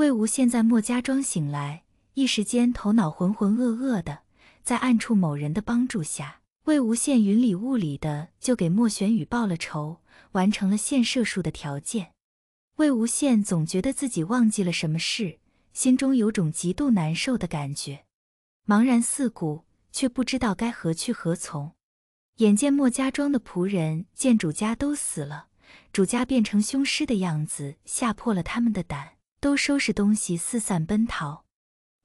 魏无羡在莫家庄醒来，一时间头脑浑浑噩噩的。在暗处某人的帮助下，魏无羡云里雾里的就给莫玄羽报了仇，完成了献射术的条件。魏无羡总觉得自己忘记了什么事，心中有种极度难受的感觉，茫然四顾，却不知道该何去何从。眼见莫家庄的仆人见主家都死了，主家变成凶尸的样子，吓破了他们的胆。都收拾东西四散奔逃。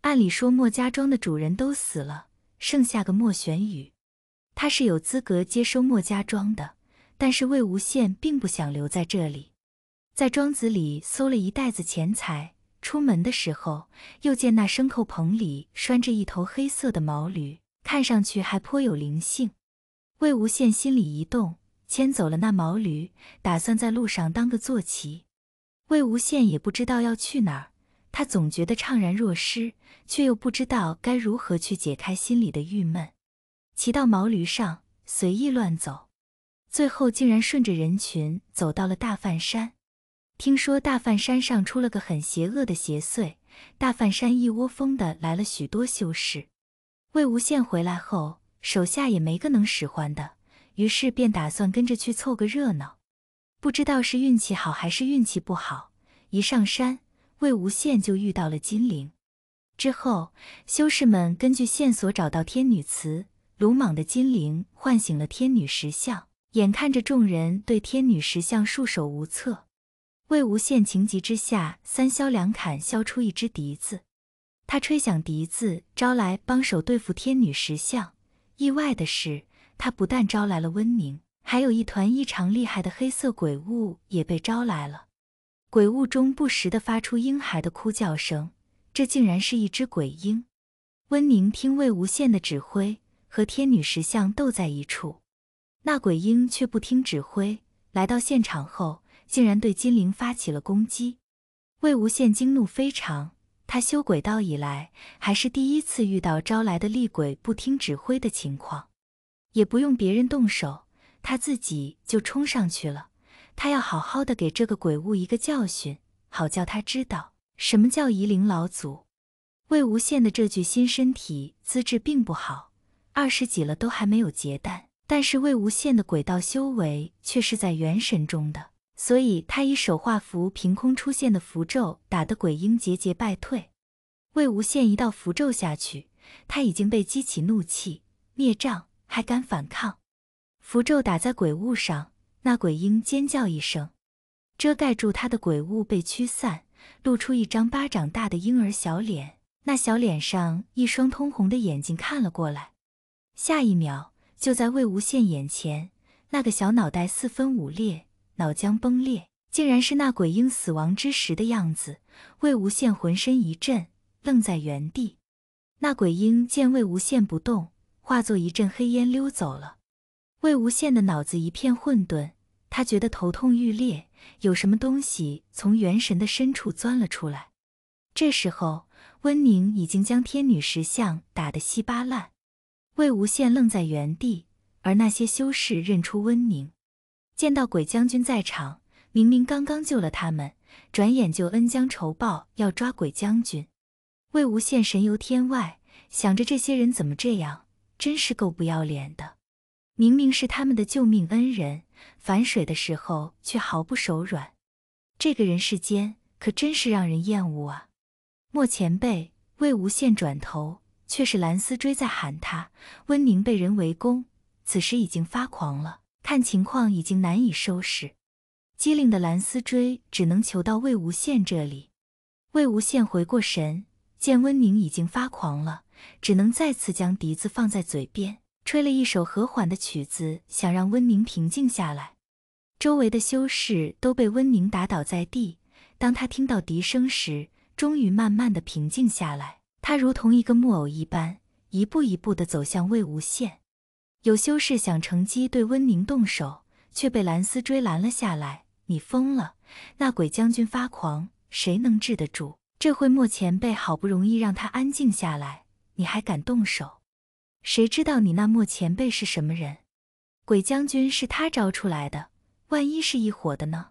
按理说，莫家庄的主人都死了，剩下个莫玄宇，他是有资格接收莫家庄的。但是魏无羡并不想留在这里，在庄子里搜了一袋子钱财。出门的时候，又见那牲口棚里拴着一头黑色的毛驴，看上去还颇有灵性。魏无羡心里一动，牵走了那毛驴，打算在路上当个坐骑。魏无羡也不知道要去哪儿，他总觉得怅然若失，却又不知道该如何去解开心里的郁闷。骑到毛驴上，随意乱走，最后竟然顺着人群走到了大梵山。听说大梵山上出了个很邪恶的邪祟，大梵山一窝蜂的来了许多修士。魏无羡回来后，手下也没个能使唤的，于是便打算跟着去凑个热闹。不知道是运气好还是运气不好，一上山，魏无羡就遇到了金陵。之后，修士们根据线索找到天女祠，鲁莽的金陵唤醒了天女石像。眼看着众人对天女石像束手无策，魏无羡情急之下三削两砍削出一支笛子，他吹响笛子招来帮手对付天女石像。意外的是，他不但招来了温宁。还有一团异常厉害的黑色鬼物也被招来了，鬼物中不时地发出婴孩的哭叫声，这竟然是一只鬼婴。温宁听魏无羡的指挥，和天女石像斗在一处，那鬼婴却不听指挥，来到现场后竟然对金灵发起了攻击。魏无羡惊怒非常，他修鬼道以来还是第一次遇到招来的厉鬼不听指挥的情况，也不用别人动手。他自己就冲上去了，他要好好的给这个鬼物一个教训，好叫他知道什么叫夷陵老祖。魏无羡的这具新身体资质并不好，二十几了都还没有结丹，但是魏无羡的鬼道修为却是在元神中的，所以他以手画符凭空出现的符咒打得鬼婴节节败退。魏无羡一道符咒下去，他已经被激起怒气，孽障还敢反抗？符咒打在鬼物上，那鬼婴尖叫一声，遮盖住他的鬼物被驱散，露出一张巴掌大的婴儿小脸。那小脸上一双通红的眼睛看了过来，下一秒就在魏无羡眼前，那个小脑袋四分五裂，脑浆崩裂，竟然是那鬼婴死亡之时的样子。魏无羡浑身一震，愣在原地。那鬼婴见魏无羡不动，化作一阵黑烟溜走了。魏无羡的脑子一片混沌，他觉得头痛欲裂，有什么东西从元神的深处钻了出来。这时候，温宁已经将天女石像打得稀巴烂。魏无羡愣在原地，而那些修士认出温宁，见到鬼将军在场，明明刚刚救了他们，转眼就恩将仇报，要抓鬼将军。魏无羡神游天外，想着这些人怎么这样，真是够不要脸的。明明是他们的救命恩人，反水的时候却毫不手软。这个人世间可真是让人厌恶啊！莫前辈，魏无羡转头，却是蓝思追在喊他。温宁被人围攻，此时已经发狂了，看情况已经难以收拾。机灵的蓝思追只能求到魏无羡这里。魏无羡回过神，见温宁已经发狂了，只能再次将笛子放在嘴边。吹了一首和缓的曲子，想让温宁平静下来。周围的修士都被温宁打倒在地。当他听到笛声时，终于慢慢的平静下来。他如同一个木偶一般，一步一步的走向魏无羡。有修士想乘机对温宁动手，却被蓝斯追拦了下来。你疯了？那鬼将军发狂，谁能治得住？这回莫前辈好不容易让他安静下来，你还敢动手？谁知道你那莫前辈是什么人？鬼将军是他招出来的，万一是一伙的呢？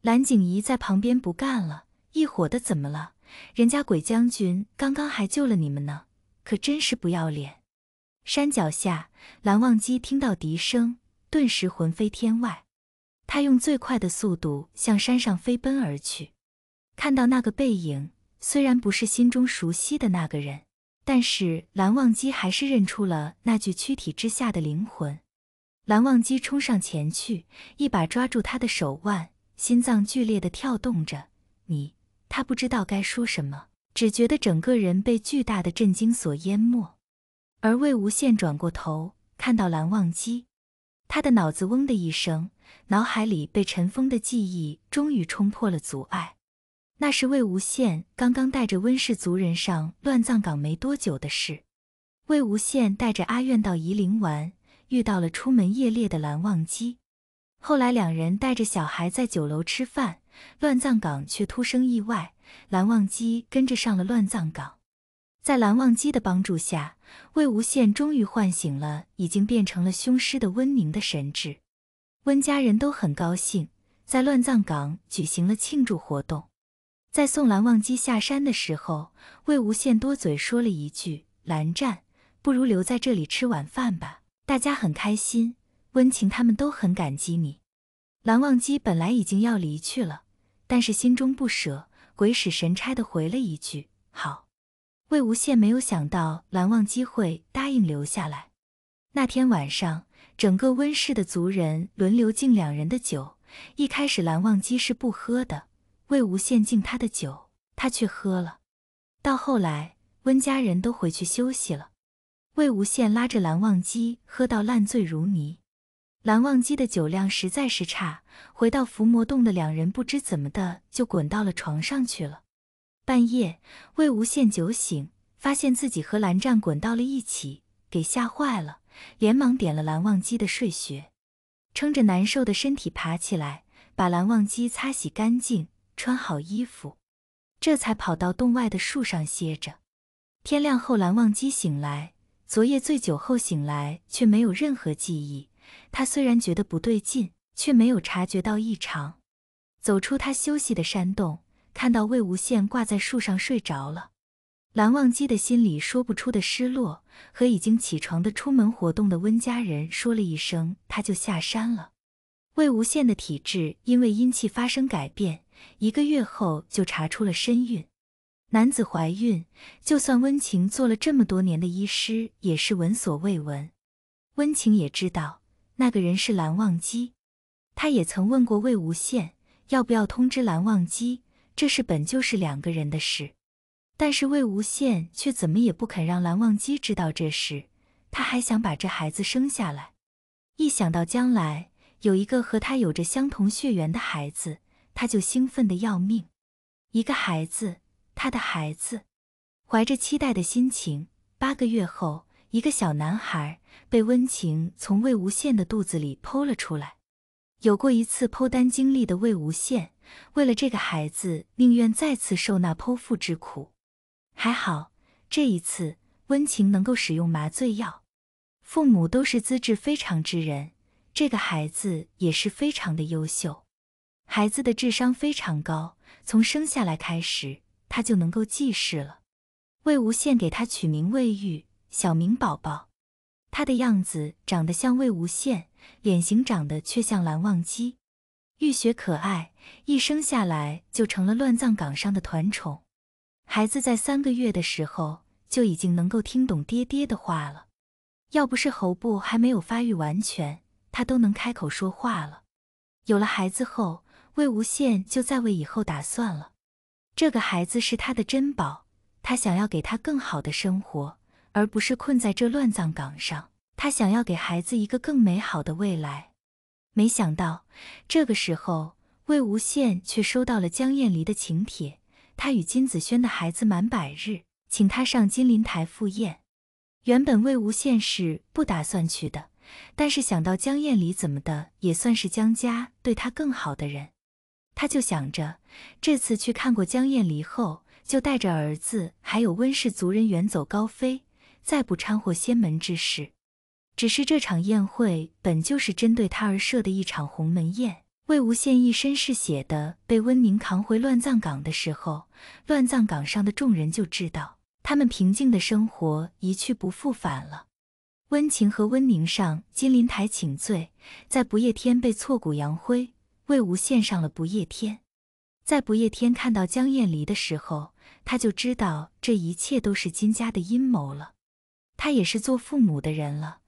蓝景仪在旁边不干了，一伙的怎么了？人家鬼将军刚刚还救了你们呢，可真是不要脸！山脚下，蓝忘机听到笛声，顿时魂飞天外，他用最快的速度向山上飞奔而去。看到那个背影，虽然不是心中熟悉的那个人。但是蓝忘机还是认出了那具躯体之下的灵魂。蓝忘机冲上前去，一把抓住他的手腕，心脏剧烈的跳动着。你，他不知道该说什么，只觉得整个人被巨大的震惊所淹没。而魏无羡转过头，看到蓝忘机，他的脑子嗡的一声，脑海里被尘封的记忆终于冲破了阻碍。那是魏无羡刚刚带着温氏族人上乱葬岗没多久的事。魏无羡带着阿苑到夷陵玩，遇到了出门夜猎的蓝忘机。后来两人带着小孩在酒楼吃饭，乱葬岗却突生意外，蓝忘机跟着上了乱葬岗。在蓝忘机的帮助下，魏无羡终于唤醒了已经变成了凶尸的温宁的神智。温家人都很高兴，在乱葬岗举行了庆祝活动。在送蓝忘机下山的时候，魏无羡多嘴说了一句：“蓝湛，不如留在这里吃晚饭吧。”大家很开心，温情他们都很感激你。蓝忘机本来已经要离去了，但是心中不舍，鬼使神差的回了一句：“好。”魏无羡没有想到蓝忘机会答应留下来。那天晚上，整个温氏的族人轮流敬两人的酒。一开始，蓝忘机是不喝的。魏无羡敬他的酒，他却喝了。到后来，温家人都回去休息了，魏无羡拉着蓝忘机喝到烂醉如泥。蓝忘机的酒量实在是差，回到伏魔洞的两人不知怎么的就滚到了床上去了。半夜，魏无羡酒醒，发现自己和蓝湛滚到了一起，给吓坏了，连忙点了蓝忘机的睡穴，撑着难受的身体爬起来，把蓝忘机擦洗干净。穿好衣服，这才跑到洞外的树上歇着。天亮后，蓝忘机醒来，昨夜醉酒后醒来，却没有任何记忆。他虽然觉得不对劲，却没有察觉到异常。走出他休息的山洞，看到魏无羡挂在树上睡着了，蓝忘机的心里说不出的失落。和已经起床的出门活动的温家人说了一声，他就下山了。魏无羡的体质因为阴气发生改变。一个月后就查出了身孕，男子怀孕，就算温情做了这么多年的医师，也是闻所未闻。温情也知道那个人是蓝忘机，他也曾问过魏无羡要不要通知蓝忘机，这事本就是两个人的事，但是魏无羡却怎么也不肯让蓝忘机知道这事，他还想把这孩子生下来。一想到将来有一个和他有着相同血缘的孩子，他就兴奋的要命，一个孩子，他的孩子，怀着期待的心情，八个月后，一个小男孩被温情从魏无羡的肚子里剖了出来。有过一次剖单经历的魏无羡，为了这个孩子，宁愿再次受那剖腹之苦。还好，这一次温情能够使用麻醉药。父母都是资质非常之人，这个孩子也是非常的优秀。孩子的智商非常高，从生下来开始，他就能够记事了。魏无羡给他取名魏玉，小名宝宝。他的样子长得像魏无羡，脸型长得却像蓝忘机，玉雪可爱。一生下来就成了乱葬岗上的团宠。孩子在三个月的时候就已经能够听懂爹爹的话了，要不是喉部还没有发育完全，他都能开口说话了。有了孩子后，魏无羡就在为以后打算了，这个孩子是他的珍宝，他想要给他更好的生活，而不是困在这乱葬岗上。他想要给孩子一个更美好的未来。没想到这个时候，魏无羡却收到了江厌离的请帖，他与金子轩的孩子满百日，请他上金陵台赴宴。原本魏无羡是不打算去的，但是想到江厌离怎么的，也算是江家对他更好的人。他就想着，这次去看过江燕离后，就带着儿子还有温氏族人远走高飞，再不掺和仙门之事。只是这场宴会本就是针对他而设的一场鸿门宴。魏无羡一身是血的被温宁扛回乱葬岗的时候，乱葬岗上的众人就知道，他们平静的生活一去不复返了。温情和温宁上金陵台请罪，在不夜天被挫骨扬灰。魏无羡上了不夜天，在不夜天看到江厌离的时候，他就知道这一切都是金家的阴谋了。他也是做父母的人了，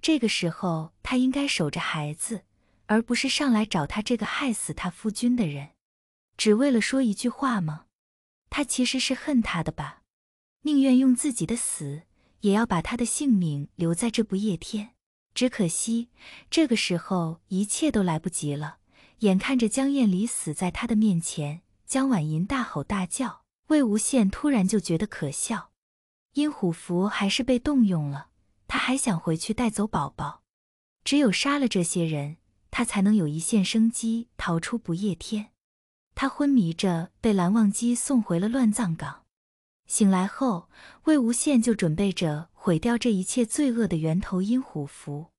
这个时候他应该守着孩子，而不是上来找他这个害死他夫君的人，只为了说一句话吗？他其实是恨他的吧，宁愿用自己的死也要把他的性命留在这不夜天。只可惜，这个时候一切都来不及了。眼看着江燕离死在他的面前，江婉银大吼大叫，魏无羡突然就觉得可笑。阴虎符还是被动用了，他还想回去带走宝宝，只有杀了这些人，他才能有一线生机逃出不夜天。他昏迷着被蓝忘机送回了乱葬岗，醒来后，魏无羡就准备着毁掉这一切罪恶的源头——阴虎符。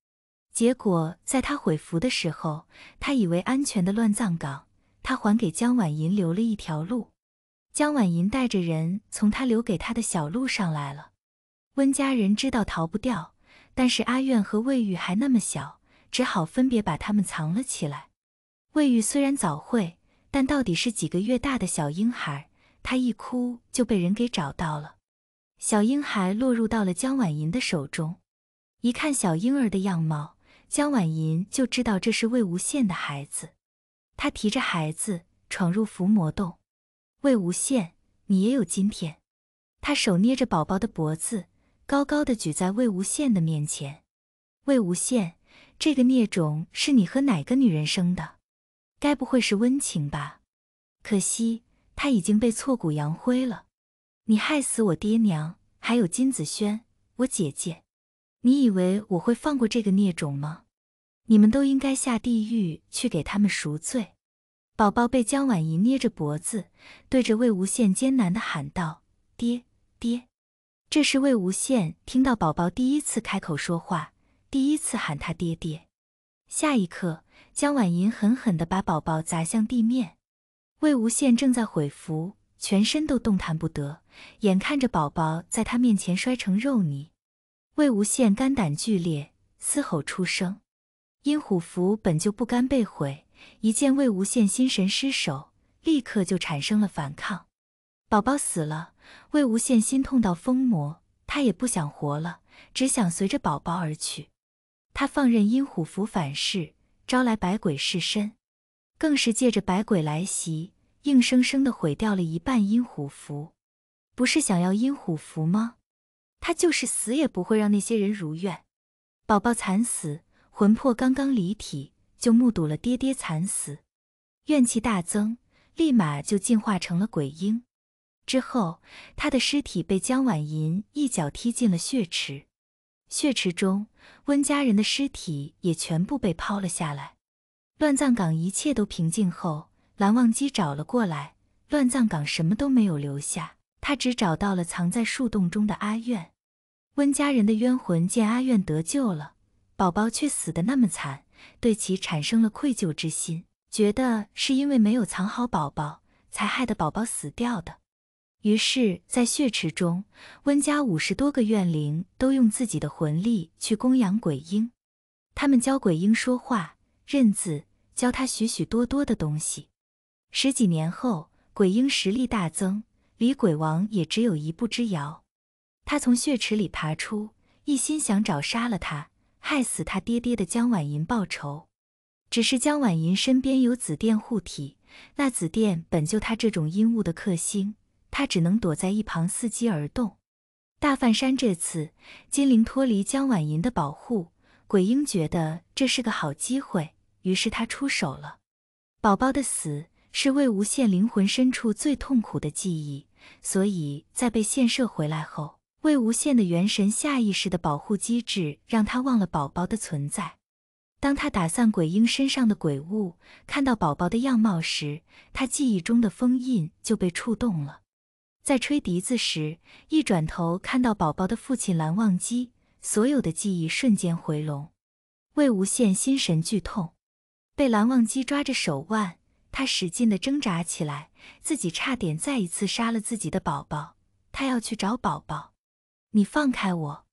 结果在他毁符的时候，他以为安全的乱葬岗，他还给江婉银留了一条路。江婉银带着人从他留给他的小路上来了。温家人知道逃不掉，但是阿苑和魏玉还那么小，只好分别把他们藏了起来。魏玉虽然早会，但到底是几个月大的小婴孩，他一哭就被人给找到了。小婴孩落入到了江婉银的手中，一看小婴儿的样貌。江婉银就知道这是魏无羡的孩子，他提着孩子闯入伏魔洞。魏无羡，你也有今天！他手捏着宝宝的脖子，高高的举在魏无羡的面前。魏无羡，这个孽种是你和哪个女人生的？该不会是温情吧？可惜他已经被挫骨扬灰了。你害死我爹娘，还有金子轩，我姐姐。你以为我会放过这个孽种吗？你们都应该下地狱去给他们赎罪。宝宝被江婉莹捏着脖子，对着魏无羡艰难地喊道：“爹爹！”这是魏无羡听到宝宝第一次开口说话，第一次喊他爹爹。下一刻，江婉莹狠狠地把宝宝砸向地面。魏无羡正在毁符，全身都动弹不得，眼看着宝宝在他面前摔成肉泥。魏无羡肝胆俱裂，嘶吼出声。阴虎符本就不甘被毁，一见魏无羡心神失守，立刻就产生了反抗。宝宝死了，魏无羡心痛到疯魔，他也不想活了，只想随着宝宝而去。他放任阴虎符反噬，招来百鬼噬身，更是借着百鬼来袭，硬生生的毁掉了一半阴虎符。不是想要阴虎符吗？他就是死也不会让那些人如愿。宝宝惨死，魂魄刚刚离体，就目睹了爹爹惨死，怨气大增，立马就进化成了鬼婴。之后，他的尸体被江婉银一脚踢进了血池，血池中温家人的尸体也全部被抛了下来。乱葬岗一切都平静后，蓝忘机找了过来。乱葬岗什么都没有留下，他只找到了藏在树洞中的阿苑。温家人的冤魂见阿苑得救了，宝宝却死得那么惨，对其产生了愧疚之心，觉得是因为没有藏好宝宝，才害得宝宝死掉的。于是，在血池中，温家五十多个怨灵都用自己的魂力去供养鬼婴，他们教鬼婴说话、认字，教他许许多多的东西。十几年后，鬼婴实力大增，离鬼王也只有一步之遥。他从血池里爬出，一心想找杀了他、害死他爹爹的江婉银报仇。只是江婉银身边有紫电护体，那紫电本就他这种阴物的克星，他只能躲在一旁伺机而动。大梵山这次金灵脱离江婉银的保护，鬼婴觉得这是个好机会，于是他出手了。宝宝的死是魏无羡灵魂深处最痛苦的记忆，所以在被献射回来后。魏无羡的元神下意识的保护机制让他忘了宝宝的存在。当他打散鬼婴身上的鬼物，看到宝宝的样貌时，他记忆中的封印就被触动了。在吹笛子时，一转头看到宝宝的父亲蓝忘机，所有的记忆瞬间回笼。魏无羡心神剧痛，被蓝忘机抓着手腕，他使劲的挣扎起来，自己差点再一次杀了自己的宝宝。他要去找宝宝。你放开我！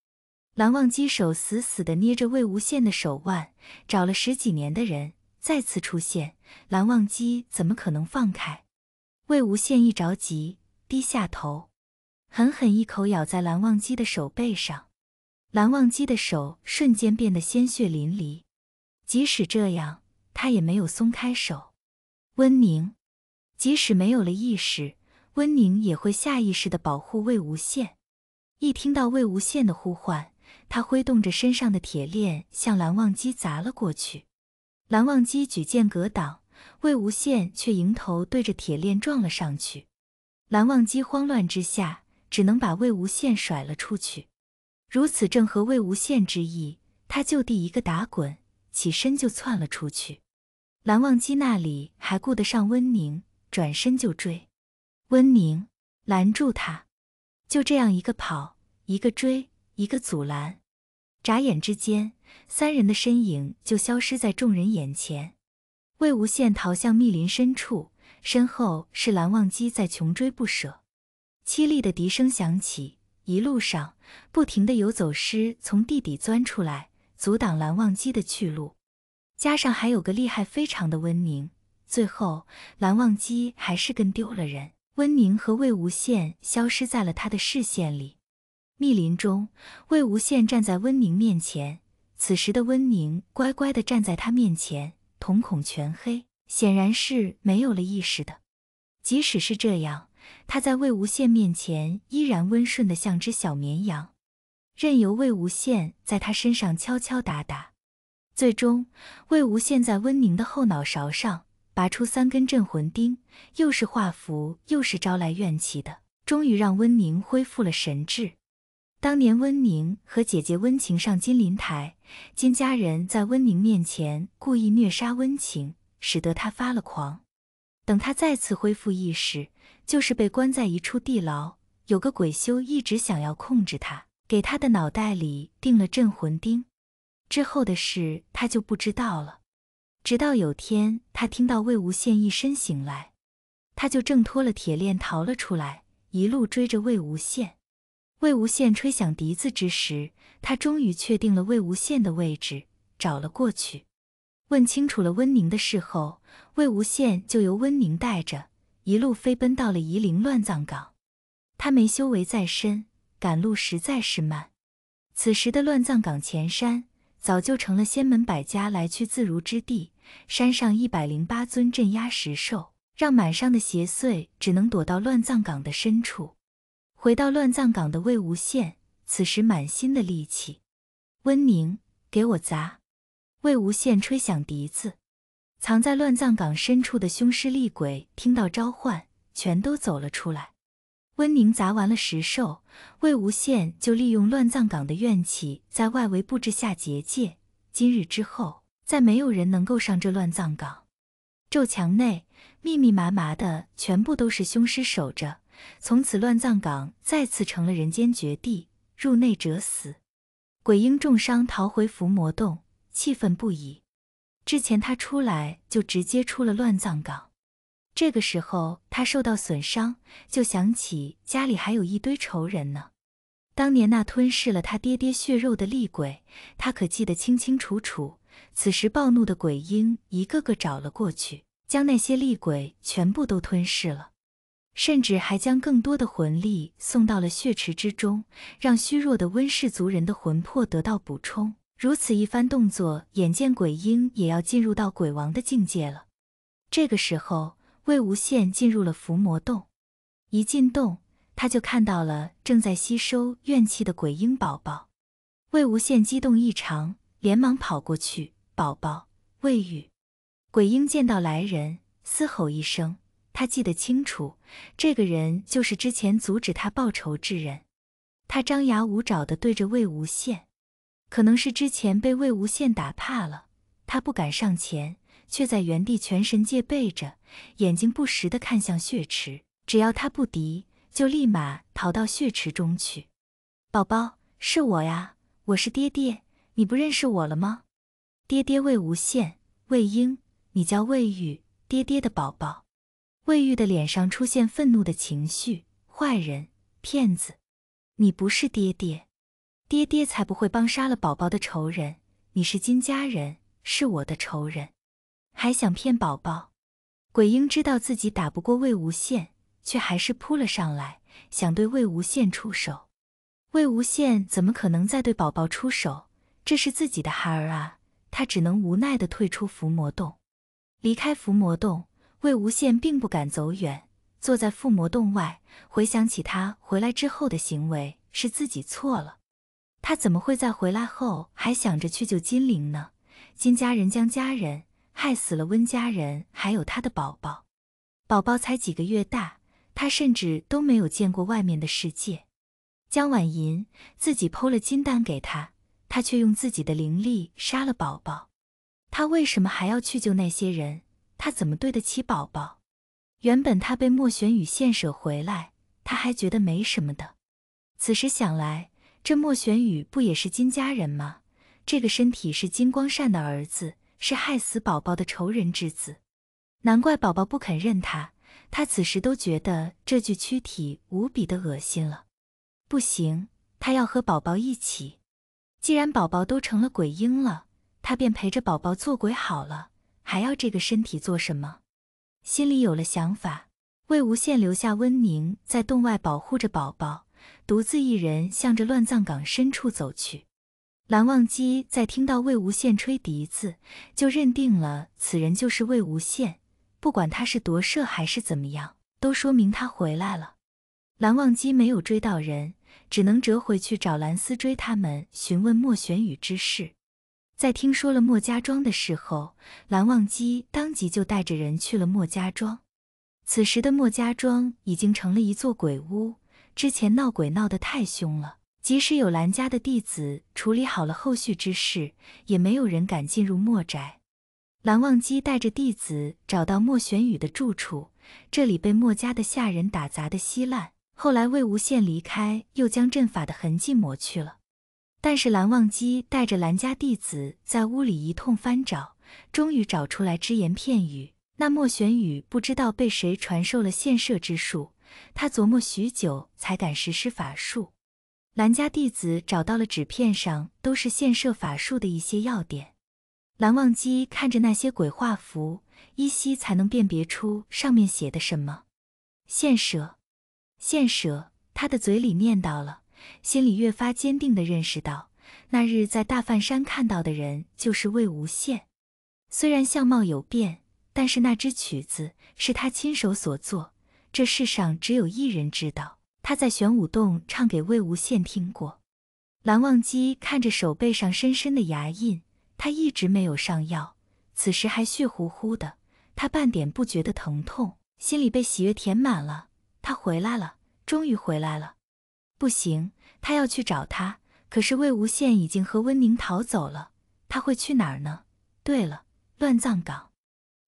蓝忘机手死死的捏着魏无羡的手腕，找了十几年的人再次出现，蓝忘机怎么可能放开？魏无羡一着急，低下头，狠狠一口咬在蓝忘机的手背上，蓝忘机的手瞬间变得鲜血淋漓。即使这样，他也没有松开手。温宁，即使没有了意识，温宁也会下意识的保护魏无羡。一听到魏无羡的呼唤，他挥动着身上的铁链向蓝忘机砸了过去。蓝忘机举剑格挡，魏无羡却迎头对着铁链撞了上去。蓝忘机慌乱之下，只能把魏无羡甩了出去。如此正合魏无羡之意，他就地一个打滚，起身就窜了出去。蓝忘机那里还顾得上温宁，转身就追。温宁拦住他。就这样一个跑，一个追，一个阻拦，眨眼之间，三人的身影就消失在众人眼前。魏无羡逃向密林深处，身后是蓝忘机在穷追不舍。凄厉的笛声响起，一路上不停的游走尸从地底钻出来，阻挡蓝忘机的去路，加上还有个厉害非常的温宁，最后蓝忘机还是跟丢了人。温宁和魏无羡消失在了他的视线里。密林中，魏无羡站在温宁面前。此时的温宁乖乖地站在他面前，瞳孔全黑，显然是没有了意识的。即使是这样，他在魏无羡面前依然温顺的像只小绵羊，任由魏无羡在他身上敲敲打打。最终，魏无羡在温宁的后脑勺上。拔出三根镇魂钉，又是画符，又是招来怨气的，终于让温宁恢复了神智。当年温宁和姐姐温情上金陵台，金家人在温宁面前故意虐杀温情，使得他发了狂。等他再次恢复意识，就是被关在一处地牢，有个鬼修一直想要控制他，给他的脑袋里钉了镇魂钉。之后的事他就不知道了。直到有天，他听到魏无羡一声醒来，他就挣脱了铁链逃了出来，一路追着魏无羡。魏无羡吹响笛子之时，他终于确定了魏无羡的位置，找了过去，问清楚了温宁的事后，魏无羡就由温宁带着，一路飞奔到了夷陵乱葬岗。他没修为在身，赶路实在是慢。此时的乱葬岗前山，早就成了仙门百家来去自如之地。山上一百零八尊镇压石兽，让满山的邪祟只能躲到乱葬岗的深处。回到乱葬岗的魏无羡，此时满心的戾气。温宁，给我砸！魏无羡吹响笛子，藏在乱葬岗深处的凶尸厉鬼听到召唤，全都走了出来。温宁砸完了石兽，魏无羡就利用乱葬岗的怨气，在外围布置下结界。今日之后。再没有人能够上这乱葬岗，咒墙内密密麻麻的，全部都是凶尸守着。从此，乱葬岗再次成了人间绝地，入内者死。鬼婴重伤逃回伏魔洞，气愤不已。之前他出来就直接出了乱葬岗，这个时候他受到损伤，就想起家里还有一堆仇人呢。当年那吞噬了他爹爹血肉的厉鬼，他可记得清清楚楚。此时暴怒的鬼婴一个个找了过去，将那些厉鬼全部都吞噬了，甚至还将更多的魂力送到了血池之中，让虚弱的温氏族人的魂魄得到补充。如此一番动作，眼见鬼婴也要进入到鬼王的境界了。这个时候，魏无羡进入了伏魔洞，一进洞他就看到了正在吸收怨气的鬼婴宝宝。魏无羡激动异常。连忙跑过去，宝宝喂鱼。鬼婴见到来人，嘶吼一声。他记得清楚，这个人就是之前阻止他报仇之人。他张牙舞爪的对着魏无羡，可能是之前被魏无羡打怕了，他不敢上前，却在原地全神戒备着，眼睛不时的看向血池。只要他不敌，就立马逃到血池中去。宝宝，是我呀，我是爹爹。你不认识我了吗，爹爹魏无羡，魏婴，你叫魏玉，爹爹的宝宝。魏玉的脸上出现愤怒的情绪，坏人，骗子，你不是爹爹，爹爹才不会帮杀了宝宝的仇人，你是金家人，是我的仇人，还想骗宝宝。鬼婴知道自己打不过魏无羡，却还是扑了上来，想对魏无羡出手。魏无羡怎么可能再对宝宝出手？这是自己的孩儿啊，他只能无奈地退出伏魔洞，离开伏魔洞。魏无羡并不敢走远，坐在伏魔洞外，回想起他回来之后的行为，是自己错了。他怎么会在回来后还想着去救金陵呢？金家人将家人害死了，温家人还有他的宝宝，宝宝才几个月大，他甚至都没有见过外面的世界。江婉银自己剖了金丹给他。他却用自己的灵力杀了宝宝，他为什么还要去救那些人？他怎么对得起宝宝？原本他被莫玄宇献舍回来，他还觉得没什么的。此时想来，这莫玄宇不也是金家人吗？这个身体是金光善的儿子，是害死宝宝的仇人之子，难怪宝宝不肯认他。他此时都觉得这具躯体无比的恶心了。不行，他要和宝宝一起。既然宝宝都成了鬼婴了，他便陪着宝宝做鬼好了，还要这个身体做什么？心里有了想法，魏无羡留下温宁在洞外保护着宝宝，独自一人向着乱葬岗深处走去。蓝忘机在听到魏无羡吹笛子，就认定了此人就是魏无羡，不管他是夺舍还是怎么样，都说明他回来了。蓝忘机没有追到人。只能折回去找蓝思追他们询问莫玄宇之事。在听说了莫家庄的事后，蓝忘机当即就带着人去了莫家庄。此时的莫家庄已经成了一座鬼屋，之前闹鬼闹得太凶了，即使有蓝家的弟子处理好了后续之事，也没有人敢进入莫宅。蓝忘机带着弟子找到莫玄宇的住处，这里被莫家的下人打砸得稀烂。后来魏无羡离开，又将阵法的痕迹抹去了。但是蓝忘机带着蓝家弟子在屋里一通翻找，终于找出来只言片语。那莫玄羽不知道被谁传授了现射之术，他琢磨许久才敢实施法术。蓝家弟子找到了纸片上都是现设法术的一些要点。蓝忘机看着那些鬼画符，依稀才能辨别出上面写的什么。现舍。现舍，他的嘴里念叨了，心里越发坚定地认识到，那日在大梵山看到的人就是魏无羡。虽然相貌有变，但是那支曲子是他亲手所作，这世上只有一人知道，他在玄武洞唱给魏无羡听过。蓝忘机看着手背上深深的牙印，他一直没有上药，此时还血乎乎的，他半点不觉得疼痛，心里被喜悦填满了。他回来了，终于回来了！不行，他要去找他。可是魏无羡已经和温宁逃走了，他会去哪儿呢？对了，乱葬岗。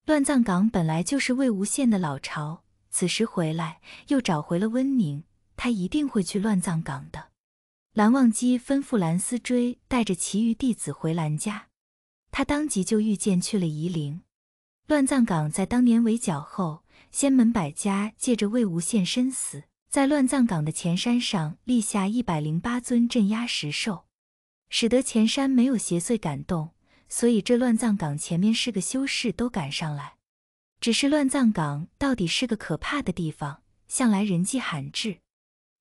乱葬岗本来就是魏无羡的老巢，此时回来又找回了温宁，他一定会去乱葬岗的。蓝忘机吩咐蓝思追带着其余弟子回蓝家，他当即就御剑去了夷陵。乱葬岗在当年围剿后。仙门百家借着魏无羡身死，在乱葬岗的前山上立下一百零八尊镇压石兽，使得前山没有邪祟敢动。所以这乱葬岗前面是个修士都赶上来。只是乱葬岗到底是个可怕的地方，向来人迹罕至。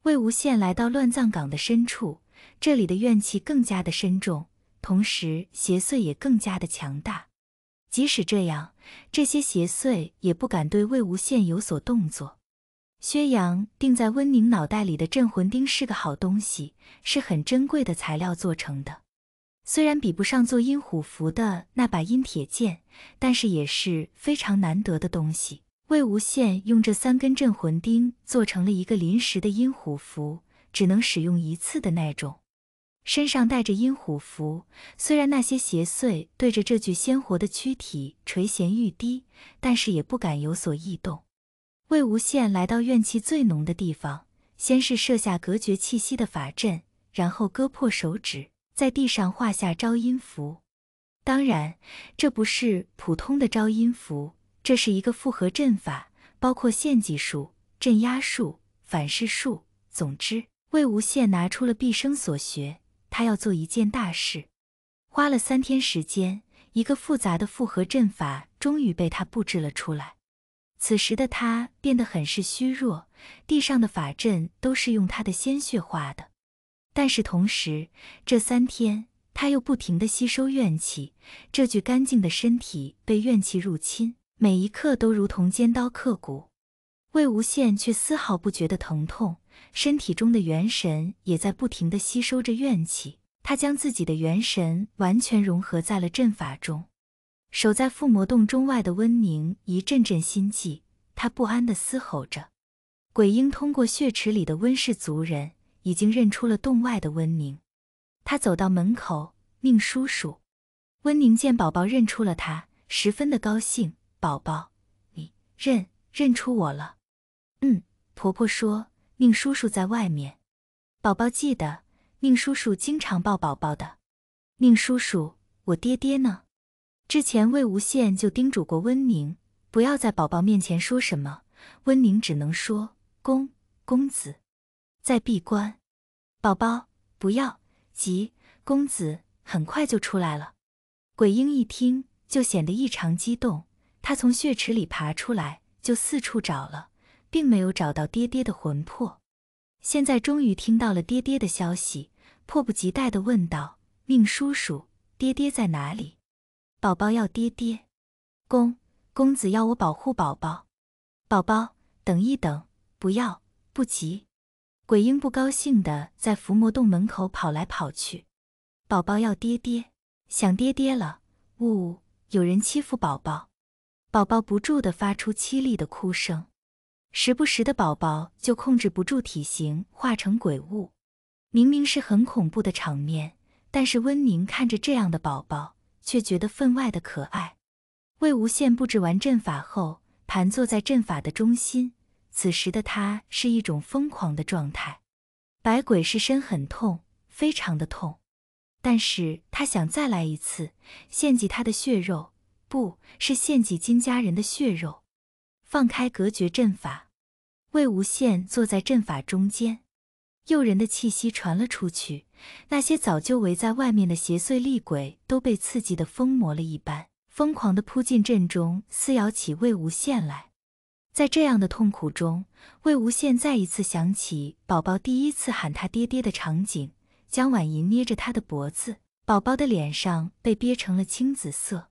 魏无羡来到乱葬岗的深处，这里的怨气更加的深重，同时邪祟也更加的强大。即使这样，这些邪祟也不敢对魏无羡有所动作。薛洋钉在温宁脑袋里的镇魂钉是个好东西，是很珍贵的材料做成的。虽然比不上做阴虎符的那把阴铁剑，但是也是非常难得的东西。魏无羡用这三根镇魂钉做成了一个临时的阴虎符，只能使用一次的那种。身上带着阴虎符，虽然那些邪祟对着这具鲜活的躯体垂涎欲滴，但是也不敢有所异动。魏无羡来到怨气最浓的地方，先是设下隔绝气息的法阵，然后割破手指，在地上画下招阴符。当然，这不是普通的招阴符，这是一个复合阵法，包括献祭术、镇压术、反噬术。总之，魏无羡拿出了毕生所学。他要做一件大事，花了三天时间，一个复杂的复合阵法终于被他布置了出来。此时的他变得很是虚弱，地上的法阵都是用他的鲜血画的。但是同时，这三天他又不停的吸收怨气，这具干净的身体被怨气入侵，每一刻都如同尖刀刻骨。魏无羡却丝毫不觉得疼痛。身体中的元神也在不停的吸收着怨气，他将自己的元神完全融合在了阵法中。守在附魔洞中外的温宁一阵阵心悸，他不安的嘶吼着。鬼婴通过血池里的温氏族人，已经认出了洞外的温宁。他走到门口，宁叔叔。温宁见宝宝认出了他，十分的高兴。宝宝，你认认出我了？嗯，婆婆说。宁叔叔在外面，宝宝记得，宁叔叔经常抱宝宝的。宁叔叔，我爹爹呢？之前魏无羡就叮嘱过温宁，不要在宝宝面前说什么。温宁只能说：“公公子在闭关，宝宝不要急，公子很快就出来了。”鬼婴一听就显得异常激动，他从血池里爬出来就四处找了。并没有找到爹爹的魂魄，现在终于听到了爹爹的消息，迫不及待地问道：“命叔叔，爹爹在哪里？”宝宝要爹爹，公公子要我保护宝宝，宝宝等一等，不要不急。鬼婴不高兴地在伏魔洞门口跑来跑去，宝宝要爹爹，想爹爹了。呜，有人欺负宝宝，宝宝不住地发出凄厉的哭声。时不时的，宝宝就控制不住体型，化成鬼物。明明是很恐怖的场面，但是温宁看着这样的宝宝，却觉得分外的可爱。魏无羡布置完阵法后，盘坐在阵法的中心。此时的他是一种疯狂的状态。百鬼噬身很痛，非常的痛，但是他想再来一次，献祭他的血肉，不是献祭金家人的血肉，放开隔绝阵法。魏无羡坐在阵法中间，诱人的气息传了出去，那些早就围在外面的邪祟厉鬼都被刺激的疯魔了一般，疯狂地扑进阵中，撕咬起魏无羡来。在这样的痛苦中，魏无羡再一次想起宝宝第一次喊他爹爹的场景：江婉莹捏着他的脖子，宝宝的脸上被憋成了青紫色，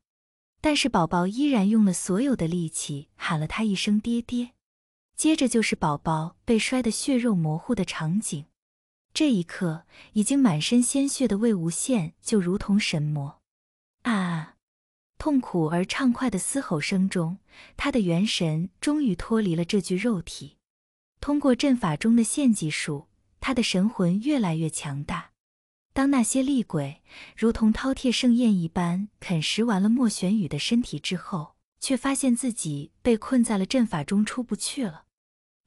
但是宝宝依然用了所有的力气喊了他一声“爹爹”。接着就是宝宝被摔得血肉模糊的场景，这一刻，已经满身鲜血的魏无羡就如同神魔，啊！痛苦而畅快的嘶吼声中，他的元神终于脱离了这具肉体。通过阵法中的献祭术，他的神魂越来越强大。当那些厉鬼如同饕餮盛宴一般啃食完了莫玄羽的身体之后，却发现自己被困在了阵法中，出不去了。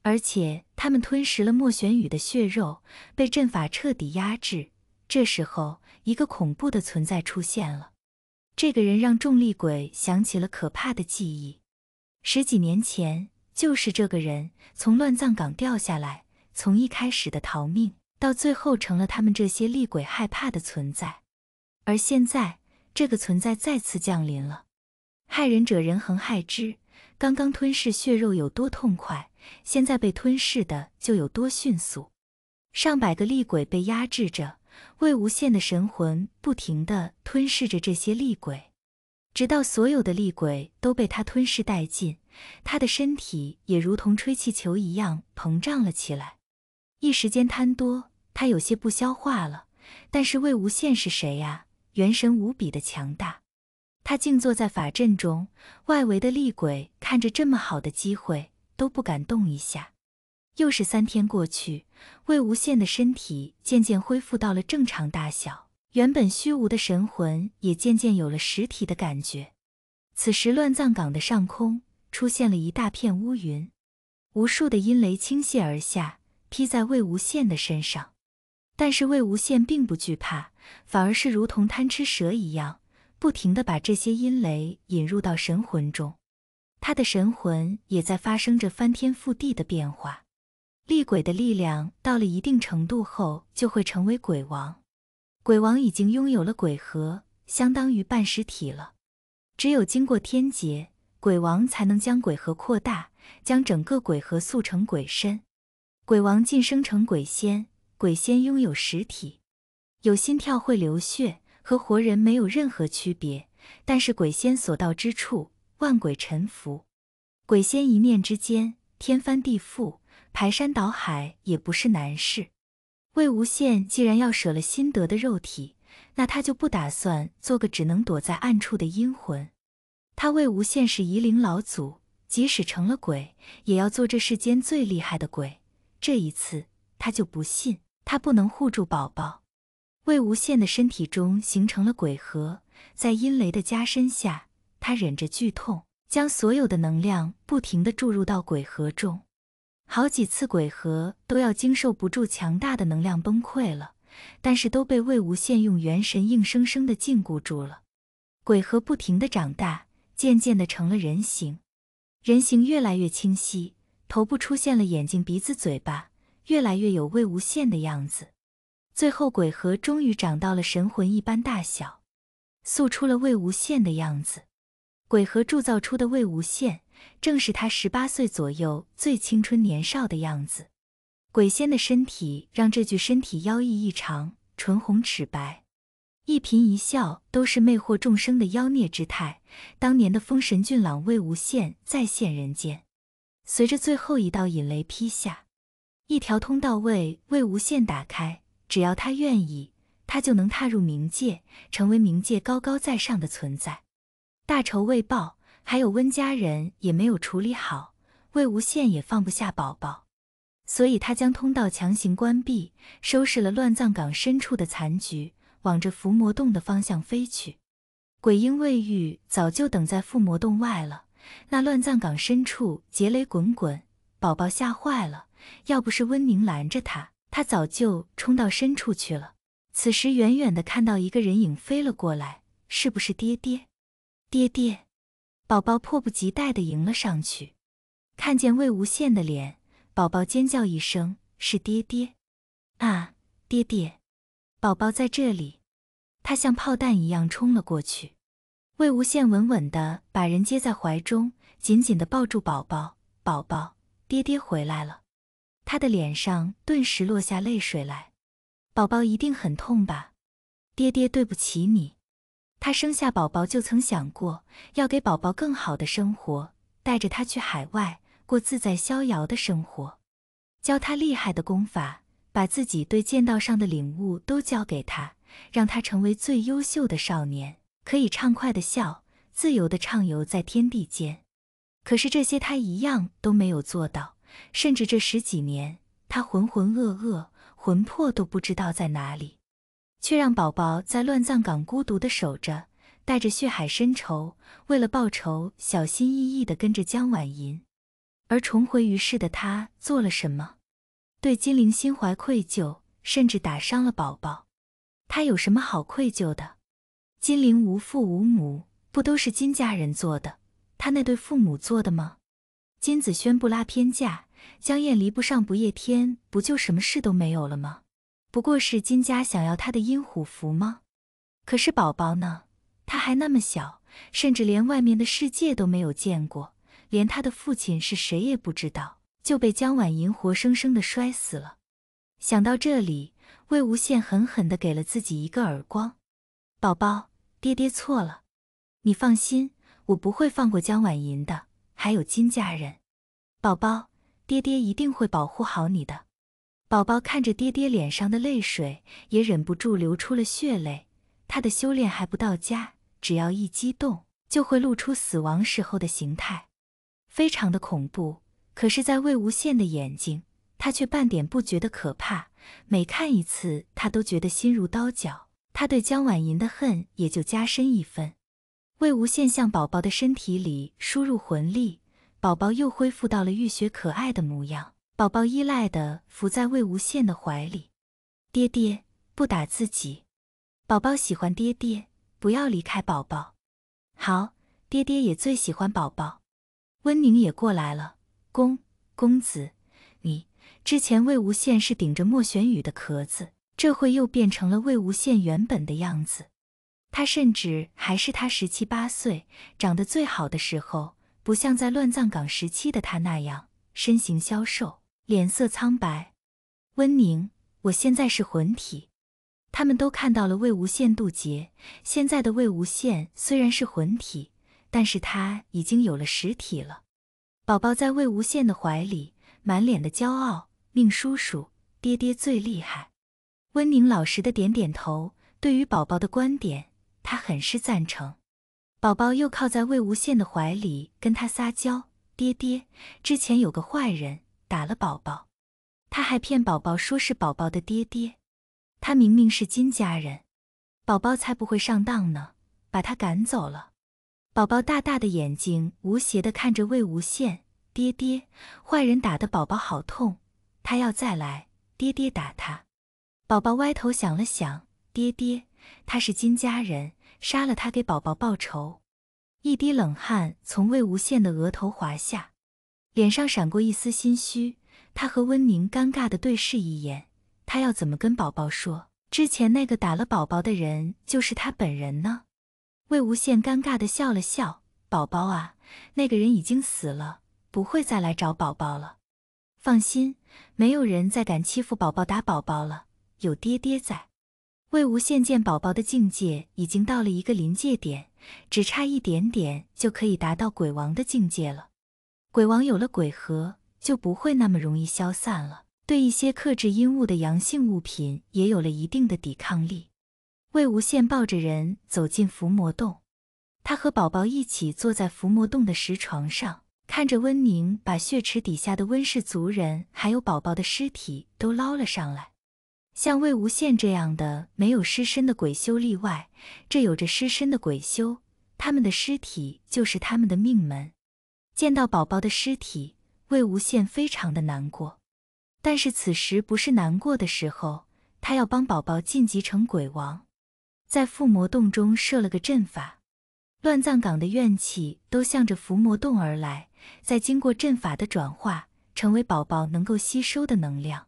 而且他们吞食了莫玄宇的血肉，被阵法彻底压制。这时候，一个恐怖的存在出现了。这个人让众厉鬼想起了可怕的记忆。十几年前，就是这个人从乱葬岗掉下来，从一开始的逃命，到最后成了他们这些厉鬼害怕的存在。而现在，这个存在再次降临了。害人者人恒害之。刚刚吞噬血肉有多痛快？现在被吞噬的就有多迅速，上百个厉鬼被压制着，魏无羡的神魂不停的吞噬着这些厉鬼，直到所有的厉鬼都被他吞噬殆尽，他的身体也如同吹气球一样膨胀了起来。一时间贪多，他有些不消化了。但是魏无羡是谁呀？元神无比的强大，他静坐在法阵中，外围的厉鬼看着这么好的机会。都不敢动一下。又是三天过去，魏无羡的身体渐渐恢复到了正常大小，原本虚无的神魂也渐渐有了实体的感觉。此时，乱葬岗的上空出现了一大片乌云，无数的阴雷倾泻而下，劈在魏无羡的身上。但是魏无羡并不惧怕，反而是如同贪吃蛇一样，不停地把这些阴雷引入到神魂中。他的神魂也在发生着翻天覆地的变化。厉鬼的力量到了一定程度后，就会成为鬼王。鬼王已经拥有了鬼核，相当于半实体了。只有经过天劫，鬼王才能将鬼核扩大，将整个鬼核塑成鬼身。鬼王晋升成鬼仙，鬼仙拥有实体，有心跳，会流血，和活人没有任何区别。但是鬼仙所到之处，万鬼臣服，鬼仙一念之间，天翻地覆，排山倒海也不是难事。魏无羡既然要舍了心得的肉体，那他就不打算做个只能躲在暗处的阴魂。他魏无羡是夷陵老祖，即使成了鬼，也要做这世间最厉害的鬼。这一次，他就不信他不能护住宝宝。魏无羡的身体中形成了鬼核，在阴雷的加深下。他忍着剧痛，将所有的能量不停的注入到鬼盒中，好几次鬼盒都要经受不住强大的能量崩溃了，但是都被魏无羡用元神硬生生的禁锢住了。鬼盒不停的长大，渐渐的成了人形，人形越来越清晰，头部出现了眼睛、鼻子、嘴巴，越来越有魏无羡的样子。最后，鬼盒终于长到了神魂一般大小，塑出了魏无羡的样子。鬼和铸造出的魏无羡，正是他十八岁左右最青春年少的样子。鬼仙的身体让这具身体妖异异常，唇红齿白，一颦一笑都是魅惑众生的妖孽之态。当年的风神俊朗魏无羡再现人间。随着最后一道引雷劈下，一条通道为魏无羡打开。只要他愿意，他就能踏入冥界，成为冥界高高在上的存在。大仇未报，还有温家人也没有处理好，魏无羡也放不下宝宝，所以他将通道强行关闭，收拾了乱葬岗深处的残局，往着伏魔洞的方向飞去。鬼婴未愈早就等在伏魔洞外了。那乱葬岗深处劫雷滚滚，宝宝吓坏了，要不是温宁拦着他，他早就冲到深处去了。此时远远的看到一个人影飞了过来，是不是爹爹？爹爹，宝宝迫不及待的迎了上去，看见魏无羡的脸，宝宝尖叫一声：“是爹爹啊，爹爹！”宝宝在这里，他像炮弹一样冲了过去。魏无羡稳稳的把人接在怀中，紧紧的抱住宝宝。宝宝，爹爹回来了，他的脸上顿时落下泪水来。宝宝一定很痛吧？爹爹对不起你。他生下宝宝就曾想过要给宝宝更好的生活，带着他去海外过自在逍遥的生活，教他厉害的功法，把自己对剑道上的领悟都教给他，让他成为最优秀的少年，可以畅快的笑，自由的畅游在天地间。可是这些他一样都没有做到，甚至这十几年他浑浑噩噩，魂魄都不知道在哪里。却让宝宝在乱葬岗孤独的守着，带着血海深仇，为了报仇，小心翼翼的跟着江婉银。而重回于世的他做了什么？对金玲心怀愧疚，甚至打伤了宝宝。他有什么好愧疚的？金玲无父无母，不都是金家人做的，他那对父母做的吗？金子轩不拉偏架，江燕离不上不夜天，不就什么事都没有了吗？不过是金家想要他的阴虎符吗？可是宝宝呢？他还那么小，甚至连外面的世界都没有见过，连他的父亲是谁也不知道，就被江婉莹活生生的摔死了。想到这里，魏无羡狠狠地给了自己一个耳光。宝宝，爹爹错了，你放心，我不会放过江婉莹的，还有金家人。宝宝，爹爹一定会保护好你的。宝宝看着爹爹脸上的泪水，也忍不住流出了血泪。他的修炼还不到家，只要一激动就会露出死亡时候的形态，非常的恐怖。可是，在魏无羡的眼睛，他却半点不觉得可怕。每看一次，他都觉得心如刀绞。他对江婉吟的恨也就加深一分。魏无羡向宝宝的身体里输入魂力，宝宝又恢复到了浴血可爱的模样。宝宝依赖的伏在魏无羡的怀里，爹爹不打自己。宝宝喜欢爹爹，不要离开宝宝。好，爹爹也最喜欢宝宝。温宁也过来了，公公子，你之前魏无羡是顶着莫玄羽的壳子，这会又变成了魏无羡原本的样子。他甚至还是他十七八岁长得最好的时候，不像在乱葬岗时期的他那样身形消瘦。脸色苍白，温宁，我现在是魂体。他们都看到了魏无羡渡劫，现在的魏无羡虽然是魂体，但是他已经有了实体了。宝宝在魏无羡的怀里，满脸的骄傲，命叔叔，爹爹最厉害。温宁老实的点点头，对于宝宝的观点，他很是赞成。宝宝又靠在魏无羡的怀里，跟他撒娇，爹爹，之前有个坏人。打了宝宝，他还骗宝宝说是宝宝的爹爹，他明明是金家人，宝宝才不会上当呢，把他赶走了。宝宝大大的眼睛无邪的看着魏无羡，爹爹，坏人打的宝宝好痛，他要再来，爹爹打他。宝宝歪头想了想，爹爹，他是金家人，杀了他给宝宝报仇。一滴冷汗从魏无羡的额头滑下。脸上闪过一丝心虚，他和温宁尴尬的对视一眼。他要怎么跟宝宝说，之前那个打了宝宝的人就是他本人呢？魏无羡尴尬的笑了笑：“宝宝啊，那个人已经死了，不会再来找宝宝了。放心，没有人再敢欺负宝宝打宝宝了，有爹爹在。”魏无羡见宝宝的境界已经到了一个临界点，只差一点点就可以达到鬼王的境界了。鬼王有了鬼核，就不会那么容易消散了。对一些克制阴物的阳性物品，也有了一定的抵抗力。魏无羡抱着人走进伏魔洞，他和宝宝一起坐在伏魔洞的石床上，看着温宁把血池底下的温氏族人还有宝宝的尸体都捞了上来。像魏无羡这样的没有尸身的鬼修例外，这有着尸身的鬼修，他们的尸体就是他们的命门。见到宝宝的尸体，魏无羡非常的难过，但是此时不是难过的时候，他要帮宝宝晋级成鬼王，在伏魔洞中设了个阵法，乱葬岗的怨气都向着伏魔洞而来，在经过阵法的转化，成为宝宝能够吸收的能量。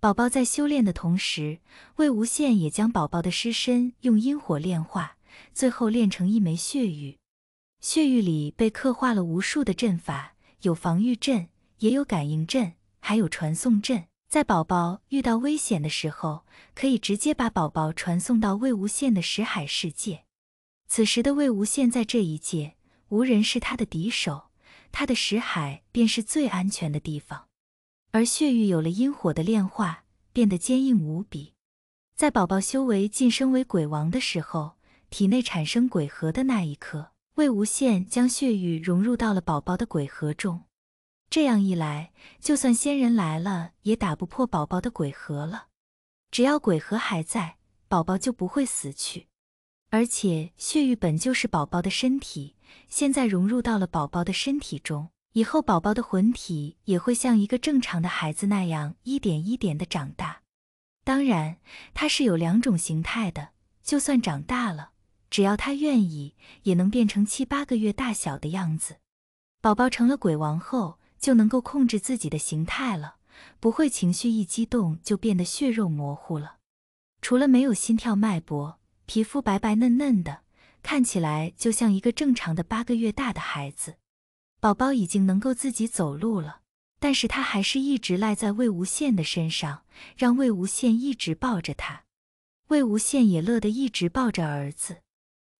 宝宝在修炼的同时，魏无羡也将宝宝的尸身用阴火炼化，最后炼成一枚血玉。血域里被刻画了无数的阵法，有防御阵，也有感应阵，还有传送阵。在宝宝遇到危险的时候，可以直接把宝宝传送到魏无羡的石海世界。此时的魏无羡在这一界无人是他的敌手，他的石海便是最安全的地方。而血域有了阴火的炼化，变得坚硬无比。在宝宝修为晋升为鬼王的时候，体内产生鬼核的那一刻。魏无羡将血玉融入到了宝宝的鬼盒中，这样一来，就算仙人来了，也打不破宝宝的鬼盒了。只要鬼盒还在，宝宝就不会死去。而且，血玉本就是宝宝的身体，现在融入到了宝宝的身体中，以后宝宝的魂体也会像一个正常的孩子那样一点一点的长大。当然，它是有两种形态的，就算长大了。只要他愿意，也能变成七八个月大小的样子。宝宝成了鬼王后，就能够控制自己的形态了，不会情绪一激动就变得血肉模糊了。除了没有心跳脉搏，皮肤白白嫩嫩的，看起来就像一个正常的八个月大的孩子。宝宝已经能够自己走路了，但是他还是一直赖在魏无羡的身上，让魏无羡一直抱着他。魏无羡也乐得一直抱着儿子。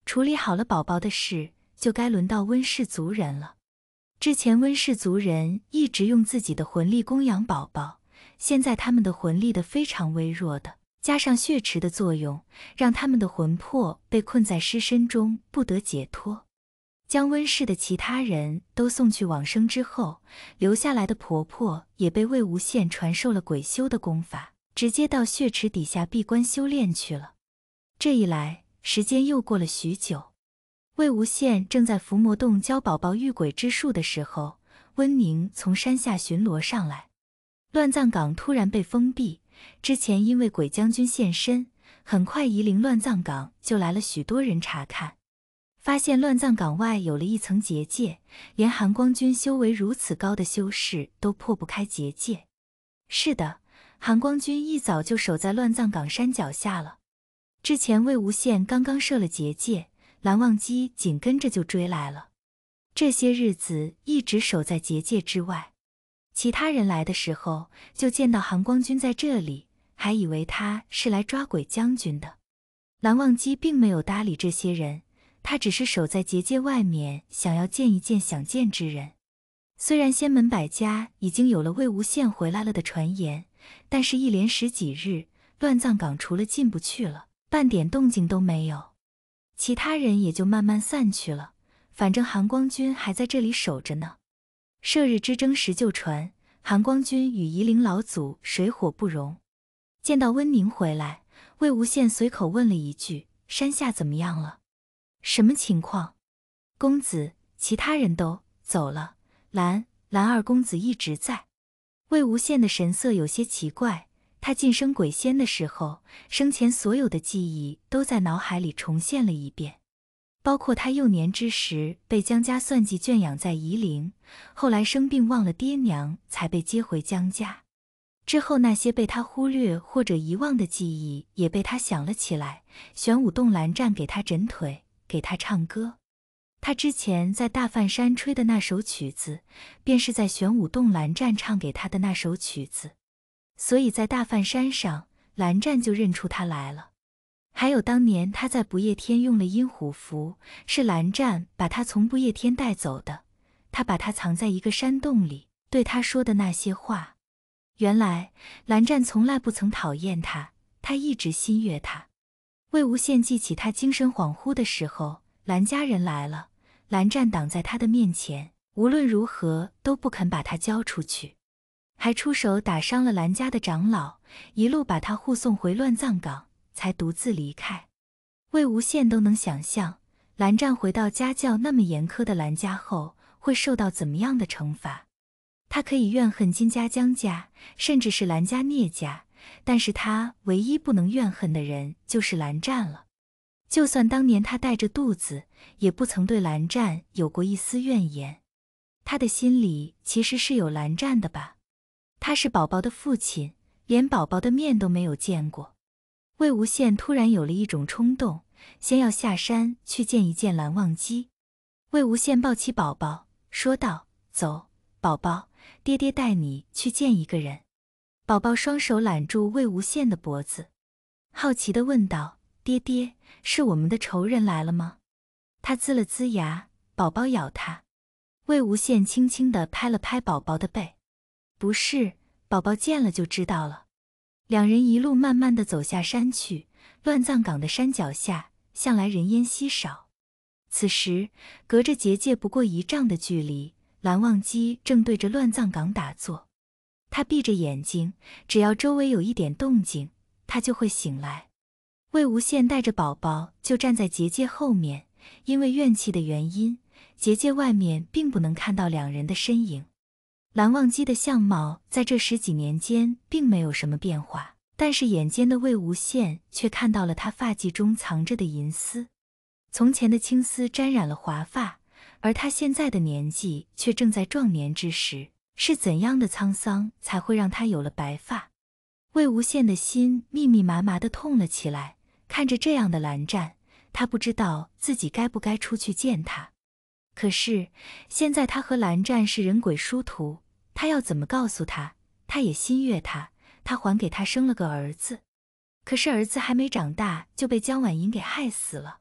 处理好了宝宝的事，就该轮到温氏族人了。之前温氏族人一直用自己的魂力供养宝宝，现在他们的魂力的非常微弱的，加上血池的作用，让他们的魂魄被困在尸身中不得解脱。将温氏的其他人都送去往生之后，留下来的婆婆也被魏无羡传授了鬼修的功法，直接到血池底下闭关修炼去了。这一来。时间又过了许久，魏无羡正在伏魔洞教宝宝御鬼之术的时候，温宁从山下巡逻上来。乱葬岗突然被封闭，之前因为鬼将军现身，很快夷陵乱葬岗就来了许多人查看，发现乱葬岗外有了一层结界，连含光君修为如此高的修士都破不开结界。是的，含光君一早就守在乱葬岗山脚下了。之前魏无羡刚刚设了结界，蓝忘机紧跟着就追来了。这些日子一直守在结界之外，其他人来的时候就见到韩光君在这里，还以为他是来抓鬼将军的。蓝忘机并没有搭理这些人，他只是守在结界外面，想要见一见想见之人。虽然仙门百家已经有了魏无羡回来了的传言，但是一连十几日，乱葬岗除了进不去了。半点动静都没有，其他人也就慢慢散去了。反正韩光君还在这里守着呢。射日之争时就传，韩光君与夷陵老祖水火不容。见到温宁回来，魏无羡随口问了一句：“山下怎么样了？什么情况？”公子，其他人都走了，蓝蓝二公子一直在。魏无羡的神色有些奇怪。他晋升鬼仙的时候，生前所有的记忆都在脑海里重现了一遍，包括他幼年之时被江家算计圈养在夷陵，后来生病忘了爹娘才被接回江家。之后那些被他忽略或者遗忘的记忆也被他想了起来。玄武洞蓝湛给他诊腿，给他唱歌，他之前在大梵山吹的那首曲子，便是在玄武洞蓝湛唱给他的那首曲子。所以在大梵山上，蓝湛就认出他来了。还有当年他在不夜天用了阴虎符，是蓝湛把他从不夜天带走的。他把他藏在一个山洞里，对他说的那些话，原来蓝湛从来不曾讨厌他，他一直心悦他。魏无羡记起他精神恍惚的时候，蓝家人来了，蓝湛挡在他的面前，无论如何都不肯把他交出去。还出手打伤了兰家的长老，一路把他护送回乱葬岗，才独自离开。魏无羡都能想象，蓝湛回到家教那么严苛的兰家后，会受到怎么样的惩罚。他可以怨恨金家、江家，甚至是兰家、聂家，但是他唯一不能怨恨的人就是蓝湛了。就算当年他带着肚子，也不曾对蓝湛有过一丝怨言。他的心里其实是有蓝湛的吧？他是宝宝的父亲，连宝宝的面都没有见过。魏无羡突然有了一种冲动，先要下山去见一见蓝忘机。魏无羡抱起宝宝，说道：“走，宝宝，爹爹带你去见一个人。”宝宝双手揽住魏无羡的脖子，好奇地问道：“爹爹，是我们的仇人来了吗？”他呲了呲牙，宝宝咬他。魏无羡轻轻地拍了拍宝宝的背。不是，宝宝见了就知道了。两人一路慢慢的走下山去，乱葬岗的山脚下向来人烟稀少。此时，隔着结界不过一丈的距离，蓝忘机正对着乱葬岗打坐，他闭着眼睛，只要周围有一点动静，他就会醒来。魏无羡带着宝宝就站在结界后面，因为怨气的原因，结界外面并不能看到两人的身影。蓝忘机的相貌在这十几年间并没有什么变化，但是眼尖的魏无羡却看到了他发髻中藏着的银丝。从前的青丝沾染了华发，而他现在的年纪却正在壮年之时，是怎样的沧桑才会让他有了白发？魏无羡的心密密麻麻的痛了起来。看着这样的蓝湛，他不知道自己该不该出去见他。可是现在他和蓝湛是人鬼殊途。他要怎么告诉他，他也心悦他，他还给他生了个儿子，可是儿子还没长大就被江婉莹给害死了。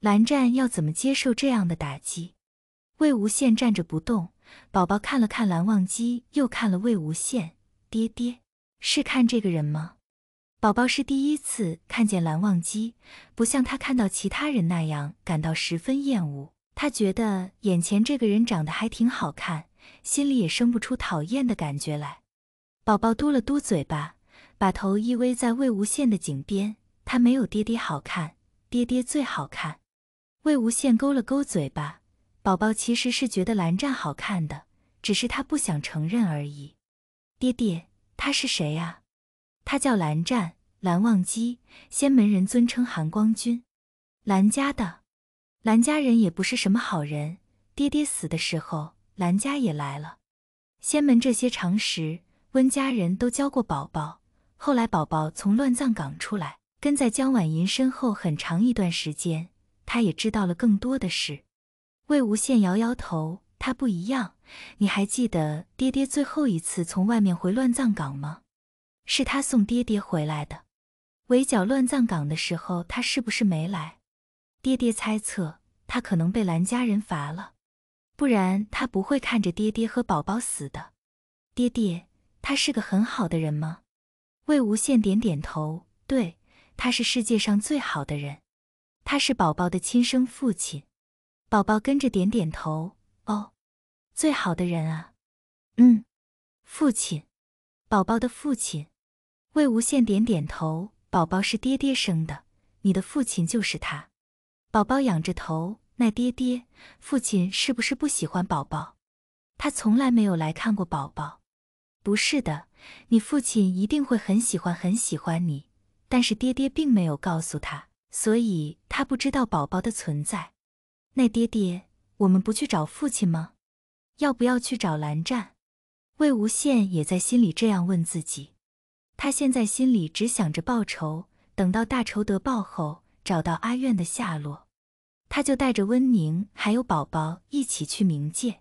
蓝湛要怎么接受这样的打击？魏无羡站着不动。宝宝看了看蓝忘机，又看了魏无羡，爹爹是看这个人吗？宝宝是第一次看见蓝忘机，不像他看到其他人那样感到十分厌恶，他觉得眼前这个人长得还挺好看。心里也生不出讨厌的感觉来。宝宝嘟了嘟嘴巴，把头依偎在魏无羡的颈边。他没有爹爹好看，爹爹最好看。魏无羡勾了勾嘴巴，宝宝其实是觉得蓝湛好看的，只是他不想承认而已。爹爹，他是谁呀？他叫蓝湛，蓝忘机，仙门人尊称寒光君。蓝家的，蓝家人也不是什么好人。爹爹死的时候。兰家也来了，仙门这些常识，温家人都教过宝宝。后来宝宝从乱葬岗出来，跟在江婉莹身后很长一段时间，他也知道了更多的事。魏无羡摇摇头，他不一样。你还记得爹爹最后一次从外面回乱葬岗吗？是他送爹爹回来的。围剿乱葬岗的时候，他是不是没来？爹爹猜测，他可能被兰家人罚了。不然他不会看着爹爹和宝宝死的。爹爹，他是个很好的人吗？魏无羡点点头，对，他是世界上最好的人。他是宝宝的亲生父亲。宝宝跟着点点头，哦，最好的人啊。嗯，父亲，宝宝的父亲。魏无羡点点头，宝宝是爹爹生的，你的父亲就是他。宝宝仰着头。那爹爹，父亲是不是不喜欢宝宝？他从来没有来看过宝宝。不是的，你父亲一定会很喜欢很喜欢你。但是爹爹并没有告诉他，所以他不知道宝宝的存在。那爹爹，我们不去找父亲吗？要不要去找蓝湛？魏无羡也在心里这样问自己。他现在心里只想着报仇，等到大仇得报后，找到阿苑的下落。他就带着温宁还有宝宝一起去冥界，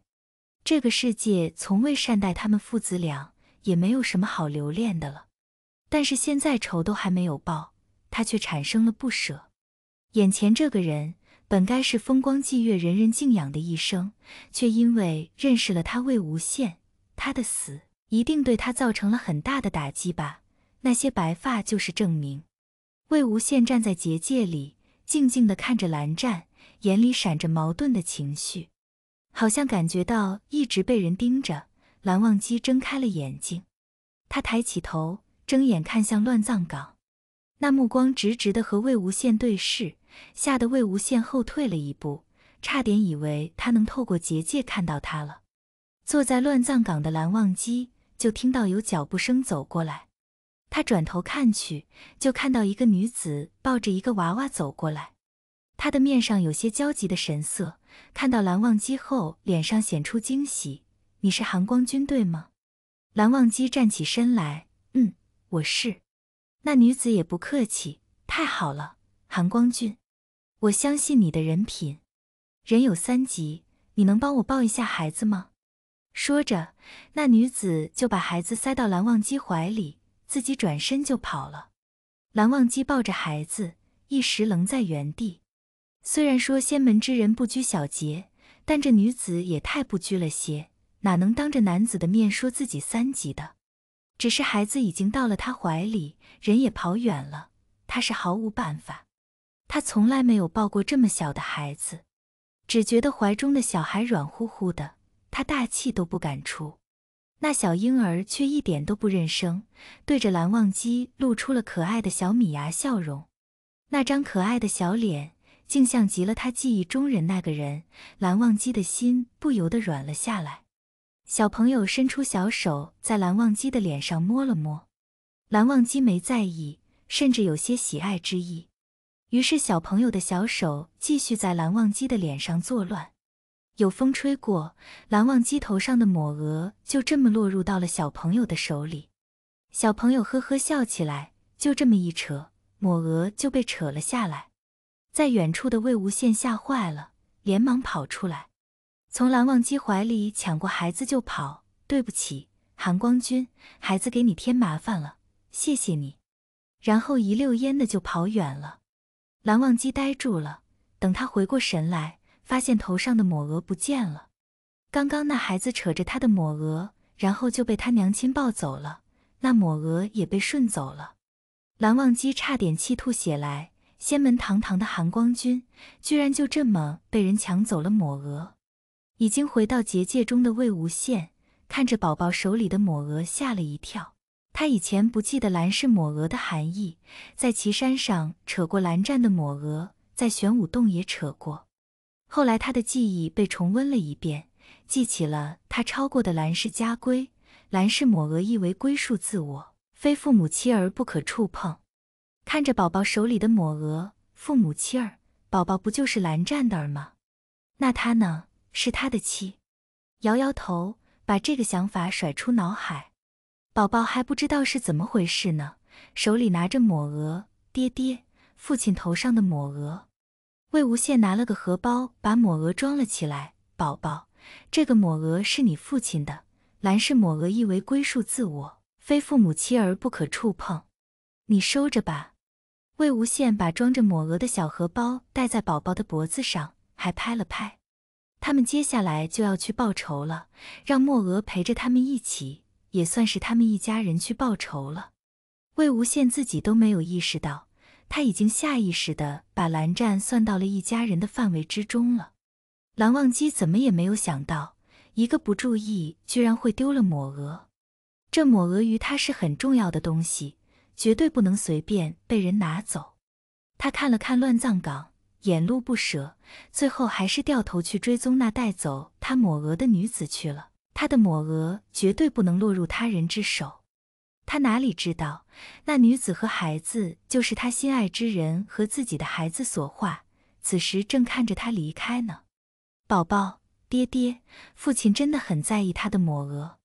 这个世界从未善待他们父子俩，也没有什么好留恋的了。但是现在仇都还没有报，他却产生了不舍。眼前这个人本该是风光霁月、人人敬仰的一生，却因为认识了他魏无羡，他的死一定对他造成了很大的打击吧？那些白发就是证明。魏无羡站在结界里，静静地看着蓝湛。眼里闪着矛盾的情绪，好像感觉到一直被人盯着。蓝忘机睁开了眼睛，他抬起头，睁眼看向乱葬岗，那目光直直的和魏无羡对视，吓得魏无羡后退了一步，差点以为他能透过结界看到他了。坐在乱葬岗的蓝忘机就听到有脚步声走过来，他转头看去，就看到一个女子抱着一个娃娃走过来。他的面上有些焦急的神色，看到蓝忘机后，脸上显出惊喜。“你是韩光军对吗？”蓝忘机站起身来，“嗯，我是。”那女子也不客气，“太好了，韩光军，我相信你的人品。人有三急，你能帮我抱一下孩子吗？”说着，那女子就把孩子塞到蓝忘机怀里，自己转身就跑了。蓝忘机抱着孩子，一时愣在原地。虽然说仙门之人不拘小节，但这女子也太不拘了些，哪能当着男子的面说自己三级的？只是孩子已经到了他怀里，人也跑远了，他是毫无办法。他从来没有抱过这么小的孩子，只觉得怀中的小孩软乎乎的，他大气都不敢出。那小婴儿却一点都不认生，对着蓝忘机露出了可爱的小米芽笑容，那张可爱的小脸。竟像极了他记忆中人那个人，蓝忘机的心不由得软了下来。小朋友伸出小手，在蓝忘机的脸上摸了摸，蓝忘机没在意，甚至有些喜爱之意。于是，小朋友的小手继续在蓝忘机的脸上作乱。有风吹过，蓝忘机头上的抹额就这么落入到了小朋友的手里。小朋友呵呵笑起来，就这么一扯，抹额就被扯了下来。在远处的魏无羡吓坏了，连忙跑出来，从蓝忘机怀里抢过孩子就跑。对不起，韩光君，孩子给你添麻烦了，谢谢你。然后一溜烟的就跑远了。蓝忘机呆住了，等他回过神来，发现头上的抹额不见了。刚刚那孩子扯着他的抹额，然后就被他娘亲抱走了，那抹额也被顺走了。蓝忘机差点气吐血来。仙门堂堂的寒光君，居然就这么被人抢走了抹额。已经回到结界中的魏无羡，看着宝宝手里的抹额，吓了一跳。他以前不记得蓝氏抹额的含义，在岐山上扯过蓝湛的抹额，在玄武洞也扯过。后来他的记忆被重温了一遍，记起了他抄过的蓝氏家规：蓝氏抹额意为归属自我，非父母妻儿不可触碰。看着宝宝手里的抹额，父母妻儿，宝宝不就是蓝湛的儿吗？那他呢？是他的妻？摇摇头，把这个想法甩出脑海。宝宝还不知道是怎么回事呢，手里拿着抹额，爹爹，父亲头上的抹额。魏无羡拿了个荷包，把抹额装了起来。宝宝，这个抹额是你父亲的。蓝氏抹额意为归属自我，非父母妻儿不可触碰。你收着吧，魏无羡把装着抹额的小荷包戴在宝宝的脖子上，还拍了拍。他们接下来就要去报仇了，让墨娥陪着他们一起，也算是他们一家人去报仇了。魏无羡自己都没有意识到，他已经下意识的把蓝湛算到了一家人的范围之中了。蓝忘机怎么也没有想到，一个不注意，居然会丢了抹额。这抹额于他是很重要的东西。绝对不能随便被人拿走。他看了看乱葬岗，眼露不舍，最后还是掉头去追踪那带走他抹额的女子去了。他的抹额绝对不能落入他人之手。他哪里知道，那女子和孩子就是他心爱之人和自己的孩子所化，此时正看着他离开呢。宝宝，爹爹，父亲真的很在意他的抹额。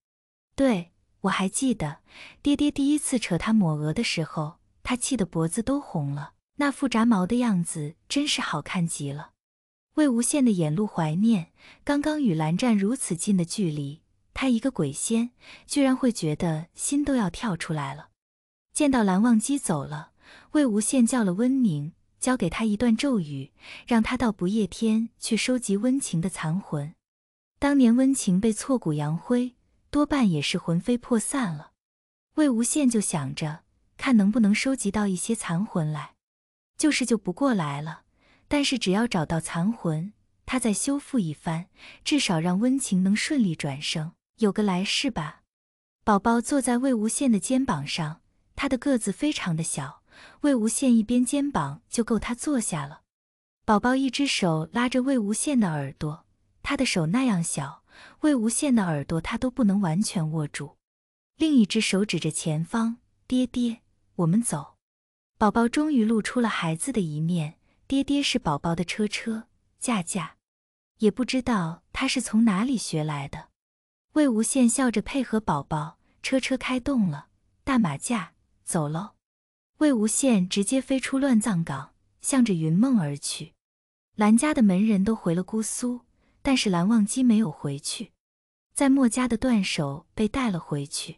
对。我还记得，爹爹第一次扯他抹额的时候，他气得脖子都红了，那副炸毛的样子真是好看极了。魏无羡的眼露怀念，刚刚与蓝湛如此近的距离，他一个鬼仙居然会觉得心都要跳出来了。见到蓝忘机走了，魏无羡叫了温宁，交给他一段咒语，让他到不夜天去收集温情的残魂。当年温情被挫骨扬灰。多半也是魂飞魄散了，魏无羡就想着看能不能收集到一些残魂来，就是就不过来了。但是只要找到残魂，他再修复一番，至少让温情能顺利转生，有个来世吧。宝宝坐在魏无羡的肩膀上，他的个子非常的小，魏无羡一边肩膀就够他坐下了。宝宝一只手拉着魏无羡的耳朵，他的手那样小。魏无羡的耳朵，他都不能完全握住，另一只手指着前方：“爹爹，我们走。”宝宝终于露出了孩子的一面。爹爹是宝宝的车车驾驾，也不知道他是从哪里学来的。魏无羡笑着配合宝宝，车车开动了，大马驾走喽。魏无羡直接飞出乱葬岗，向着云梦而去。兰家的门人都回了姑苏。但是蓝忘机没有回去，在墨家的断手被带了回去。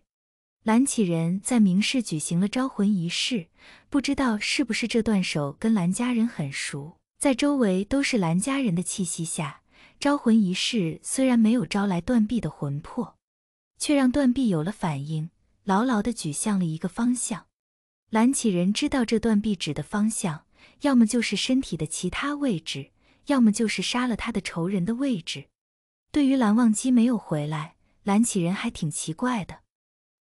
蓝启仁在明氏举行了招魂仪式，不知道是不是这断手跟蓝家人很熟，在周围都是蓝家人的气息下，招魂仪式虽然没有招来断臂的魂魄，却让断臂有了反应，牢牢地举向了一个方向。蓝启仁知道这断臂指的方向，要么就是身体的其他位置。要么就是杀了他的仇人的位置。对于蓝忘机没有回来，蓝启人还挺奇怪的。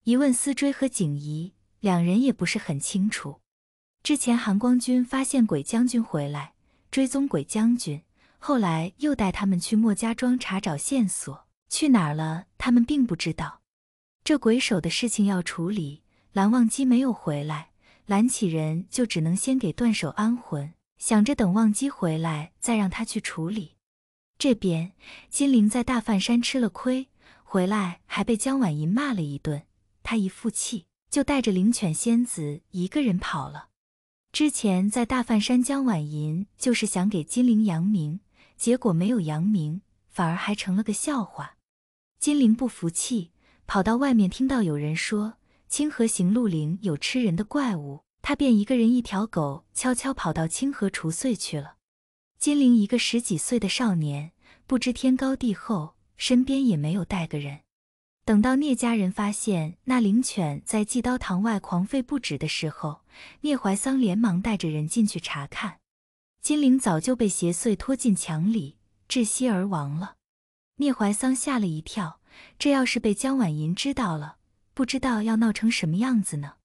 一问思追和景怡，两人也不是很清楚。之前韩光军发现鬼将军回来，追踪鬼将军，后来又带他们去莫家庄查找线索，去哪儿了，他们并不知道。这鬼手的事情要处理，蓝忘机没有回来，蓝启人就只能先给断手安魂。想着等忘机回来再让他去处理。这边金凌在大梵山吃了亏，回来还被江婉吟骂了一顿。他一负气，就带着灵犬仙子一个人跑了。之前在大梵山，江婉银就是想给金陵扬名，结果没有扬名，反而还成了个笑话。金陵不服气，跑到外面，听到有人说清河行路岭有吃人的怪物。他便一个人一条狗，悄悄跑到清河除祟去了。金陵一个十几岁的少年，不知天高地厚，身边也没有带个人。等到聂家人发现那灵犬在祭刀堂外狂吠不止的时候，聂怀桑连忙带着人进去查看，金陵早就被邪祟拖进墙里窒息而亡了。聂怀桑吓了一跳，这要是被江婉莹知道了，不知道要闹成什么样子呢。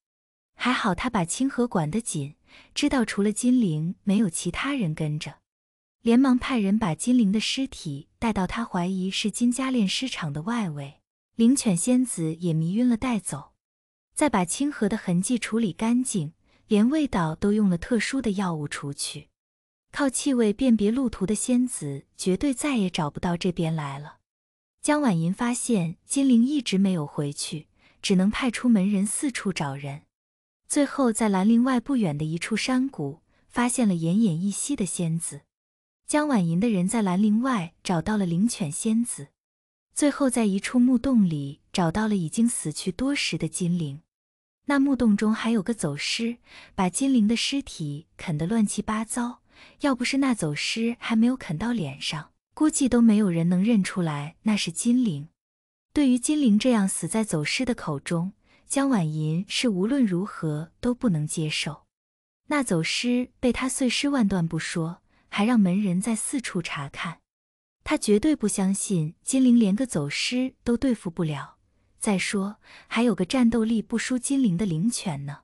还好他把清河管得紧，知道除了金陵没有其他人跟着，连忙派人把金陵的尸体带到他怀疑是金家炼尸场的外围，灵犬仙子也迷晕了带走，再把清河的痕迹处理干净，连味道都用了特殊的药物除去，靠气味辨别路途的仙子绝对再也找不到这边来了。江婉莹发现金陵一直没有回去，只能派出门人四处找人。最后，在兰陵外不远的一处山谷，发现了奄奄一息的仙子江婉莹的人在兰陵外找到了灵犬仙子，最后在一处木洞里找到了已经死去多时的金灵。那木洞中还有个走尸，把金灵的尸体啃得乱七八糟。要不是那走尸还没有啃到脸上，估计都没有人能认出来那是金灵。对于金灵这样死在走尸的口中。江婉银是无论如何都不能接受，那走尸被他碎尸万段不说，还让门人在四处查看。他绝对不相信金灵连个走尸都对付不了。再说还有个战斗力不输金灵的灵犬呢。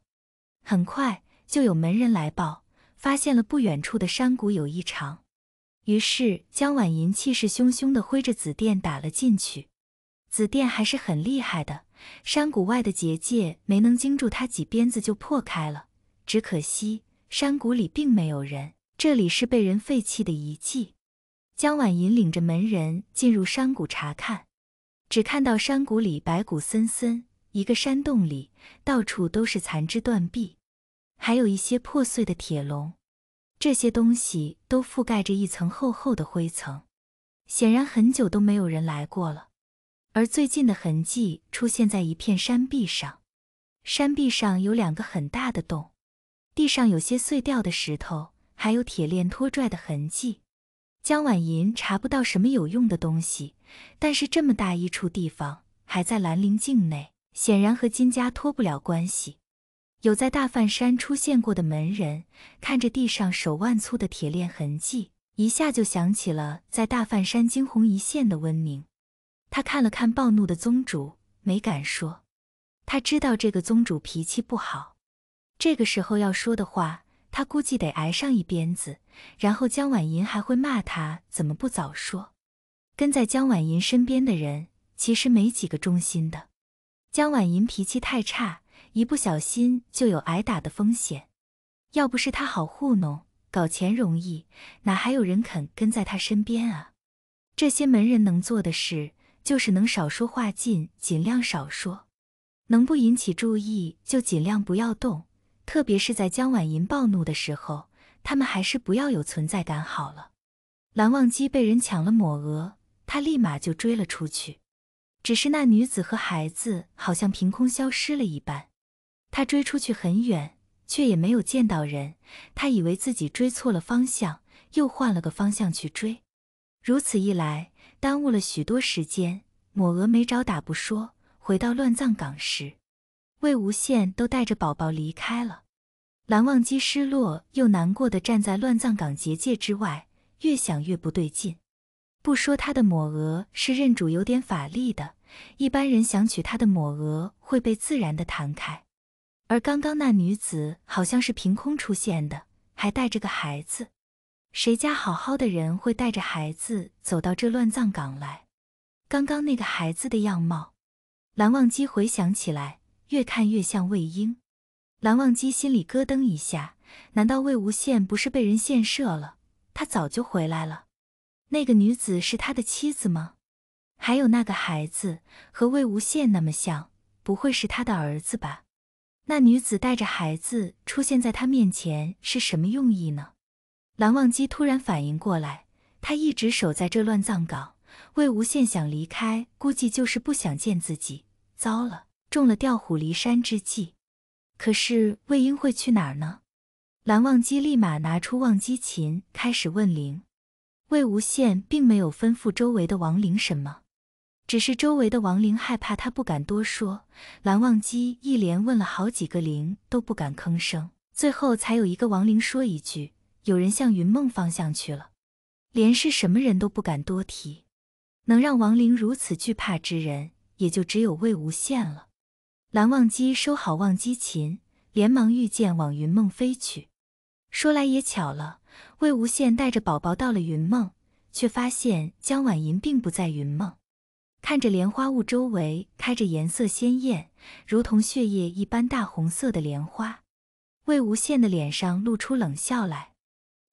很快就有门人来报，发现了不远处的山谷有异常。于是江婉银气势汹汹地挥着紫电打了进去。紫电还是很厉害的。山谷外的结界没能经住他几鞭子就破开了，只可惜山谷里并没有人，这里是被人废弃的遗迹。江婉引领着门人进入山谷查看，只看到山谷里白骨森森，一个山洞里到处都是残肢断臂，还有一些破碎的铁笼，这些东西都覆盖着一层厚厚的灰层，显然很久都没有人来过了。而最近的痕迹出现在一片山壁上，山壁上有两个很大的洞，地上有些碎掉的石头，还有铁链拖拽的痕迹。江婉吟查不到什么有用的东西，但是这么大一处地方还在兰陵境内，显然和金家脱不了关系。有在大范山出现过的门人看着地上手腕粗的铁链痕迹，一下就想起了在大范山惊鸿一现的温宁。他看了看暴怒的宗主，没敢说。他知道这个宗主脾气不好，这个时候要说的话，他估计得挨上一鞭子，然后江婉银还会骂他怎么不早说。跟在江婉银身边的人，其实没几个忠心的。江婉银脾气太差，一不小心就有挨打的风险。要不是他好糊弄，搞钱容易，哪还有人肯跟在他身边啊？这些门人能做的事。就是能少说话尽尽量少说，能不引起注意就尽量不要动，特别是在江婉莹暴怒的时候，他们还是不要有存在感好了。蓝忘机被人抢了抹额，他立马就追了出去，只是那女子和孩子好像凭空消失了一般，他追出去很远，却也没有见到人，他以为自己追错了方向，又换了个方向去追，如此一来。耽误了许多时间，抹额没找打不说，回到乱葬岗时，魏无羡都带着宝宝离开了。蓝忘机失落又难过的站在乱葬岗结界之外，越想越不对劲。不说他的抹额是认主，有点法力的，一般人想取他的抹额会被自然的弹开，而刚刚那女子好像是凭空出现的，还带着个孩子。谁家好好的人会带着孩子走到这乱葬岗来？刚刚那个孩子的样貌，蓝忘机回想起来，越看越像魏婴。蓝忘机心里咯噔一下，难道魏无羡不是被人献射了？他早就回来了。那个女子是他的妻子吗？还有那个孩子和魏无羡那么像，不会是他的儿子吧？那女子带着孩子出现在他面前是什么用意呢？蓝忘机突然反应过来，他一直守在这乱葬岗，魏无羡想离开，估计就是不想见自己。糟了，中了调虎离山之计。可是魏婴会去哪儿呢？蓝忘机立马拿出忘机琴，开始问灵。魏无羡并没有吩咐周围的亡灵什么，只是周围的亡灵害怕他，不敢多说。蓝忘机一连问了好几个灵，都不敢吭声，最后才有一个亡灵说一句。有人向云梦方向去了，连是什么人都不敢多提。能让王林如此惧怕之人，也就只有魏无羡了。蓝忘机收好忘机琴，连忙御剑往云梦飞去。说来也巧了，魏无羡带着宝宝到了云梦，却发现江婉银并不在云梦。看着莲花坞周围开着颜色鲜艳，如同血液一般大红色的莲花，魏无羡的脸上露出冷笑来。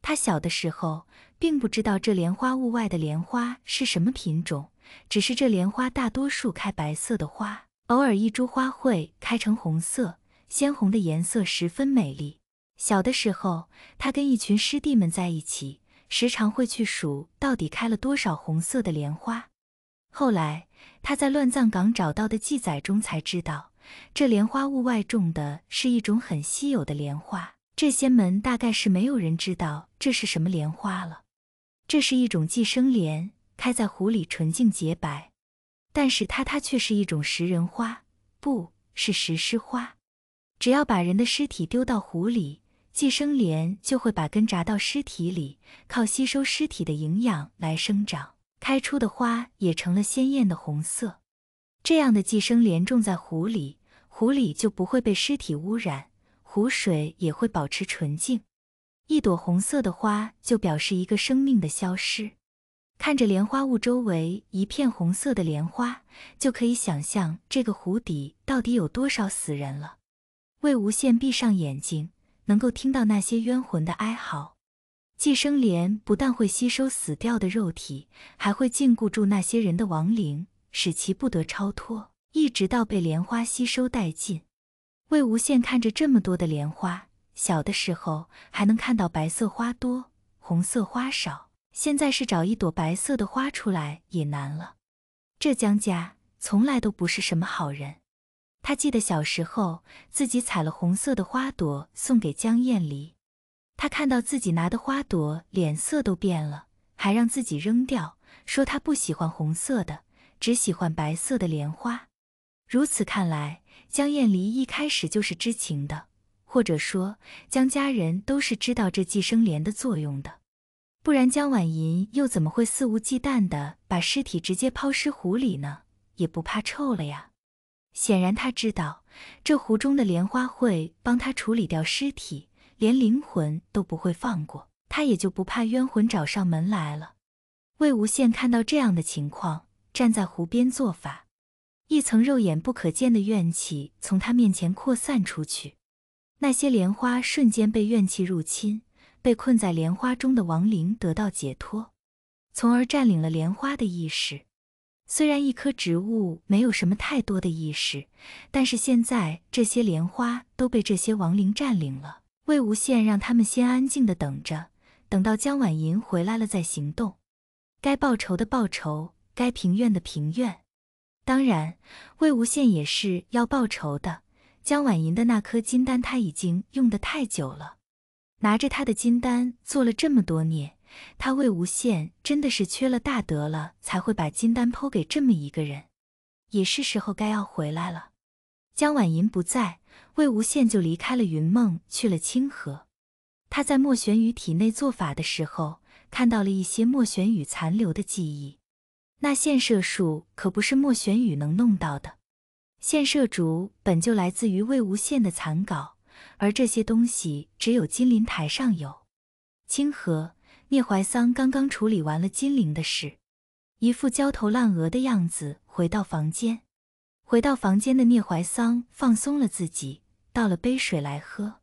他小的时候并不知道这莲花坞外的莲花是什么品种，只是这莲花大多数开白色的花，偶尔一株花会开成红色，鲜红的颜色十分美丽。小的时候，他跟一群师弟们在一起，时常会去数到底开了多少红色的莲花。后来，他在乱葬岗找到的记载中才知道，这莲花坞外种的是一种很稀有的莲花。这些门大概是没有人知道这是什么莲花了。这是一种寄生莲，开在湖里，纯净洁白。但是它它却是一种食人花，不是食尸花。只要把人的尸体丢到湖里，寄生莲就会把根扎到尸体里，靠吸收尸体的营养来生长，开出的花也成了鲜艳的红色。这样的寄生莲种在湖里，湖里就不会被尸体污染。湖水也会保持纯净。一朵红色的花就表示一个生命的消失。看着莲花坞周围一片红色的莲花，就可以想象这个湖底到底有多少死人了。魏无羡闭上眼睛，能够听到那些冤魂的哀嚎。寄生莲不但会吸收死掉的肉体，还会禁锢住那些人的亡灵，使其不得超脱，一直到被莲花吸收殆尽。魏无羡看着这么多的莲花，小的时候还能看到白色花多、红色花少，现在是找一朵白色的花出来也难了。这江家从来都不是什么好人。他记得小时候自己采了红色的花朵送给江厌离，他看到自己拿的花朵，脸色都变了，还让自己扔掉，说他不喜欢红色的，只喜欢白色的莲花。如此看来。江燕离一开始就是知情的，或者说江家人都是知道这寄生莲的作用的，不然江婉莹又怎么会肆无忌惮的把尸体直接抛尸湖里呢？也不怕臭了呀！显然他知道这湖中的莲花会帮他处理掉尸体，连灵魂都不会放过，他也就不怕冤魂找上门来了。魏无羡看到这样的情况，站在湖边做法。一层肉眼不可见的怨气从他面前扩散出去，那些莲花瞬间被怨气入侵，被困在莲花中的亡灵得到解脱，从而占领了莲花的意识。虽然一棵植物没有什么太多的意识，但是现在这些莲花都被这些亡灵占领了。魏无羡让他们先安静的等着，等到江婉莹回来了再行动。该报仇的报仇，该平怨的平怨。当然，魏无羡也是要报仇的。江晚吟的那颗金丹，他已经用得太久了。拿着他的金丹做了这么多孽，他魏无羡真的是缺了大德了，才会把金丹抛给这么一个人。也是时候该要回来了。江晚吟不在，魏无羡就离开了云梦，去了清河。他在莫玄羽体内做法的时候，看到了一些莫玄羽残留的记忆。那线射术可不是莫玄宇能弄到的，线射竹本就来自于魏无羡的残稿，而这些东西只有金陵台上有。清河聂怀桑刚刚处理完了金陵的事，一副焦头烂额的样子，回到房间。回到房间的聂怀桑放松了自己，倒了杯水来喝，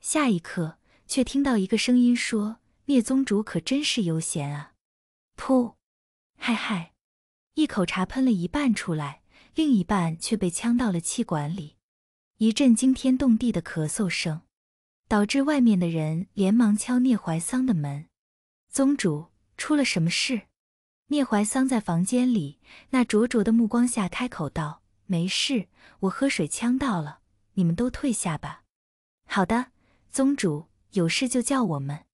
下一刻却听到一个声音说：“聂宗主可真是悠闲啊。”噗。嗨嗨，一口茶喷了一半出来，另一半却被呛到了气管里，一阵惊天动地的咳嗽声，导致外面的人连忙敲聂怀桑的门。宗主，出了什么事？聂怀桑在房间里那灼灼的目光下开口道：“没事，我喝水呛到了，你们都退下吧。”“好的，宗主有事就叫我们。”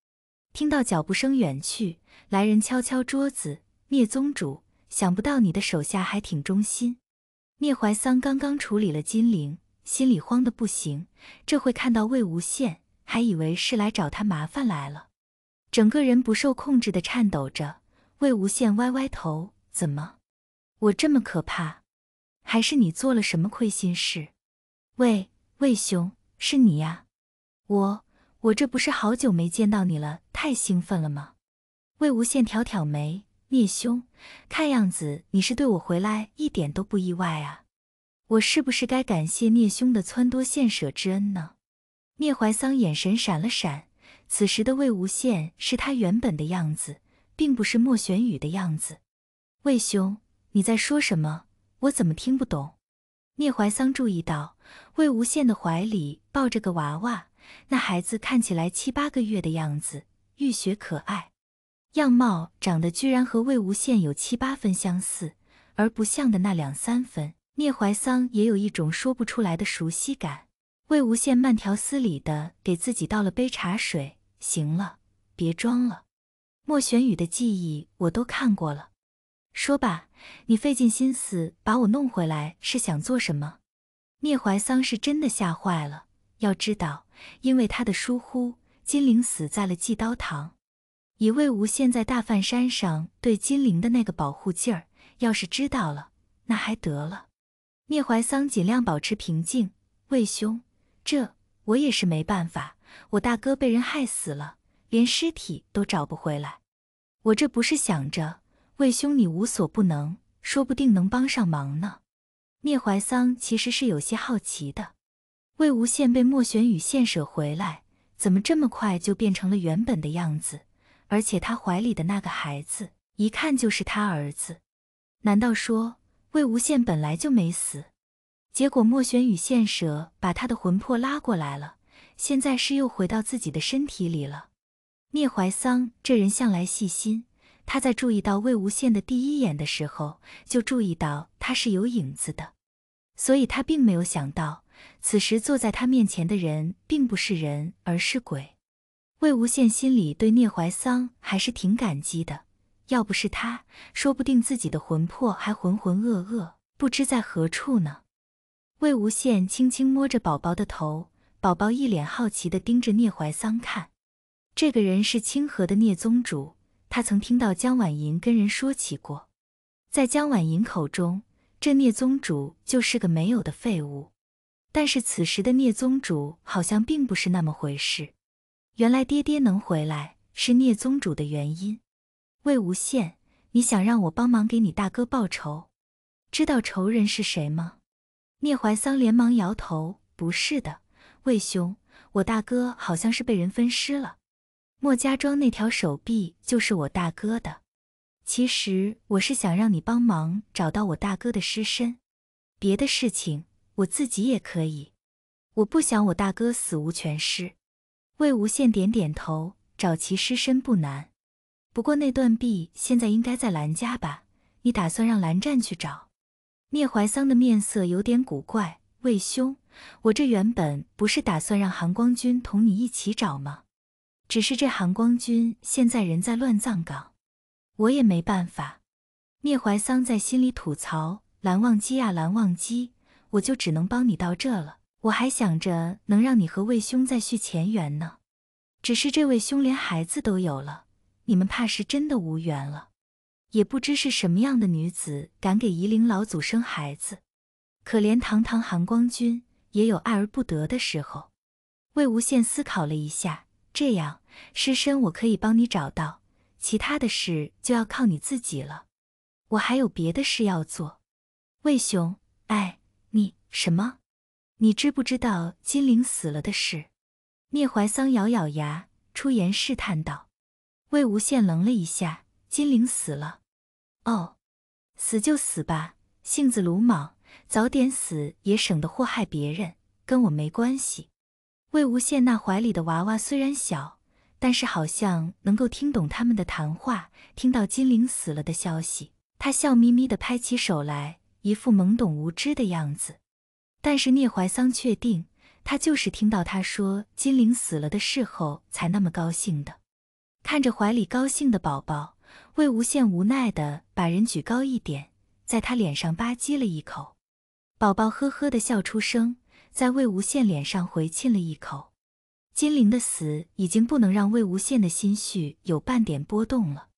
听到脚步声远去，来人敲敲桌子。灭宗主，想不到你的手下还挺忠心。聂怀桑刚刚处理了金陵，心里慌得不行，这会看到魏无羡，还以为是来找他麻烦来了，整个人不受控制的颤抖着。魏无羡歪歪头，怎么？我这么可怕？还是你做了什么亏心事？喂，魏兄，是你呀！我我这不是好久没见到你了，太兴奋了吗？魏无羡挑挑眉。聂兄，看样子你是对我回来一点都不意外啊！我是不是该感谢聂兄的撺掇献舍之恩呢？聂怀桑眼神闪了闪，此时的魏无羡是他原本的样子，并不是莫玄宇的样子。魏兄，你在说什么？我怎么听不懂？聂怀桑注意到魏无羡的怀里抱着个娃娃，那孩子看起来七八个月的样子，玉雪可爱。样貌长得居然和魏无羡有七八分相似，而不像的那两三分，聂怀桑也有一种说不出来的熟悉感。魏无羡慢条斯理地给自己倒了杯茶水，行了，别装了。莫玄羽的记忆我都看过了，说吧，你费尽心思把我弄回来是想做什么？聂怀桑是真的吓坏了，要知道，因为他的疏忽，金凌死在了祭刀堂。以魏无羡在大梵山上对金陵的那个保护劲儿，要是知道了，那还得了？聂怀桑尽量保持平静。魏兄，这我也是没办法，我大哥被人害死了，连尸体都找不回来。我这不是想着，魏兄你无所不能，说不定能帮上忙呢。聂怀桑其实是有些好奇的。魏无羡被莫玄羽献舍回来，怎么这么快就变成了原本的样子？而且他怀里的那个孩子，一看就是他儿子。难道说魏无羡本来就没死，结果莫玄与献舍把他的魂魄拉过来了，现在是又回到自己的身体里了？聂怀桑这人向来细心，他在注意到魏无羡的第一眼的时候，就注意到他是有影子的，所以他并没有想到，此时坐在他面前的人并不是人，而是鬼。魏无羡心里对聂怀桑还是挺感激的，要不是他，说不定自己的魂魄还浑浑噩噩，不知在何处呢。魏无羡轻轻摸着宝宝的头，宝宝一脸好奇的盯着聂怀桑看。这个人是清河的聂宗主，他曾听到江婉莹跟人说起过，在江婉莹口中，这聂宗主就是个没有的废物，但是此时的聂宗主好像并不是那么回事。原来爹爹能回来是聂宗主的原因。魏无羡，你想让我帮忙给你大哥报仇？知道仇人是谁吗？聂怀桑连忙摇头：“不是的，魏兄，我大哥好像是被人分尸了。莫家庄那条手臂就是我大哥的。其实我是想让你帮忙找到我大哥的尸身，别的事情我自己也可以。我不想我大哥死无全尸。”魏无羡点点头，找其尸身不难，不过那断臂现在应该在蓝家吧？你打算让蓝湛去找？聂怀桑的面色有点古怪。魏兄，我这原本不是打算让韩光君同你一起找吗？只是这韩光君现在人在乱葬岗，我也没办法。聂怀桑在心里吐槽：蓝忘机啊，蓝忘机，我就只能帮你到这了。我还想着能让你和魏兄再续前缘呢，只是这位兄连孩子都有了，你们怕是真的无缘了。也不知是什么样的女子敢给夷陵老祖生孩子，可怜堂堂寒光君也有爱而不得的时候。魏无羡思考了一下，这样尸身我可以帮你找到，其他的事就要靠你自己了。我还有别的事要做，魏兄，哎，你什么？你知不知道金玲死了的事？聂怀桑咬咬牙，出言试探道。魏无羡愣了一下：“金玲死了？哦，死就死吧，性子鲁莽，早点死也省得祸害别人，跟我没关系。”魏无羡那怀里的娃娃虽然小，但是好像能够听懂他们的谈话，听到金玲死了的消息，他笑眯眯的拍起手来，一副懵懂无知的样子。但是聂怀桑确定，他就是听到他说金玲死了的事后才那么高兴的。看着怀里高兴的宝宝，魏无羡无奈的把人举高一点，在他脸上吧唧了一口。宝宝呵呵的笑出声，在魏无羡脸上回亲了一口。金玲的死已经不能让魏无羡的心绪有半点波动了。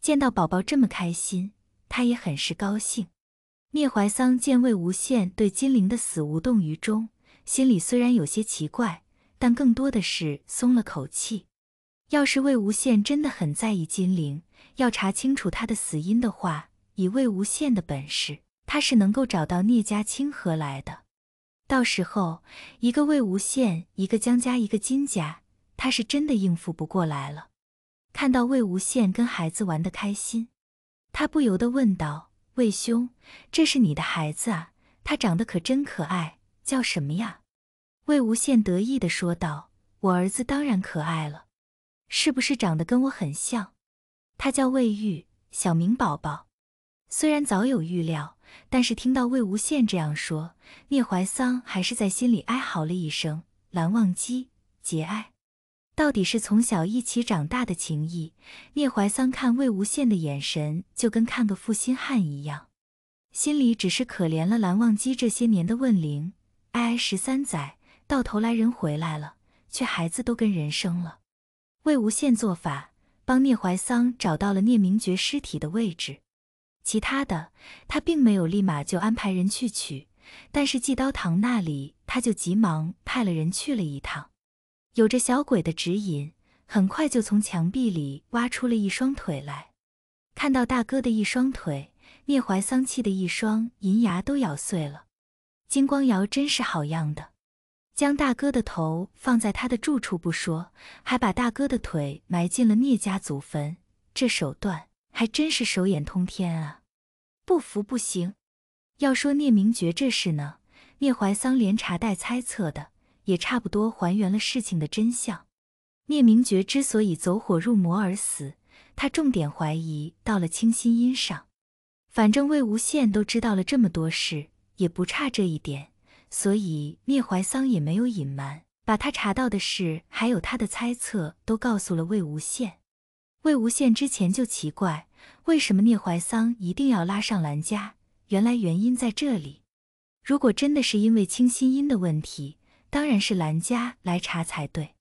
见到宝宝这么开心，他也很是高兴。聂怀桑见魏无羡对金陵的死无动于衷，心里虽然有些奇怪，但更多的是松了口气。要是魏无羡真的很在意金陵，要查清楚他的死因的话，以魏无羡的本事，他是能够找到聂家清河来的。到时候，一个魏无羡，一个江家，一个金家，他是真的应付不过来了。看到魏无羡跟孩子玩得开心，他不由得问道。魏兄，这是你的孩子啊，他长得可真可爱，叫什么呀？魏无羡得意地说道：“我儿子当然可爱了，是不是长得跟我很像？他叫魏玉，小明宝宝。”虽然早有预料，但是听到魏无羡这样说，聂怀桑还是在心里哀嚎了一声：“蓝忘机，节哀。”到底是从小一起长大的情谊。聂怀桑看魏无羡的眼神就跟看个负心汉一样，心里只是可怜了蓝忘机这些年的问灵，哀哀十三载，到头来人回来了，却孩子都跟人生了。魏无羡做法帮聂怀桑找到了聂明珏尸体的位置，其他的他并没有立马就安排人去取，但是祭刀堂那里他就急忙派了人去了一趟。有着小鬼的指引，很快就从墙壁里挖出了一双腿来。看到大哥的一双腿，聂怀桑气的一双银牙都咬碎了。金光瑶真是好样的，将大哥的头放在他的住处不说，还把大哥的腿埋进了聂家祖坟。这手段还真是手眼通天啊！不服不行。要说聂明觉这事呢，聂怀桑连查带猜测的。也差不多还原了事情的真相。聂明觉之所以走火入魔而死，他重点怀疑到了清心音上。反正魏无羡都知道了这么多事，也不差这一点，所以聂怀桑也没有隐瞒，把他查到的事还有他的猜测都告诉了魏无羡。魏无羡之前就奇怪，为什么聂怀桑一定要拉上兰家？原来原因在这里。如果真的是因为清心音的问题。当然是兰家来查才对。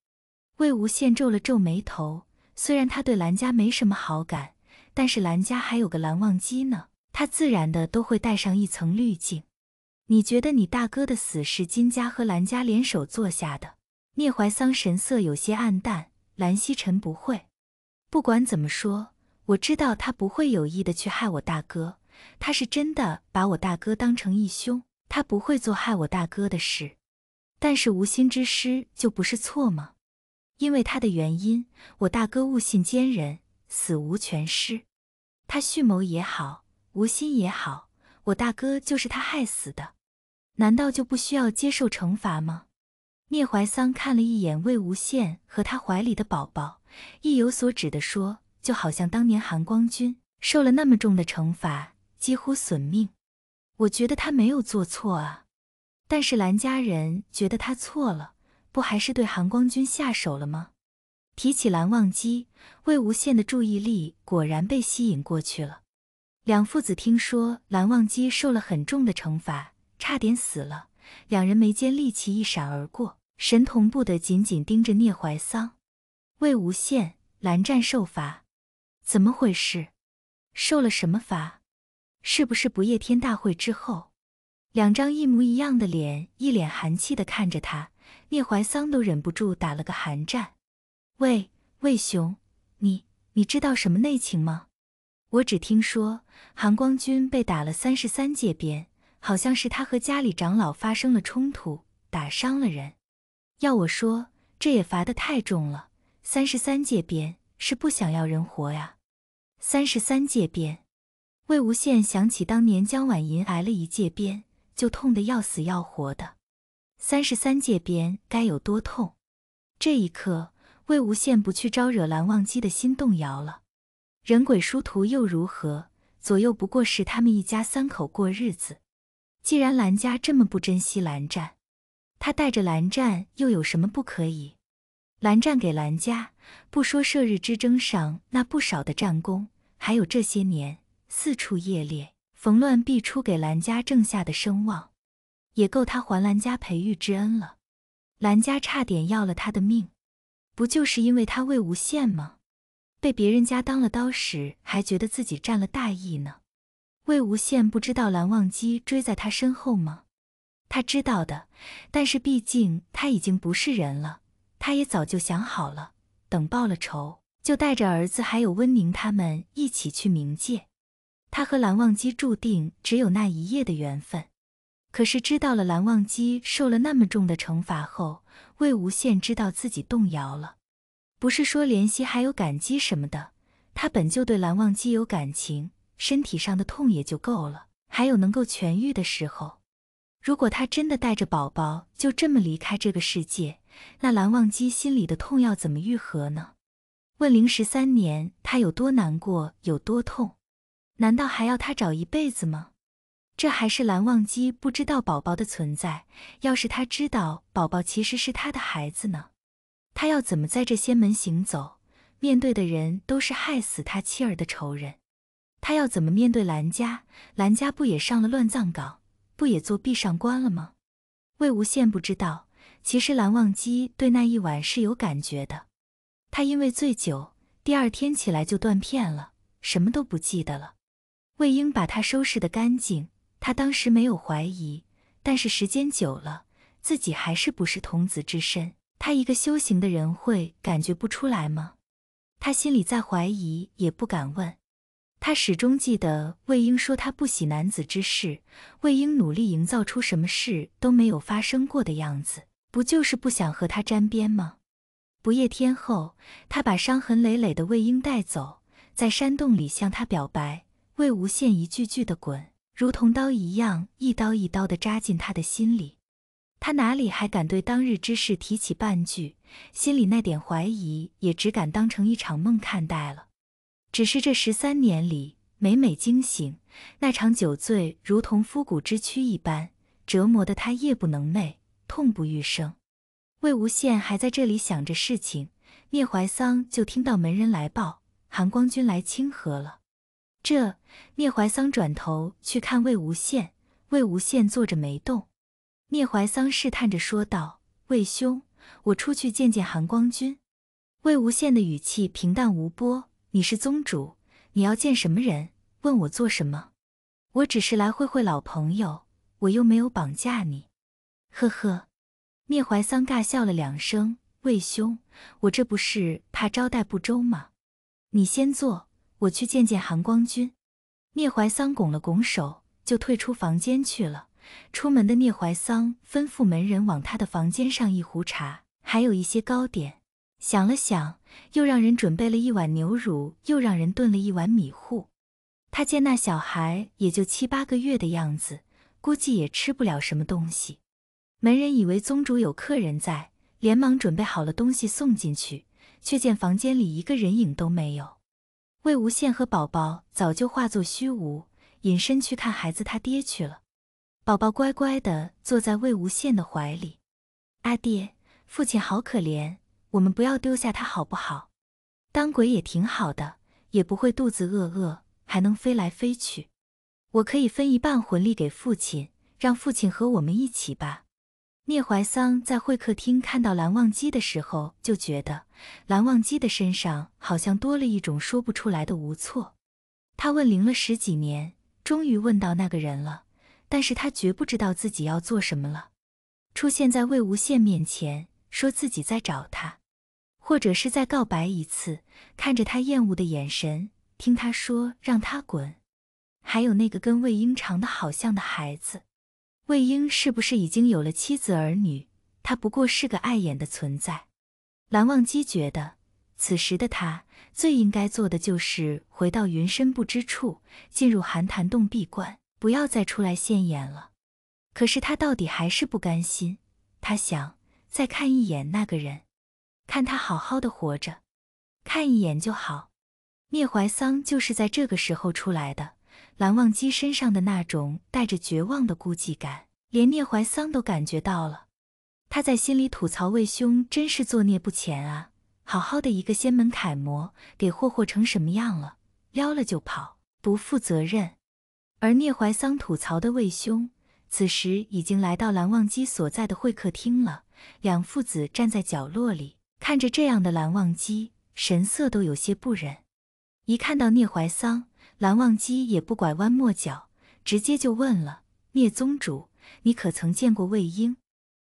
魏无羡皱了皱眉头，虽然他对兰家没什么好感，但是兰家还有个蓝忘机呢，他自然的都会带上一层滤镜。你觉得你大哥的死是金家和兰家联手做下的？聂怀桑神色有些暗淡。兰曦臣不会。不管怎么说，我知道他不会有意的去害我大哥，他是真的把我大哥当成义兄，他不会做害我大哥的事。但是无心之失就不是错吗？因为他的原因，我大哥误信奸人，死无全尸。他蓄谋也好，无心也好，我大哥就是他害死的，难道就不需要接受惩罚吗？聂怀桑看了一眼魏无羡和他怀里的宝宝，意有所指的说：“就好像当年含光君受了那么重的惩罚，几乎损命，我觉得他没有做错啊。”但是蓝家人觉得他错了，不还是对韩光君下手了吗？提起蓝忘机，魏无羡的注意力果然被吸引过去了。两父子听说蓝忘机受了很重的惩罚，差点死了，两人眉间戾气一闪而过，神同步的紧紧盯着聂怀桑。魏无羡、蓝湛受罚，怎么回事？受了什么罚？是不是不夜天大会之后？两张一模一样的脸，一脸寒气的看着他，聂怀桑都忍不住打了个寒战。魏魏兄，你你知道什么内情吗？我只听说韩光君被打了三十三戒鞭，好像是他和家里长老发生了冲突，打伤了人。要我说，这也罚得太重了，三十三戒鞭是不想要人活呀。三十三戒鞭，魏无羡想起当年江晚吟挨了一戒鞭。就痛得要死要活的，三十三界边该有多痛？这一刻，魏无羡不去招惹蓝忘机的心动摇了。人鬼殊途又如何？左右不过是他们一家三口过日子。既然蓝家这么不珍惜蓝湛，他带着蓝湛又有什么不可以？蓝湛给蓝家，不说射日之争上那不少的战功，还有这些年四处夜猎。逢乱必出，给兰家挣下的声望，也够他还兰家培育之恩了。兰家差点要了他的命，不就是因为他魏无羡吗？被别人家当了刀使，还觉得自己占了大义呢。魏无羡不知道蓝忘机追在他身后吗？他知道的，但是毕竟他已经不是人了。他也早就想好了，等报了仇，就带着儿子还有温宁他们一起去冥界。他和蓝忘机注定只有那一夜的缘分，可是知道了蓝忘机受了那么重的惩罚后，魏无羡知道自己动摇了，不是说怜惜还有感激什么的，他本就对蓝忘机有感情，身体上的痛也就够了，还有能够痊愈的时候。如果他真的带着宝宝就这么离开这个世界，那蓝忘机心里的痛要怎么愈合呢？问灵十三年，他有多难过，有多痛？难道还要他找一辈子吗？这还是蓝忘机不知道宝宝的存在。要是他知道宝宝其实是他的孩子呢？他要怎么在这仙门行走？面对的人都是害死他妻儿的仇人。他要怎么面对蓝家？蓝家不也上了乱葬岗，不也做壁上观了吗？魏无羡不知道，其实蓝忘机对那一晚是有感觉的。他因为醉酒，第二天起来就断片了，什么都不记得了。魏婴把他收拾的干净，他当时没有怀疑，但是时间久了，自己还是不是童子之身？他一个修行的人会感觉不出来吗？他心里再怀疑也不敢问。他始终记得魏婴说他不喜男子之事。魏婴努力营造出什么事都没有发生过的样子，不就是不想和他沾边吗？不夜天后，他把伤痕累累的魏婴带走，在山洞里向他表白。魏无羡一句句的滚，如同刀一样，一刀一刀的扎进他的心里。他哪里还敢对当日之事提起半句，心里那点怀疑也只敢当成一场梦看待了。只是这十三年里，每每惊醒，那场酒醉如同枯骨之躯一般，折磨得他夜不能寐，痛不欲生。魏无羡还在这里想着事情，聂怀桑就听到门人来报，韩光君来清河了。这聂怀桑转头去看魏无羡，魏无羡坐着没动。聂怀桑试探着说道：“魏兄，我出去见见韩光君。”魏无羡的语气平淡无波：“你是宗主，你要见什么人？问我做什么？我只是来会会老朋友，我又没有绑架你。”呵呵，聂怀桑尬笑了两声：“魏兄，我这不是怕招待不周吗？你先坐。”我去见见韩光君。聂怀桑拱了拱手，就退出房间去了。出门的聂怀桑吩咐门人往他的房间上一壶茶，还有一些糕点。想了想，又让人准备了一碗牛乳，又让人炖了一碗米糊。他见那小孩也就七八个月的样子，估计也吃不了什么东西。门人以为宗主有客人在，连忙准备好了东西送进去，却见房间里一个人影都没有。魏无羡和宝宝早就化作虚无，隐身去看孩子他爹去了。宝宝乖乖的坐在魏无羡的怀里，阿爹，父亲好可怜，我们不要丢下他好不好？当鬼也挺好的，也不会肚子饿饿，还能飞来飞去。我可以分一半魂力给父亲，让父亲和我们一起吧。聂怀桑在会客厅看到蓝忘机的时候，就觉得蓝忘机的身上好像多了一种说不出来的无措。他问灵了十几年，终于问到那个人了，但是他绝不知道自己要做什么了。出现在魏无羡面前，说自己在找他，或者是再告白一次。看着他厌恶的眼神，听他说让他滚，还有那个跟魏婴长得好像的孩子。魏婴是不是已经有了妻子儿女？他不过是个碍眼的存在。蓝忘机觉得，此时的他最应该做的就是回到云深不知处，进入寒潭洞闭关，不要再出来现眼了。可是他到底还是不甘心，他想再看一眼那个人，看他好好的活着，看一眼就好。聂怀桑就是在这个时候出来的。蓝忘机身上的那种带着绝望的孤寂感，连聂怀桑都感觉到了。他在心里吐槽：“魏兄真是作孽不浅啊，好好的一个仙门楷模，给霍霍成什么样了？撩了就跑，不负责任。”而聂怀桑吐槽的魏兄，此时已经来到蓝忘机所在的会客厅了。两父子站在角落里，看着这样的蓝忘机，神色都有些不忍。一看到聂怀桑。蓝忘机也不拐弯抹角，直接就问了：“聂宗主，你可曾见过魏婴？”“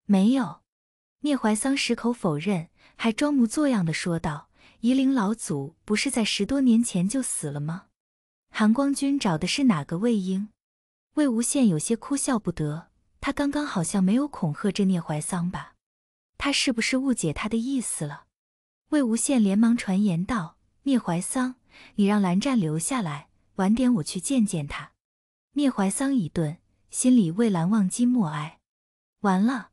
没有。”聂怀桑矢口否认，还装模作样的说道：“夷陵老祖不是在十多年前就死了吗？”“韩光君找的是哪个魏婴？”魏无羡有些哭笑不得，他刚刚好像没有恐吓这聂怀桑吧？他是不是误解他的意思了？魏无羡连忙传言道：“聂怀桑，你让蓝湛留下来。”晚点我去见见他，聂怀桑一顿，心里为蓝忘机默哀。完了，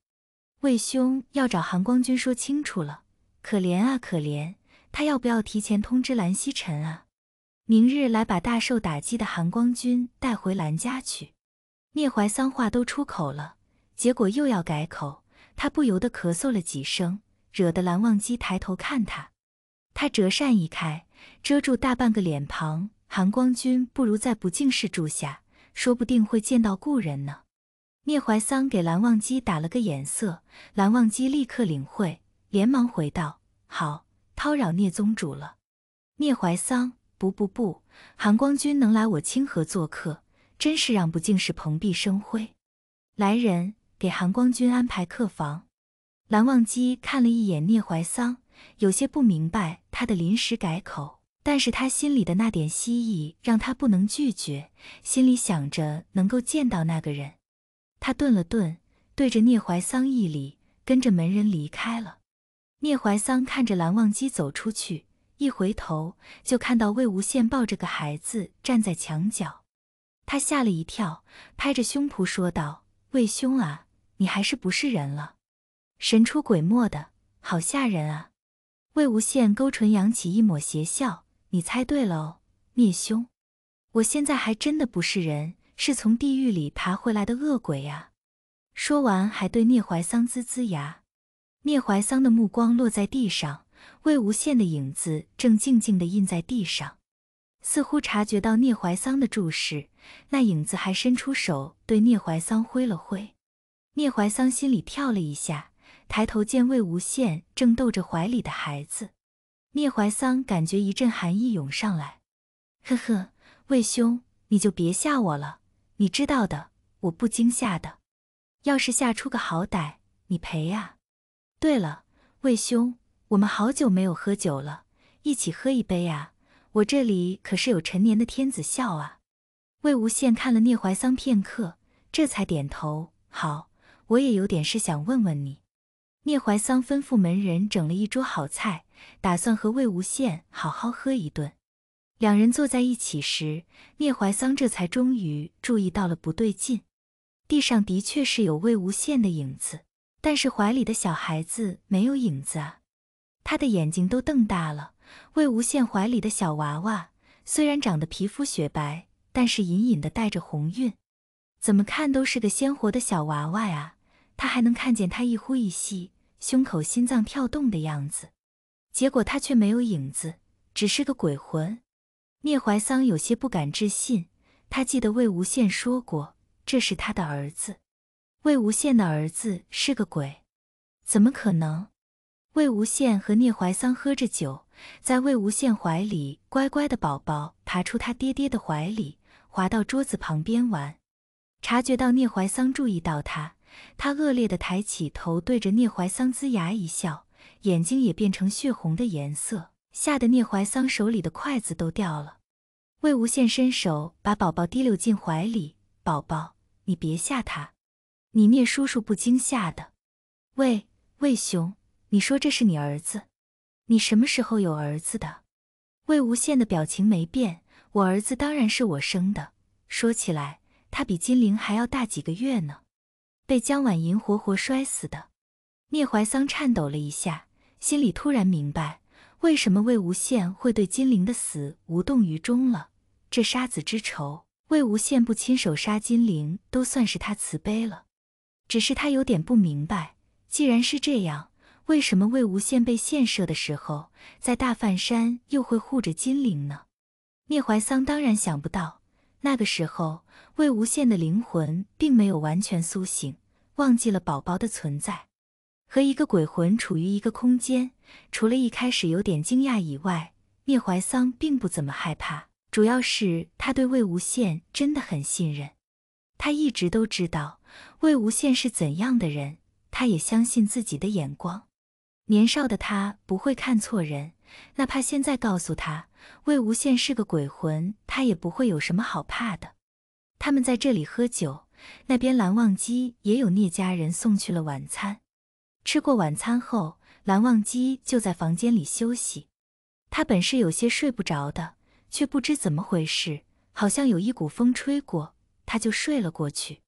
魏兄要找韩光君说清楚了。可怜啊，可怜！他要不要提前通知蓝曦臣啊？明日来把大受打击的韩光君带回蓝家去。聂怀桑话都出口了，结果又要改口，他不由得咳嗽了几声，惹得蓝忘机抬头看他。他折扇一开，遮住大半个脸庞。韩光君，不如在不净室住下，说不定会见到故人呢。聂怀桑给蓝忘机打了个眼色，蓝忘机立刻领会，连忙回道：“好，叨扰聂宗主了。”聂怀桑：“不不不，韩光君能来我清河做客，真是让不净氏蓬荜生辉。”来人，给韩光君安排客房。蓝忘机看了一眼聂怀桑，有些不明白他的临时改口。但是他心里的那点希翼让他不能拒绝，心里想着能够见到那个人。他顿了顿，对着聂怀桑一礼，跟着门人离开了。聂怀桑看着蓝忘机走出去，一回头就看到魏无羡抱着个孩子站在墙角，他吓了一跳，拍着胸脯说道：“魏兄啊，你还是不是人了？神出鬼没的，好吓人啊！”魏无羡勾唇扬起一抹邪笑。你猜对了哦，聂兄，我现在还真的不是人，是从地狱里爬回来的恶鬼呀！说完，还对聂怀桑呲呲牙。聂怀桑的目光落在地上，魏无羡的影子正静静的印在地上，似乎察觉到聂怀桑的注视，那影子还伸出手对聂怀桑挥了挥。聂怀桑心里跳了一下，抬头见魏无羡正逗着怀里的孩子。聂怀桑感觉一阵寒意涌上来，呵呵，魏兄，你就别吓我了。你知道的，我不惊吓的。要是吓出个好歹，你赔呀。对了，魏兄，我们好久没有喝酒了，一起喝一杯啊。我这里可是有陈年的天子笑啊。魏无羡看了聂怀桑片刻，这才点头。好，我也有点事想问问你。聂怀桑吩咐门人整了一桌好菜。打算和魏无羡好好喝一顿。两人坐在一起时，聂怀桑这才终于注意到了不对劲。地上的确是有魏无羡的影子，但是怀里的小孩子没有影子啊！他的眼睛都瞪大了。魏无羡怀里的小娃娃虽然长得皮肤雪白，但是隐隐的带着红晕，怎么看都是个鲜活的小娃娃呀。他还能看见他一呼一吸，胸口心脏跳动的样子。结果他却没有影子，只是个鬼魂。聂怀桑有些不敢置信，他记得魏无羡说过，这是他的儿子。魏无羡的儿子是个鬼，怎么可能？魏无羡和聂怀桑喝着酒，在魏无羡怀里乖乖的宝宝爬出他爹爹的怀里，滑到桌子旁边玩。察觉到聂怀桑注意到他，他恶劣的抬起头，对着聂怀桑龇牙一笑。眼睛也变成血红的颜色，吓得聂怀桑手里的筷子都掉了。魏无羡伸手把宝宝提溜进怀里：“宝宝，你别吓他，你聂叔叔不惊吓的。”“喂，魏雄，你说这是你儿子？你什么时候有儿子的？”魏无羡的表情没变：“我儿子当然是我生的。说起来，他比金陵还要大几个月呢，被江婉银活活摔死的。”聂怀桑颤抖了一下，心里突然明白为什么魏无羡会对金陵的死无动于衷了。这杀子之仇，魏无羡不亲手杀金陵，都算是他慈悲了。只是他有点不明白，既然是这样，为什么魏无羡被献射的时候，在大梵山又会护着金陵呢？聂怀桑当然想不到，那个时候魏无羡的灵魂并没有完全苏醒，忘记了宝宝的存在。和一个鬼魂处于一个空间，除了一开始有点惊讶以外，聂怀桑并不怎么害怕。主要是他对魏无羡真的很信任，他一直都知道魏无羡是怎样的人，他也相信自己的眼光。年少的他不会看错人，哪怕现在告诉他魏无羡是个鬼魂，他也不会有什么好怕的。他们在这里喝酒，那边蓝忘机也有聂家人送去了晚餐。吃过晚餐后，蓝忘机就在房间里休息。他本是有些睡不着的，却不知怎么回事，好像有一股风吹过，他就睡了过去。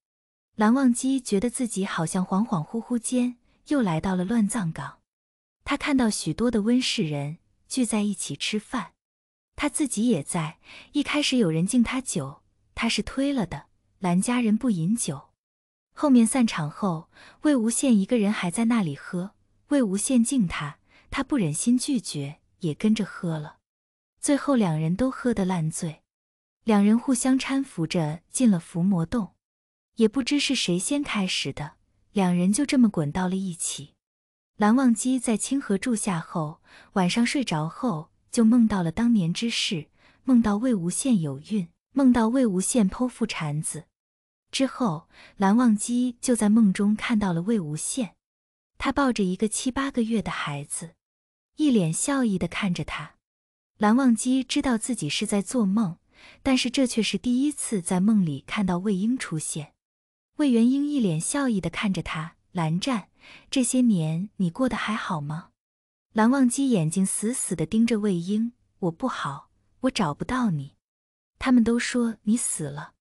蓝忘机觉得自己好像恍恍惚惚间又来到了乱葬岗。他看到许多的温氏人聚在一起吃饭，他自己也在。一开始有人敬他酒，他是推了的，蓝家人不饮酒。后面散场后，魏无羡一个人还在那里喝。魏无羡敬他，他不忍心拒绝，也跟着喝了。最后两人都喝得烂醉，两人互相搀扶着进了伏魔洞。也不知是谁先开始的，两人就这么滚到了一起。蓝忘机在清河住下后，晚上睡着后就梦到了当年之事，梦到魏无羡有孕，梦到魏无羡剖腹产子。之后，蓝忘机就在梦中看到了魏无羡，他抱着一个七八个月的孩子，一脸笑意的看着他。蓝忘机知道自己是在做梦，但是这却是第一次在梦里看到魏婴出现。魏元英一脸笑意的看着他，蓝湛，这些年你过得还好吗？蓝忘机眼睛死死的盯着魏婴，我不好，我找不到你，他们都说你死了。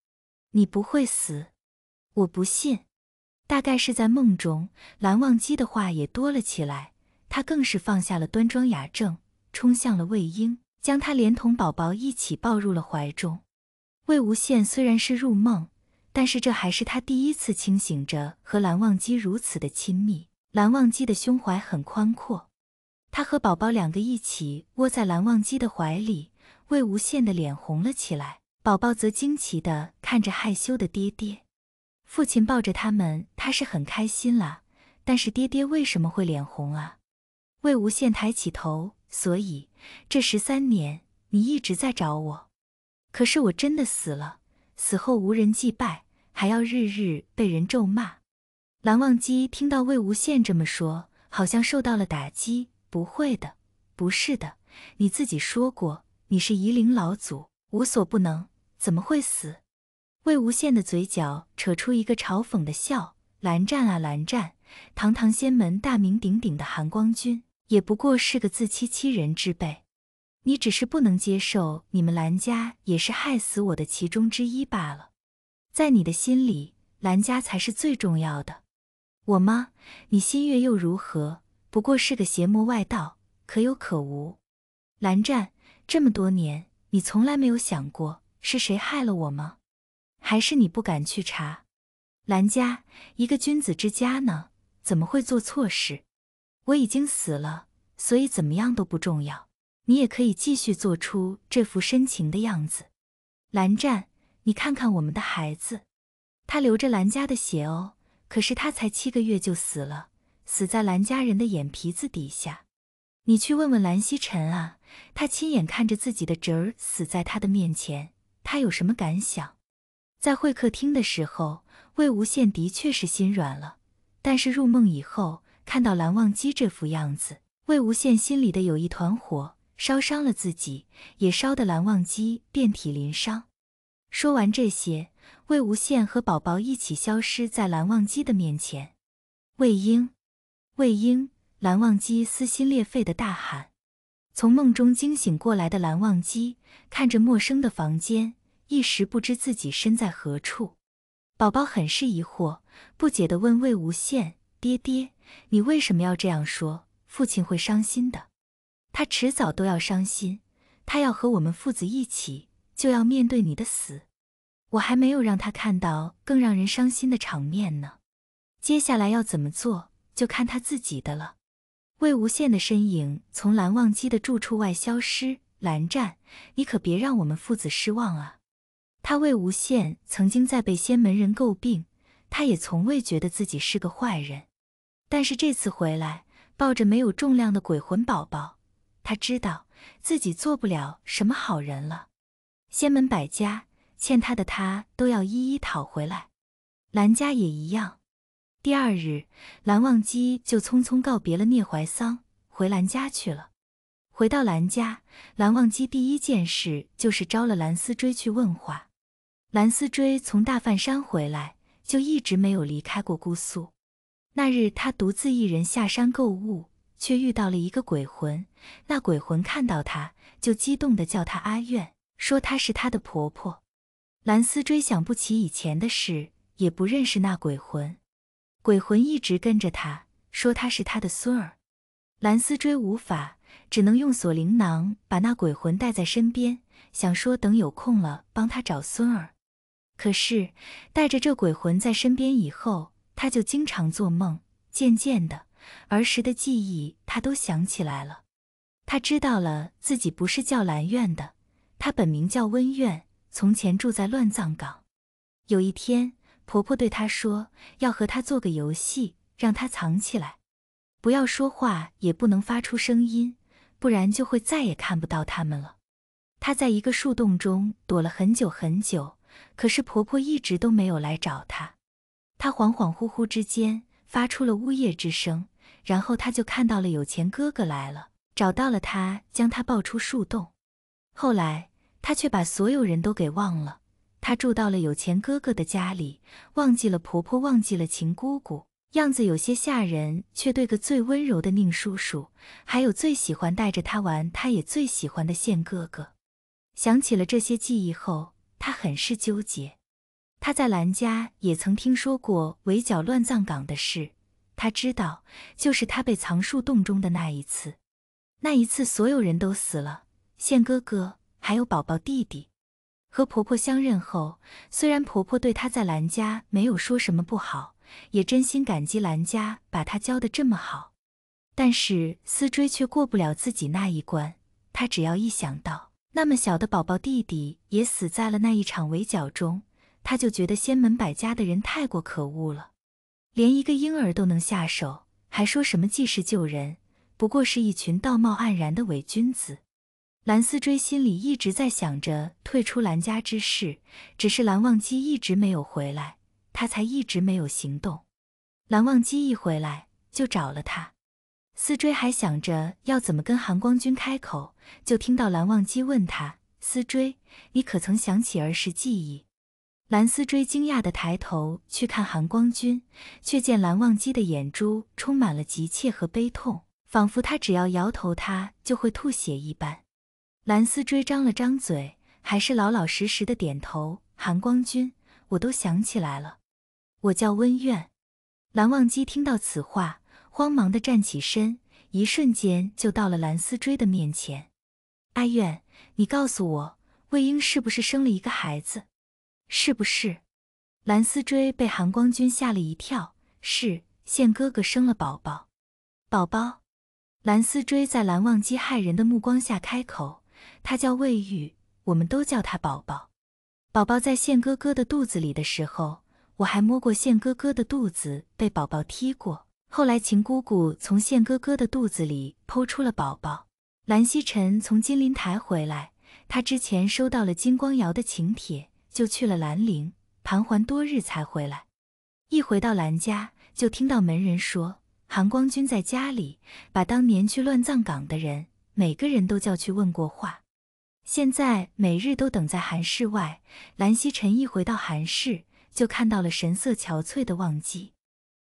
你不会死，我不信。大概是在梦中，蓝忘机的话也多了起来。他更是放下了端庄雅正，冲向了魏婴，将他连同宝宝一起抱入了怀中。魏无羡虽然是入梦，但是这还是他第一次清醒着和蓝忘机如此的亲密。蓝忘机的胸怀很宽阔，他和宝宝两个一起窝在蓝忘机的怀里。魏无羡的脸红了起来。宝宝则惊奇地看着害羞的爹爹，父亲抱着他们，他是很开心啦。但是爹爹为什么会脸红啊？魏无羡抬起头，所以这十三年你一直在找我，可是我真的死了，死后无人祭拜，还要日日被人咒骂。蓝忘机听到魏无羡这么说，好像受到了打击。不会的，不是的，你自己说过，你是夷陵老祖，无所不能。怎么会死？魏无羡的嘴角扯出一个嘲讽的笑。蓝湛啊，蓝湛，堂堂仙门大名鼎鼎的寒光君，也不过是个自欺欺人之辈。你只是不能接受，你们蓝家也是害死我的其中之一罢了。在你的心里，蓝家才是最重要的。我吗？你心月又如何？不过是个邪魔外道，可有可无。蓝湛，这么多年，你从来没有想过。是谁害了我吗？还是你不敢去查？兰家一个君子之家呢，怎么会做错事？我已经死了，所以怎么样都不重要。你也可以继续做出这副深情的样子。蓝湛，你看看我们的孩子，他流着兰家的血哦。可是他才七个月就死了，死在兰家人的眼皮子底下。你去问问蓝曦臣啊，他亲眼看着自己的侄儿死在他的面前。他有什么感想？在会客厅的时候，魏无羡的确是心软了，但是入梦以后看到蓝忘机这副样子，魏无羡心里的有一团火，烧伤了自己，也烧得蓝忘机遍体鳞伤。说完这些，魏无羡和宝宝一起消失在蓝忘机的面前。魏婴！魏婴！蓝忘机撕心裂肺的大喊。从梦中惊醒过来的蓝忘机看着陌生的房间，一时不知自己身在何处。宝宝很是疑惑，不解地问魏无羡：“爹爹，你为什么要这样说？父亲会伤心的，他迟早都要伤心。他要和我们父子一起，就要面对你的死。我还没有让他看到更让人伤心的场面呢。接下来要怎么做，就看他自己的了。”魏无羡的身影从蓝忘机的住处外消失。蓝湛，你可别让我们父子失望啊！他魏无羡曾经在被仙门人诟病，他也从未觉得自己是个坏人。但是这次回来，抱着没有重量的鬼魂宝宝，他知道自己做不了什么好人了。仙门百家欠他的，他都要一一讨回来。蓝家也一样。第二日，蓝忘机就匆匆告别了聂怀桑，回蓝家去了。回到蓝家，蓝忘机第一件事就是招了蓝思追去问话。蓝思追从大范山回来，就一直没有离开过姑苏。那日，他独自一人下山购物，却遇到了一个鬼魂。那鬼魂看到他，就激动地叫他阿愿，说他是他的婆婆。蓝思追想不起以前的事，也不认识那鬼魂。鬼魂一直跟着他，说他是他的孙儿。蓝思追无法，只能用锁灵囊把那鬼魂带在身边，想说等有空了帮他找孙儿。可是带着这鬼魂在身边以后，他就经常做梦，渐渐的儿时的记忆他都想起来了。他知道了自己不是叫兰苑的，他本名叫温苑，从前住在乱葬岗。有一天。婆婆对她说：“要和她做个游戏，让她藏起来，不要说话，也不能发出声音，不然就会再也看不到他们了。”她在一个树洞中躲了很久很久，可是婆婆一直都没有来找她。她恍恍惚惚之间发出了呜咽之声，然后她就看到了有钱哥哥来了，找到了她，将她抱出树洞。后来，她却把所有人都给忘了。她住到了有钱哥哥的家里，忘记了婆婆，忘记了秦姑姑，样子有些吓人，却对个最温柔的宁叔叔，还有最喜欢带着她玩，她也最喜欢的县哥哥。想起了这些记忆后，他很是纠结。他在兰家也曾听说过围剿乱葬岗的事，他知道就是他被藏树洞中的那一次，那一次所有人都死了，县哥哥还有宝宝弟弟。和婆婆相认后，虽然婆婆对她在兰家没有说什么不好，也真心感激兰家把她教得这么好，但是思追却过不了自己那一关。她只要一想到那么小的宝宝弟弟也死在了那一场围剿中，她就觉得仙门百家的人太过可恶了，连一个婴儿都能下手，还说什么济世救人，不过是一群道貌岸然的伪君子。蓝思追心里一直在想着退出蓝家之事，只是蓝忘机一直没有回来，他才一直没有行动。蓝忘机一回来就找了他，思追还想着要怎么跟韩光君开口，就听到蓝忘机问他：“思追，你可曾想起儿时记忆？”蓝思追惊讶地抬头去看韩光君，却见蓝忘机的眼珠充满了急切和悲痛，仿佛他只要摇头，他就会吐血一般。蓝思追张了张嘴，还是老老实实的点头。韩光君，我都想起来了，我叫温苑。蓝忘机听到此话，慌忙的站起身，一瞬间就到了蓝思追的面前。阿苑，你告诉我，魏婴是不是生了一个孩子？是不是？蓝思追被韩光君吓了一跳。是，现哥哥生了宝宝。宝宝。蓝思追在蓝忘机骇人的目光下开口。他叫魏玉，我们都叫他宝宝。宝宝在宪哥哥的肚子里的时候，我还摸过宪哥哥的肚子，被宝宝踢过。后来秦姑姑从宪哥哥的肚子里剖出了宝宝。蓝曦臣从金陵台回来，他之前收到了金光瑶的请帖，就去了兰陵，盘桓多日才回来。一回到兰家，就听到门人说，韩光君在家里把当年去乱葬岗的人，每个人都叫去问过话。现在每日都等在韩室外。兰溪晨一回到韩室，就看到了神色憔悴的忘机，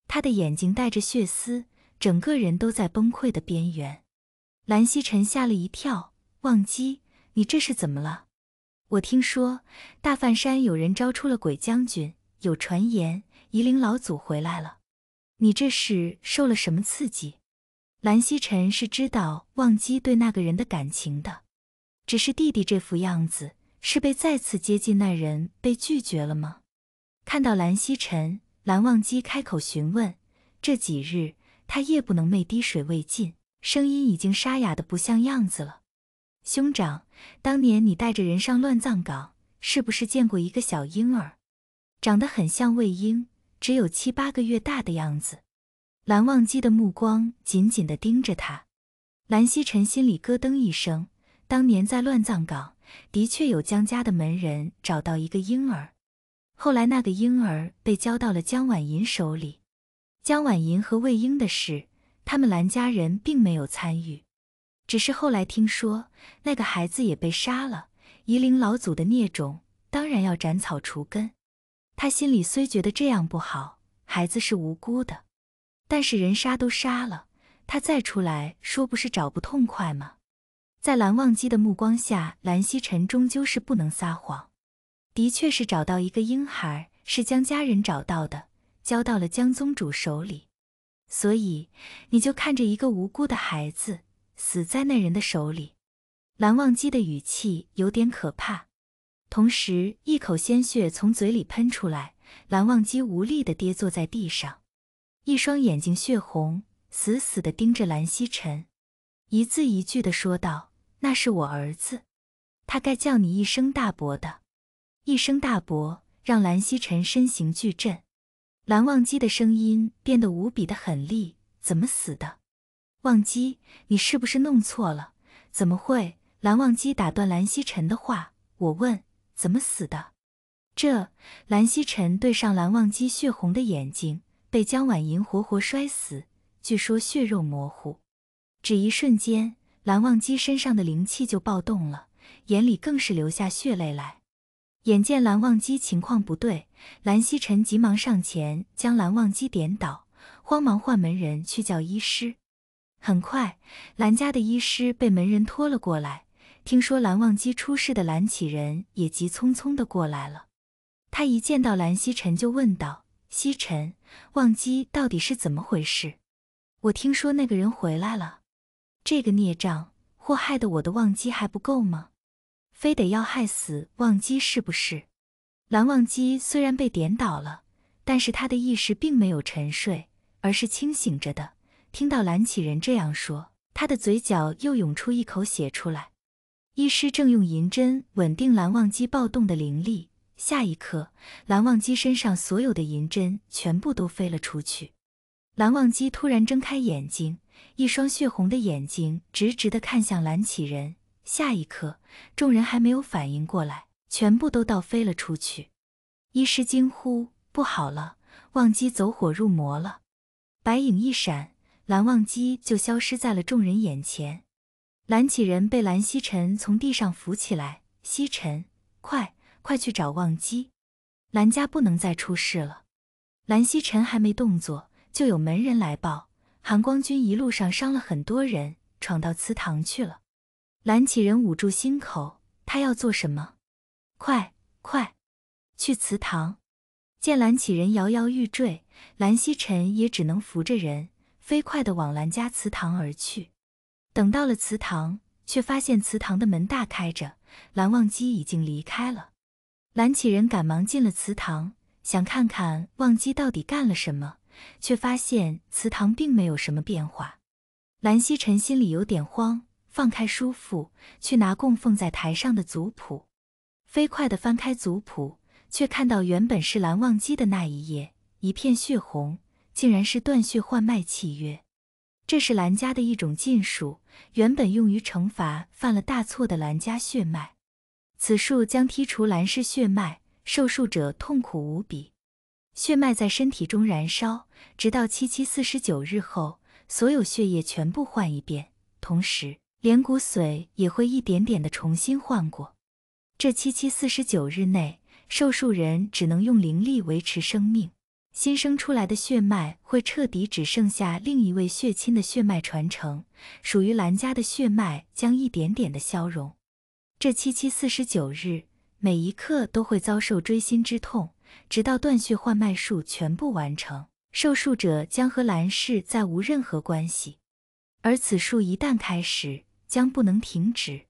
他的眼睛带着血丝，整个人都在崩溃的边缘。兰溪晨吓了一跳：“忘机，你这是怎么了？”我听说大梵山有人招出了鬼将军，有传言夷陵老祖回来了，你这是受了什么刺激？蓝曦臣是知道忘机对那个人的感情的。只是弟弟这副样子，是被再次接近那人被拒绝了吗？看到蓝曦臣，蓝忘机开口询问：“这几日他夜不能寐，滴水未进，声音已经沙哑的不像样子了。兄长，当年你带着人上乱葬岗，是不是见过一个小婴儿，长得很像魏婴，只有七八个月大的样子？”蓝忘机的目光紧紧的盯着他，蓝曦臣心里咯噔一声。当年在乱葬岗，的确有江家的门人找到一个婴儿，后来那个婴儿被交到了江婉银手里。江婉银和魏婴的事，他们蓝家人并没有参与，只是后来听说那个孩子也被杀了。夷陵老祖的孽种，当然要斩草除根。他心里虽觉得这样不好，孩子是无辜的，但是人杀都杀了，他再出来说不是找不痛快吗？在蓝忘机的目光下，蓝曦臣终究是不能撒谎。的确是找到一个婴孩，是江家人找到的，交到了江宗主手里。所以，你就看着一个无辜的孩子死在那人的手里。蓝忘机的语气有点可怕，同时一口鲜血从嘴里喷出来，蓝忘机无力的跌坐在地上，一双眼睛血红，死死的盯着蓝曦臣。一字一句地说道：“那是我儿子，他该叫你一声大伯的。”一声大伯让蓝曦臣身形巨震。蓝忘机的声音变得无比的狠厉：“怎么死的？”“忘机，你是不是弄错了？”“怎么会？”蓝忘机打断蓝曦臣的话：“我问，怎么死的？”这蓝曦臣对上蓝忘机血红的眼睛，被江婉莹活活摔死，据说血肉模糊。只一瞬间，蓝忘机身上的灵气就暴动了，眼里更是流下血泪来。眼见蓝忘机情况不对，蓝曦臣急忙上前将蓝忘机点倒，慌忙唤门人去叫医师。很快，蓝家的医师被门人拖了过来。听说蓝忘机出事的蓝启仁也急匆匆的过来了。他一见到蓝曦臣就问道：“曦臣，忘机到底是怎么回事？我听说那个人回来了。”这个孽障，祸害的我的忘机还不够吗？非得要害死忘机是不是？蓝忘机虽然被点倒了，但是他的意识并没有沉睡，而是清醒着的。听到蓝启仁这样说，他的嘴角又涌出一口血出来。医师正用银针稳定蓝忘机暴动的灵力，下一刻，蓝忘机身上所有的银针全部都飞了出去。蓝忘机突然睁开眼睛。一双血红的眼睛直直地看向蓝启仁，下一刻，众人还没有反应过来，全部都倒飞了出去。医师惊呼：“不好了，忘机走火入魔了！”白影一闪，蓝忘机就消失在了众人眼前。蓝启仁被蓝曦臣从地上扶起来，曦臣，快快去找忘机，蓝家不能再出事了。蓝曦臣还没动作，就有门人来报。韩光君一路上伤了很多人，闯到祠堂去了。蓝启仁捂住心口，他要做什么？快快去祠堂！见蓝启仁摇摇欲坠，蓝曦臣也只能扶着人，飞快地往蓝家祠堂而去。等到了祠堂，却发现祠堂的门大开着，蓝忘机已经离开了。蓝启仁赶忙进了祠堂，想看看忘机到底干了什么。却发现祠堂并没有什么变化，蓝曦臣心里有点慌，放开叔父去拿供奉在台上的族谱，飞快地翻开族谱，却看到原本是蓝忘机的那一页一片血红，竟然是断血换脉契约。这是蓝家的一种禁术，原本用于惩罚犯了大错的蓝家血脉，此术将剔除蓝氏血脉，受术者痛苦无比。血脉在身体中燃烧，直到七七四十九日后，所有血液全部换一遍，同时连骨髓也会一点点的重新换过。这七七四十九日内，受术人只能用灵力维持生命。新生出来的血脉会彻底只剩下另一位血亲的血脉传承，属于兰家的血脉将一点点的消融。这七七四十九日，每一刻都会遭受锥心之痛。直到断血换脉术全部完成，受术者将和兰氏再无任何关系。而此术一旦开始，将不能停止。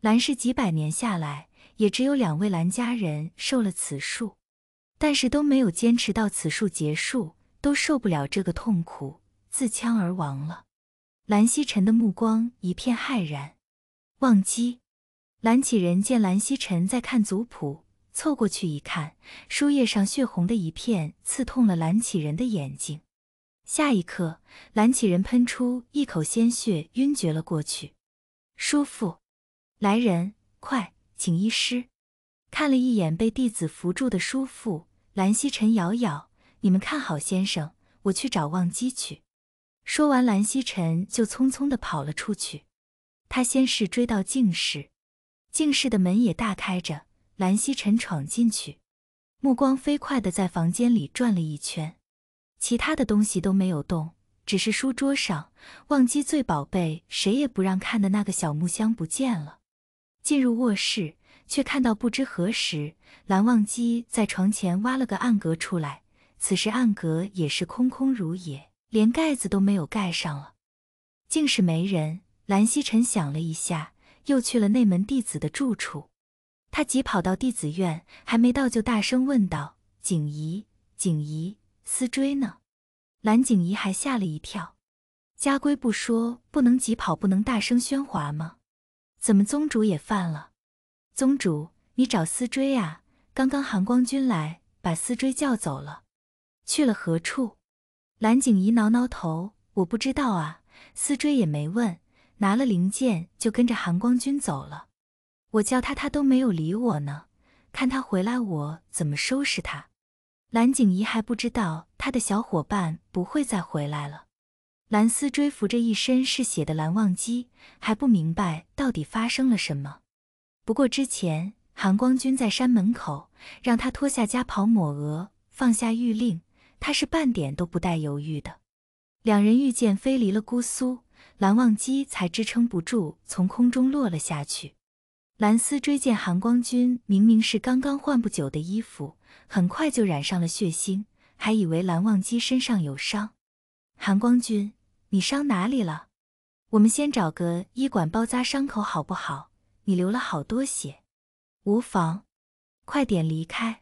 兰氏几百年下来，也只有两位兰家人受了此术，但是都没有坚持到此术结束，都受不了这个痛苦，自戕而亡了。兰希臣的目光一片骇然。忘机，兰启仁见兰希臣在看族谱。凑过去一看，书页上血红的一片，刺痛了蓝启仁的眼睛。下一刻，蓝启仁喷出一口鲜血，晕厥了过去。叔父，来人，快，请医师！看了一眼被弟子扶住的叔父，蓝曦臣咬咬，你们看好先生，我去找忘机去。说完，蓝曦臣就匆匆地跑了出去。他先是追到静室，静室的门也大开着。蓝曦臣闯进去，目光飞快地在房间里转了一圈，其他的东西都没有动，只是书桌上，忘机最宝贝、谁也不让看的那个小木箱不见了。进入卧室，却看到不知何时，蓝忘机在床前挖了个暗格出来，此时暗格也是空空如也，连盖子都没有盖上了，竟是没人。蓝曦臣想了一下，又去了内门弟子的住处。他急跑到弟子院，还没到就大声问道：“景怡，景怡，思追呢？”蓝景怡还吓了一跳。家规不说不能急跑，不能大声喧哗吗？怎么宗主也犯了？宗主，你找思追啊？刚刚韩光君来，把思追叫走了，去了何处？蓝景怡挠挠头，我不知道啊。思追也没问，拿了灵剑就跟着韩光君走了。我叫他，他都没有理我呢。看他回来，我怎么收拾他？蓝景怡还不知道他的小伙伴不会再回来了。蓝思追扶着一身是血的蓝忘机，还不明白到底发生了什么。不过之前韩光君在山门口让他脱下家袍抹额，放下玉令，他是半点都不带犹豫的。两人御剑飞离了姑苏，蓝忘机才支撑不住，从空中落了下去。蓝斯追见韩光君，明明是刚刚换不久的衣服，很快就染上了血腥，还以为蓝忘机身上有伤。韩光君，你伤哪里了？我们先找个医馆包扎伤口好不好？你流了好多血，无妨。快点离开！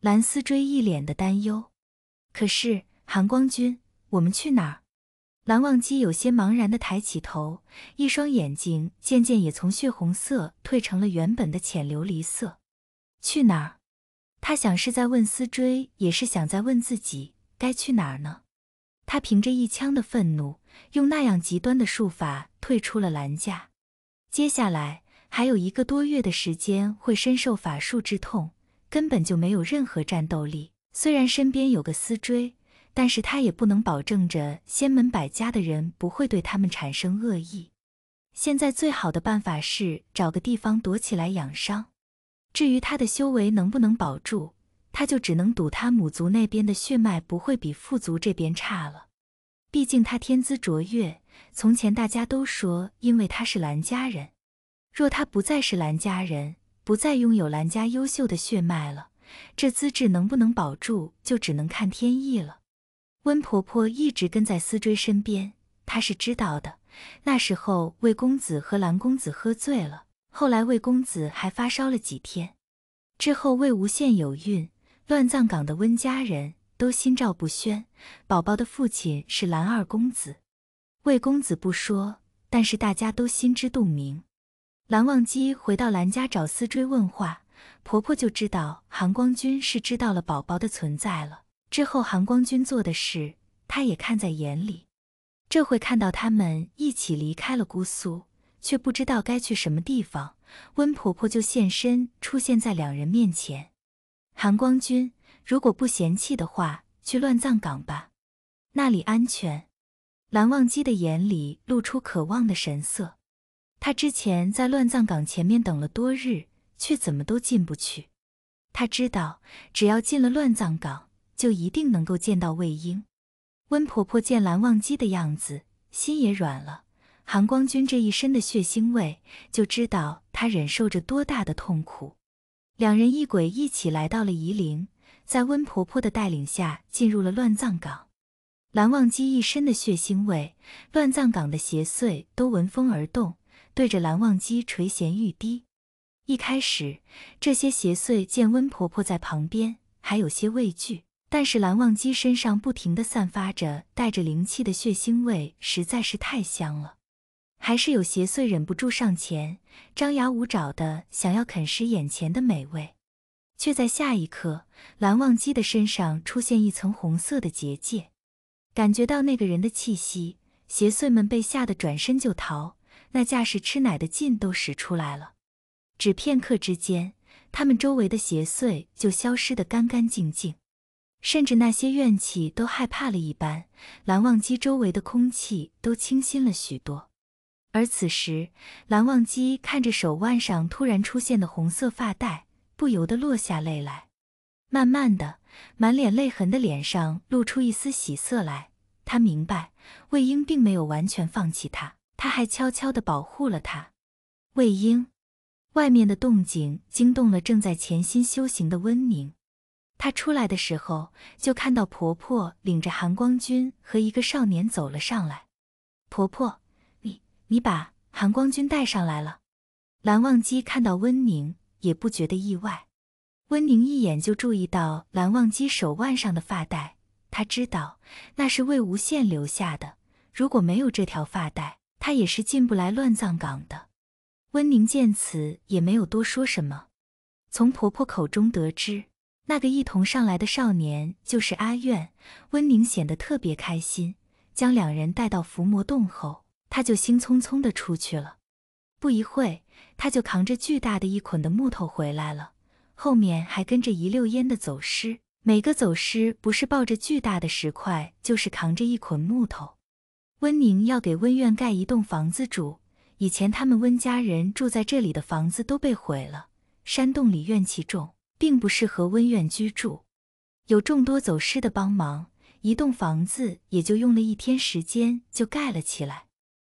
蓝思追一脸的担忧。可是韩光君，我们去哪儿？蓝忘机有些茫然地抬起头，一双眼睛渐渐也从血红色褪成了原本的浅琉璃色。去哪儿？他想是在问思追，也是想在问自己该去哪儿呢？他凭着一腔的愤怒，用那样极端的术法退出了蓝家。接下来还有一个多月的时间会深受法术之痛，根本就没有任何战斗力。虽然身边有个思追。但是他也不能保证着仙门百家的人不会对他们产生恶意。现在最好的办法是找个地方躲起来养伤。至于他的修为能不能保住，他就只能赌他母族那边的血脉不会比父族这边差了。毕竟他天资卓越，从前大家都说，因为他是蓝家人。若他不再是蓝家人，不再拥有蓝家优秀的血脉了，这资质能不能保住，就只能看天意了。温婆婆一直跟在思追身边，她是知道的。那时候魏公子和蓝公子喝醉了，后来魏公子还发烧了几天。之后魏无羡有孕，乱葬岗的温家人都心照不宣，宝宝的父亲是蓝二公子，魏公子不说，但是大家都心知肚明。蓝忘机回到蓝家找思追问话，婆婆就知道韩光君是知道了宝宝的存在了。之后，韩光君做的事，他也看在眼里。这回看到他们一起离开了姑苏，却不知道该去什么地方，温婆婆就现身出现在两人面前。韩光君，如果不嫌弃的话，去乱葬岗吧，那里安全。蓝忘机的眼里露出渴望的神色，他之前在乱葬岗前面等了多日，却怎么都进不去。他知道，只要进了乱葬岗，就一定能够见到魏婴。温婆婆见蓝忘机的样子，心也软了。含光君这一身的血腥味，就知道他忍受着多大的痛苦。两人一鬼一起来到了夷陵，在温婆婆的带领下进入了乱葬岗。蓝忘机一身的血腥味，乱葬岗的邪祟都闻风而动，对着蓝忘机垂涎欲滴。一开始，这些邪祟见温婆婆在旁边，还有些畏惧。但是蓝忘机身上不停的散发着带着灵气的血腥味，实在是太香了，还是有邪祟忍不住上前，张牙舞爪的想要啃食眼前的美味，却在下一刻，蓝忘机的身上出现一层红色的结界，感觉到那个人的气息，邪祟们被吓得转身就逃，那架势吃奶的劲都使出来了，只片刻之间，他们周围的邪祟就消失得干干净净。甚至那些怨气都害怕了一般，蓝忘机周围的空气都清新了许多。而此时，蓝忘机看着手腕上突然出现的红色发带，不由得落下泪来。慢慢的，满脸泪痕的脸上露出一丝喜色来。他明白，魏婴并没有完全放弃他，他还悄悄的保护了他。魏婴，外面的动静惊动了正在潜心修行的温宁。她出来的时候，就看到婆婆领着韩光军和一个少年走了上来。婆婆，你你把韩光军带上来了。蓝忘机看到温宁，也不觉得意外。温宁一眼就注意到蓝忘机手腕上的发带，他知道那是魏无羡留下的。如果没有这条发带，他也是进不来乱葬岗的。温宁见此，也没有多说什么。从婆婆口中得知。那个一同上来的少年就是阿愿，温宁显得特别开心，将两人带到伏魔洞后，他就兴匆匆地出去了。不一会，他就扛着巨大的一捆的木头回来了，后面还跟着一溜烟的走尸。每个走尸不是抱着巨大的石块，就是扛着一捆木头。温宁要给温苑盖一栋房子住，以前他们温家人住在这里的房子都被毁了，山洞里怨气重。并不适合温苑居住。有众多走失的帮忙，一栋房子也就用了一天时间就盖了起来。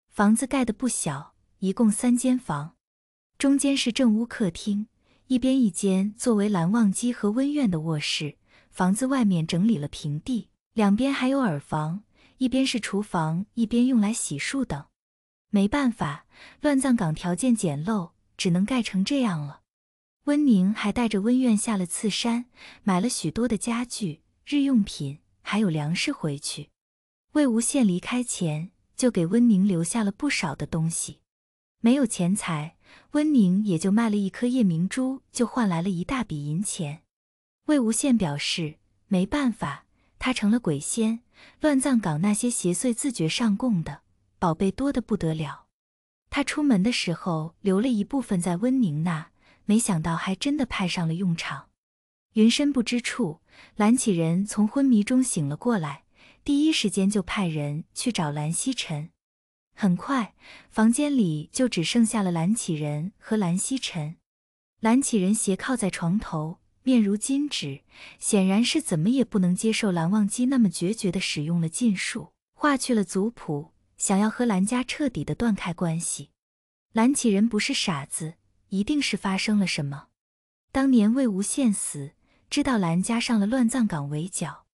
房子盖的不小，一共三间房，中间是正屋客厅，一边一间作为蓝忘机和温苑的卧室。房子外面整理了平地，两边还有耳房，一边是厨房，一边用来洗漱等。没办法，乱葬岗条件简陋，只能盖成这样了。温宁还带着温苑下了次山，买了许多的家具、日用品，还有粮食回去。魏无羡离开前就给温宁留下了不少的东西。没有钱财，温宁也就卖了一颗夜明珠，就换来了一大笔银钱。魏无羡表示没办法，他成了鬼仙，乱葬岗那些邪祟自觉上供的宝贝多得不得了。他出门的时候留了一部分在温宁那。没想到还真的派上了用场。云深不知处，蓝启仁从昏迷中醒了过来，第一时间就派人去找蓝曦臣。很快，房间里就只剩下了蓝启仁和蓝曦臣。蓝启仁斜靠在床头，面如金纸，显然是怎么也不能接受蓝忘机那么决绝的使用了禁术，化去了族谱，想要和蓝家彻底的断开关系。蓝启仁不是傻子。一定是发生了什么？当年魏无羡死，知道兰家上了乱葬岗围剿。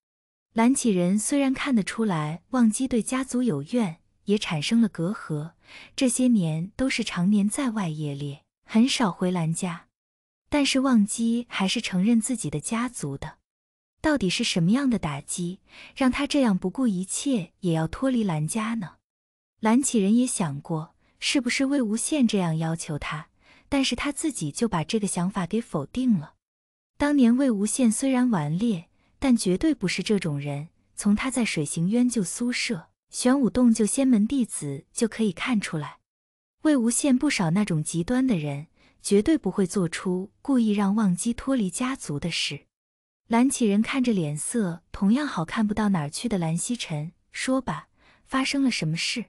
兰启人虽然看得出来忘机对家族有怨，也产生了隔阂。这些年都是常年在外夜猎，很少回兰家。但是忘机还是承认自己的家族的。到底是什么样的打击，让他这样不顾一切也要脱离兰家呢？蓝启人也想过，是不是魏无羡这样要求他？但是他自己就把这个想法给否定了。当年魏无羡虽然顽劣，但绝对不是这种人。从他在水行渊救苏舍、玄武洞救仙门弟子就可以看出来，魏无羡不少那种极端的人，绝对不会做出故意让忘机脱离家族的事。蓝启仁看着脸色同样好看不到哪去的蓝曦臣，说吧，发生了什么事？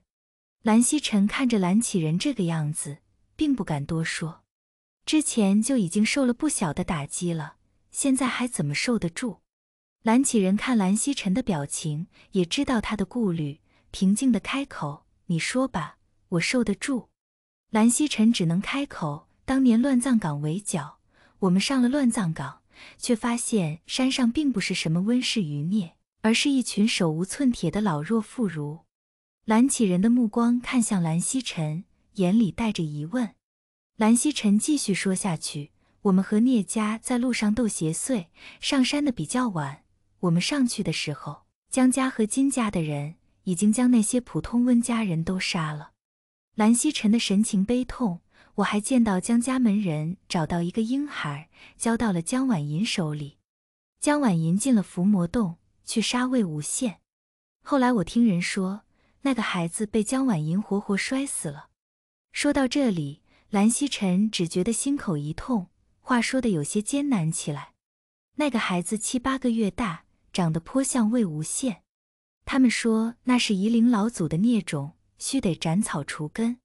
蓝曦臣看着蓝启仁这个样子。并不敢多说，之前就已经受了不小的打击了，现在还怎么受得住？蓝启仁看蓝曦臣的表情，也知道他的顾虑，平静的开口：“你说吧，我受得住。”蓝曦臣只能开口：“当年乱葬岗围剿，我们上了乱葬岗，却发现山上并不是什么温室余孽，而是一群手无寸铁的老弱妇孺。”蓝启仁的目光看向蓝曦臣。眼里带着疑问，蓝曦臣继续说下去：“我们和聂家在路上斗邪祟，上山的比较晚。我们上去的时候，江家和金家的人已经将那些普通温家人都杀了。蓝曦臣的神情悲痛。我还见到江家门人找到一个婴孩，交到了江婉银手里。江婉银进了伏魔洞去杀魏无羡。后来我听人说，那个孩子被江婉银活活摔死了。”说到这里，蓝曦臣只觉得心口一痛，话说的有些艰难起来。那个孩子七八个月大，长得颇像魏无羡。他们说那是夷陵老祖的孽种，须得斩草除根。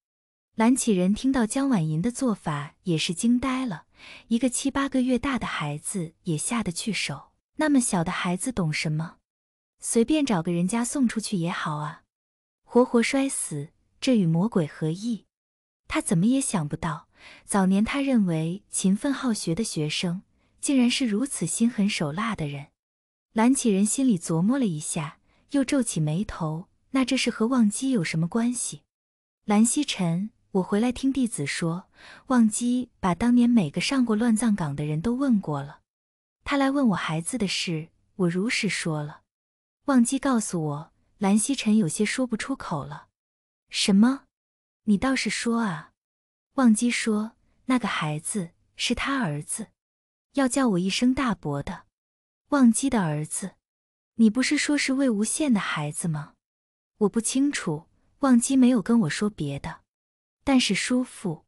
蓝启仁听到江婉莹的做法，也是惊呆了。一个七八个月大的孩子也下得去手？那么小的孩子懂什么？随便找个人家送出去也好啊，活活摔死，这与魔鬼何异？他怎么也想不到，早年他认为勤奋好学的学生，竟然是如此心狠手辣的人。蓝启仁心里琢磨了一下，又皱起眉头。那这是和忘机有什么关系？蓝曦臣，我回来听弟子说，忘机把当年每个上过乱葬岗的人都问过了。他来问我孩子的事，我如实说了。忘机告诉我，蓝曦臣有些说不出口了。什么？你倒是说啊！忘机说那个孩子是他儿子，要叫我一声大伯的。忘机的儿子？你不是说是魏无羡的孩子吗？我不清楚，忘机没有跟我说别的。但是叔父，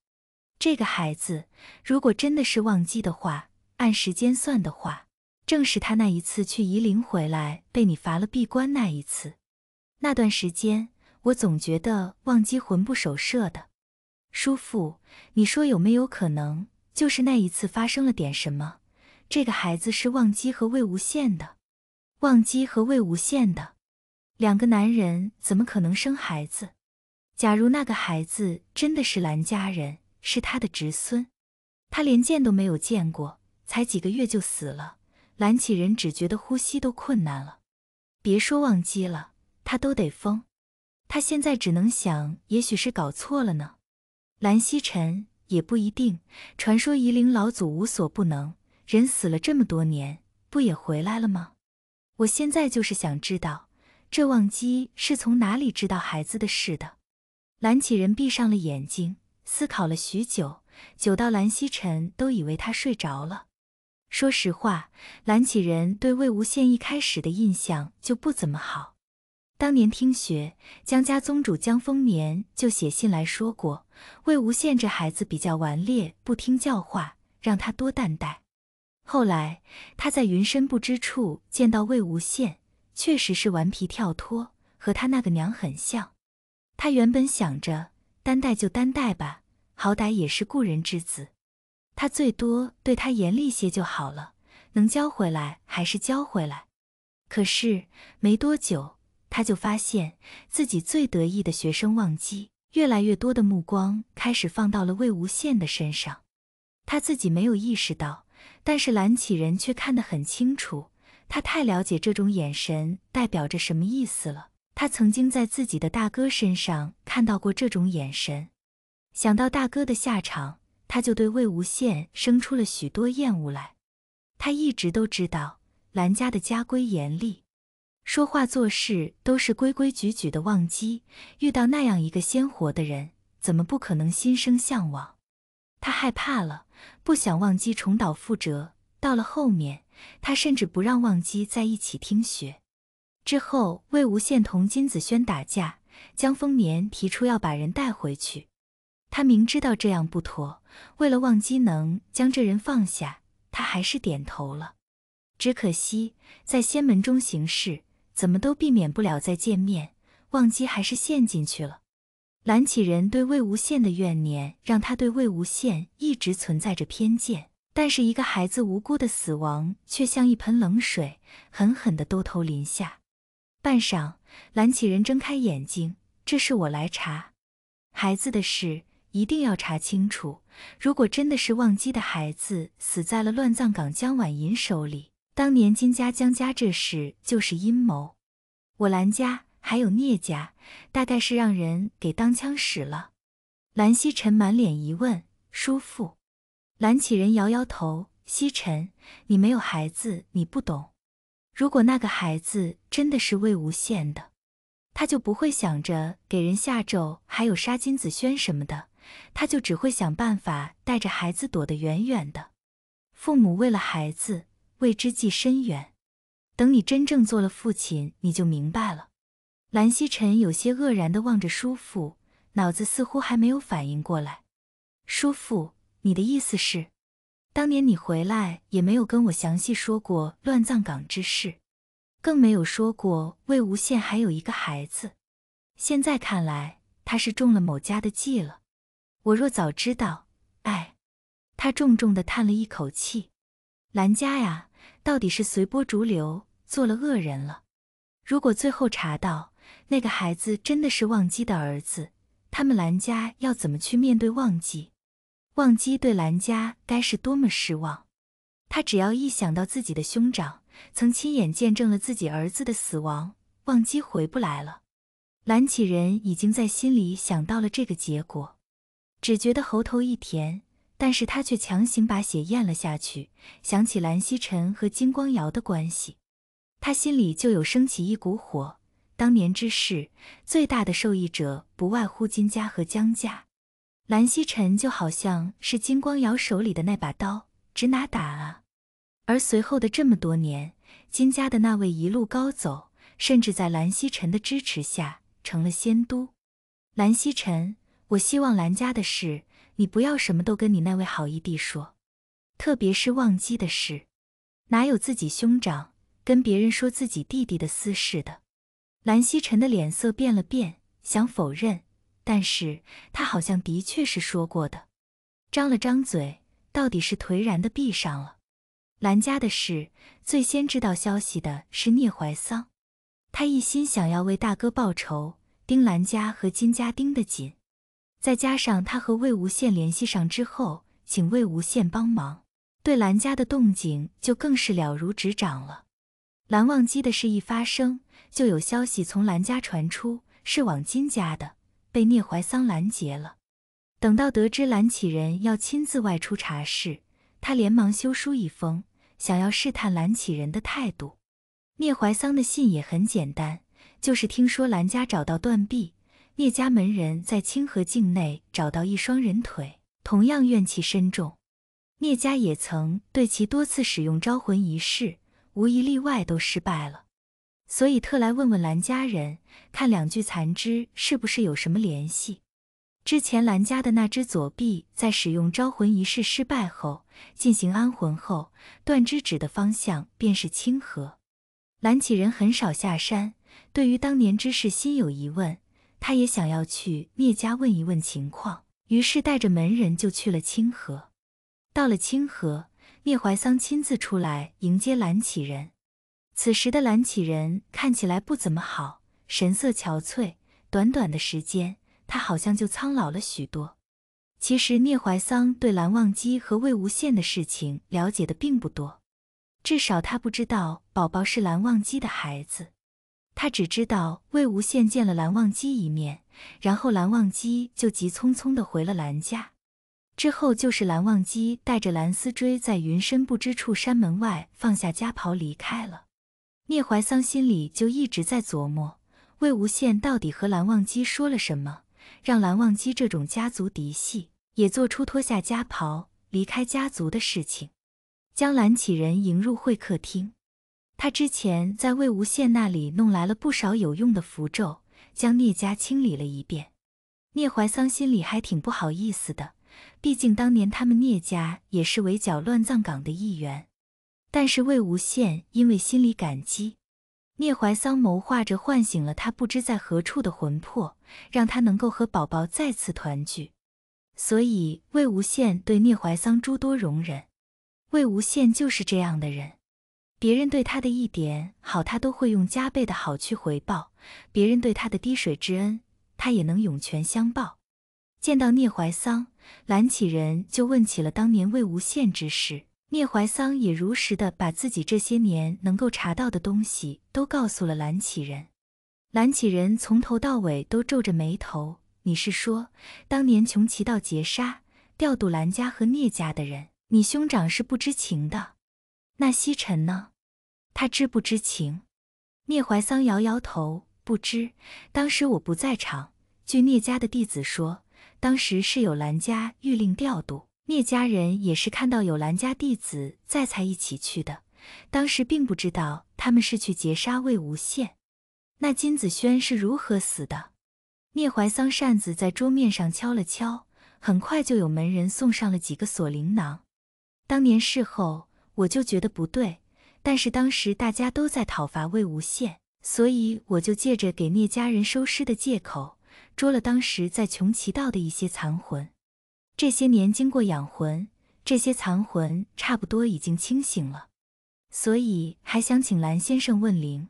这个孩子如果真的是忘机的话，按时间算的话，正是他那一次去夷陵回来被你罚了闭关那一次，那段时间。我总觉得忘机魂不守舍的，叔父，你说有没有可能，就是那一次发生了点什么？这个孩子是忘机和魏无羡的，忘机和魏无羡的，两个男人怎么可能生孩子？假如那个孩子真的是蓝家人，是他的侄孙，他连见都没有见过，才几个月就死了，蓝启人只觉得呼吸都困难了，别说忘机了，他都得疯。他现在只能想，也许是搞错了呢。蓝曦臣也不一定。传说夷陵老祖无所不能，人死了这么多年，不也回来了吗？我现在就是想知道，这忘机是从哪里知道孩子的事的。蓝启仁闭上了眼睛，思考了许久，久到蓝曦臣都以为他睡着了。说实话，蓝启仁对魏无羡一开始的印象就不怎么好。当年听学，江家宗主江丰年就写信来说过，魏无羡这孩子比较顽劣，不听教化，让他多担待。后来他在云深不知处见到魏无羡，确实是顽皮跳脱，和他那个娘很像。他原本想着担待就担待吧，好歹也是故人之子，他最多对他严厉些就好了，能教回来还是教回来。可是没多久。他就发现自己最得意的学生忘机，越来越多的目光开始放到了魏无羡的身上。他自己没有意识到，但是蓝启仁却看得很清楚。他太了解这种眼神代表着什么意思了。他曾经在自己的大哥身上看到过这种眼神，想到大哥的下场，他就对魏无羡生出了许多厌恶来。他一直都知道蓝家的家规严厉。说话做事都是规规矩矩的。忘机遇到那样一个鲜活的人，怎么不可能心生向往？他害怕了，不想忘机重蹈覆辙。到了后面，他甚至不让忘机在一起听学。之后，魏无羡同金子轩打架，江丰年提出要把人带回去。他明知道这样不妥，为了忘机能将这人放下，他还是点头了。只可惜，在仙门中行事。怎么都避免不了再见面，忘机还是陷进去了。蓝启仁对魏无羡的怨念让他对魏无羡一直存在着偏见，但是一个孩子无辜的死亡却像一盆冷水，狠狠地兜头淋下。半晌，蓝启仁睁开眼睛：“这事我来查，孩子的事一定要查清楚。如果真的是忘机的孩子死在了乱葬岗，江晚银手里。”当年金家江家这事就是阴谋，我兰家还有聂家，大概是让人给当枪使了。兰曦臣满脸疑问：“叔父。”兰启仁摇摇头：“曦臣，你没有孩子，你不懂。如果那个孩子真的是魏无羡的，他就不会想着给人下咒，还有杀金子轩什么的，他就只会想办法带着孩子躲得远远的。父母为了孩子。”未知计深远，等你真正做了父亲，你就明白了。蓝曦臣有些愕然地望着叔父，脑子似乎还没有反应过来。叔父，你的意思是，当年你回来也没有跟我详细说过乱葬岗之事，更没有说过魏无羡还有一个孩子。现在看来，他是中了某家的计了。我若早知道，哎，他重重地叹了一口气。蓝家呀。到底是随波逐流做了恶人了？如果最后查到那个孩子真的是忘机的儿子，他们兰家要怎么去面对忘机？忘机对兰家该是多么失望！他只要一想到自己的兄长曾亲眼见证了自己儿子的死亡，忘机回不来了，蓝启仁已经在心里想到了这个结果，只觉得喉头一甜。但是他却强行把血咽了下去。想起蓝曦臣和金光瑶的关系，他心里就有升起一股火。当年之事，最大的受益者不外乎金家和江家。蓝曦臣就好像是金光瑶手里的那把刀，指哪打啊。而随后的这么多年，金家的那位一路高走，甚至在蓝曦臣的支持下成了仙都。蓝曦臣，我希望蓝家的事。你不要什么都跟你那位好义弟说，特别是忘机的事，哪有自己兄长跟别人说自己弟弟的私事的？蓝曦臣的脸色变了变，想否认，但是他好像的确是说过的，张了张嘴，到底是颓然的闭上了。蓝家的事，最先知道消息的是聂怀桑，他一心想要为大哥报仇，盯蓝家和金家盯得紧。再加上他和魏无羡联系上之后，请魏无羡帮忙，对蓝家的动静就更是了如指掌了。蓝忘机的事一发生，就有消息从蓝家传出，是往金家的，被聂怀桑拦截了。等到得知蓝启人要亲自外出查事，他连忙修书一封，想要试探蓝启人的态度。聂怀桑的信也很简单，就是听说蓝家找到断臂。聂家门人在清河境内找到一双人腿，同样怨气深重。聂家也曾对其多次使用招魂仪式，无一例外都失败了，所以特来问问蓝家人，看两具残肢是不是有什么联系。之前蓝家的那只左臂在使用招魂仪式失败后，进行安魂后，断肢指的方向便是清河。蓝启人很少下山，对于当年之事心有疑问。他也想要去聂家问一问情况，于是带着门人就去了清河。到了清河，聂怀桑亲自出来迎接蓝启仁。此时的蓝启仁看起来不怎么好，神色憔悴，短短的时间，他好像就苍老了许多。其实聂怀桑对蓝忘机和魏无羡的事情了解的并不多，至少他不知道宝宝是蓝忘机的孩子。他只知道魏无羡见了蓝忘机一面，然后蓝忘机就急匆匆地回了蓝家，之后就是蓝忘机带着蓝思追在云深不知处山门外放下家袍离开了。聂怀桑心里就一直在琢磨，魏无羡到底和蓝忘机说了什么，让蓝忘机这种家族嫡系也做出脱下家袍离开家族的事情。将蓝启仁迎入会客厅。他之前在魏无羡那里弄来了不少有用的符咒，将聂家清理了一遍。聂怀桑心里还挺不好意思的，毕竟当年他们聂家也是围剿乱葬岗的一员。但是魏无羡因为心里感激，聂怀桑谋划着唤醒了他不知在何处的魂魄，让他能够和宝宝再次团聚。所以魏无羡对聂怀桑诸多容忍。魏无羡就是这样的人。别人对他的一点好，他都会用加倍的好去回报；别人对他的滴水之恩，他也能涌泉相报。见到聂怀桑，蓝启仁就问起了当年魏无羡之事。聂怀桑也如实的把自己这些年能够查到的东西都告诉了蓝启仁。蓝启仁从头到尾都皱着眉头：“你是说，当年穷奇道劫杀调度蓝家和聂家的人，你兄长是不知情的？那西沉呢？”他知不知情？聂怀桑摇摇头，不知。当时我不在场。据聂家的弟子说，当时是有兰家御令调度，聂家人也是看到有兰家弟子在才一起去的。当时并不知道他们是去劫杀魏无羡。那金子轩是如何死的？聂怀桑扇子在桌面上敲了敲，很快就有门人送上了几个锁灵囊。当年事后，我就觉得不对。但是当时大家都在讨伐魏无羡，所以我就借着给聂家人收尸的借口，捉了当时在穷奇道的一些残魂。这些年经过养魂，这些残魂差不多已经清醒了，所以还想请蓝先生问灵。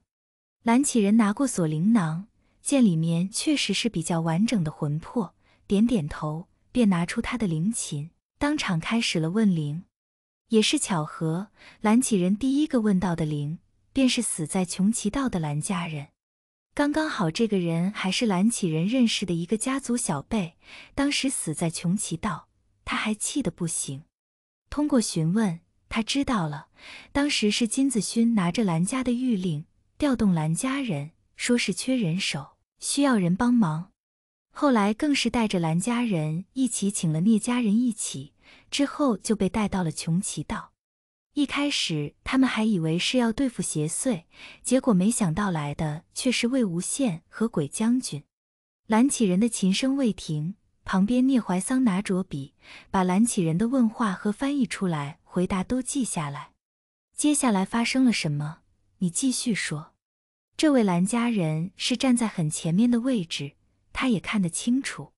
蓝启仁拿过锁灵囊，见里面确实是比较完整的魂魄，点点头，便拿出他的灵琴，当场开始了问灵。也是巧合，蓝启人第一个问到的灵，便是死在穷奇道的蓝家人。刚刚好，这个人还是蓝启人认识的一个家族小辈。当时死在穷奇道，他还气得不行。通过询问，他知道了，当时是金子勋拿着蓝家的玉令调动蓝家人，说是缺人手，需要人帮忙。后来更是带着蓝家人一起，请了聂家人一起。之后就被带到了穷奇道。一开始他们还以为是要对付邪祟，结果没想到来的却是魏无羡和鬼将军。蓝启人的琴声未停，旁边聂怀桑拿着笔，把蓝启人的问话和翻译出来回答都记下来。接下来发生了什么？你继续说。这位蓝家人是站在很前面的位置，他也看得清楚。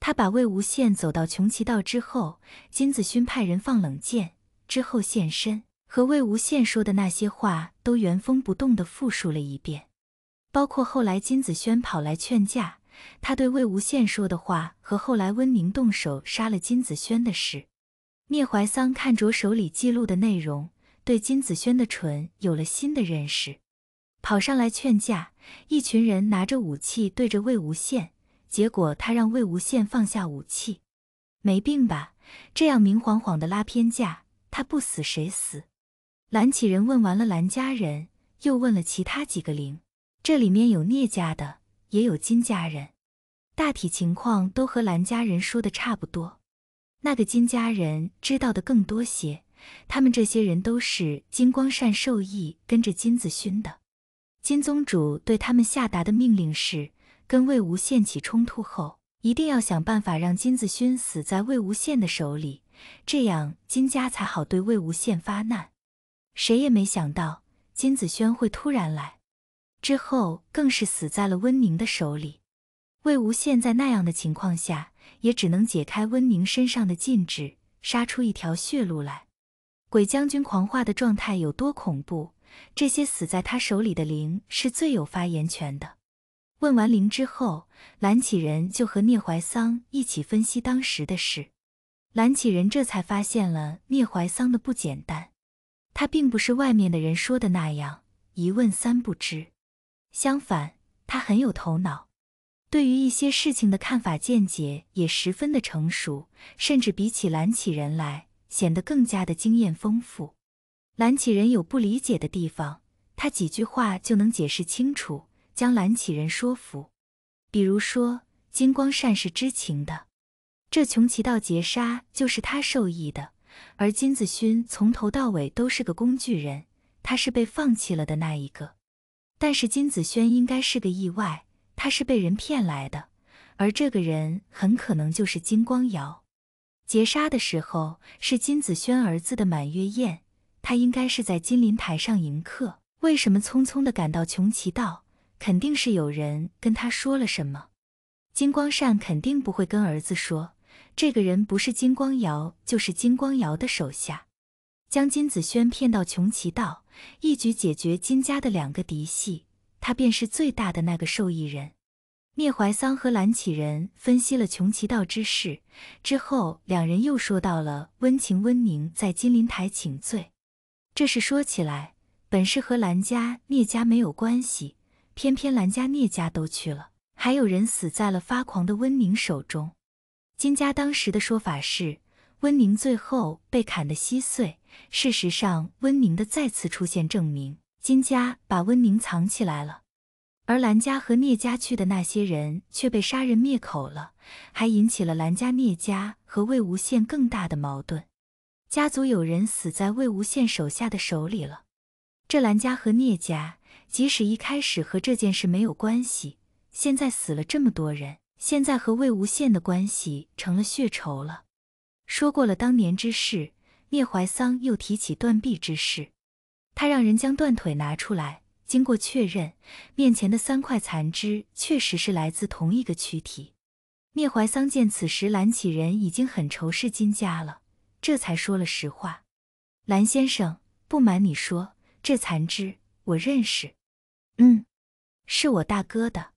他把魏无羡走到穷奇道之后，金子轩派人放冷箭之后现身，和魏无羡说的那些话都原封不动地复述了一遍，包括后来金子轩跑来劝架，他对魏无羡说的话和后来温宁动手杀了金子轩的事。聂怀桑看着手里记录的内容，对金子轩的蠢有了新的认识，跑上来劝架，一群人拿着武器对着魏无羡。结果他让魏无羡放下武器，没病吧？这样明晃晃的拉偏架，他不死谁死？蓝启人问完了蓝家人，又问了其他几个灵，这里面有聂家的，也有金家人，大体情况都和蓝家人说的差不多。那个金家人知道的更多些，他们这些人都是金光善授意跟着金子勋的，金宗主对他们下达的命令是。跟魏无羡起冲突后，一定要想办法让金子轩死在魏无羡的手里，这样金家才好对魏无羡发难。谁也没想到金子轩会突然来，之后更是死在了温宁的手里。魏无羡在那样的情况下，也只能解开温宁身上的禁制，杀出一条血路来。鬼将军狂化的状态有多恐怖？这些死在他手里的灵是最有发言权的。问完灵之后，蓝启仁就和聂怀桑一起分析当时的事。蓝启仁这才发现了聂怀桑的不简单，他并不是外面的人说的那样一问三不知，相反，他很有头脑，对于一些事情的看法见解也十分的成熟，甚至比起蓝启仁来显得更加的经验丰富。蓝启仁有不理解的地方，他几句话就能解释清楚。将蓝启仁说服，比如说金光善是知情的，这穷奇道劫杀就是他授意的，而金子轩从头到尾都是个工具人，他是被放弃了的那一个。但是金子轩应该是个意外，他是被人骗来的，而这个人很可能就是金光瑶。劫杀的时候是金子轩儿子的满月宴，他应该是在金陵台上迎客，为什么匆匆的赶到穷奇道？肯定是有人跟他说了什么，金光善肯定不会跟儿子说。这个人不是金光瑶，就是金光瑶的手下，将金子轩骗到穷奇道，一举解决金家的两个嫡系，他便是最大的那个受益人。聂怀桑和蓝启仁分析了穷奇道之事之后，两人又说到了温晴温宁在金陵台请罪，这事说起来本是和蓝家、聂家没有关系。偏偏兰家、聂家都去了，还有人死在了发狂的温宁手中。金家当时的说法是，温宁最后被砍得稀碎。事实上，温宁的再次出现证明金家把温宁藏起来了。而兰家和聂家去的那些人却被杀人灭口了，还引起了兰家、聂家和魏无羡更大的矛盾。家族有人死在魏无羡手下的手里了，这兰家和聂家。即使一开始和这件事没有关系，现在死了这么多人，现在和魏无羡的关系成了血仇了。说过了当年之事，聂怀桑又提起断臂之事，他让人将断腿拿出来，经过确认，面前的三块残肢确实是来自同一个躯体。聂怀桑见此时蓝启人已经很仇视金家了，这才说了实话：“蓝先生，不瞒你说，这残肢……”我认识，嗯，是我大哥的。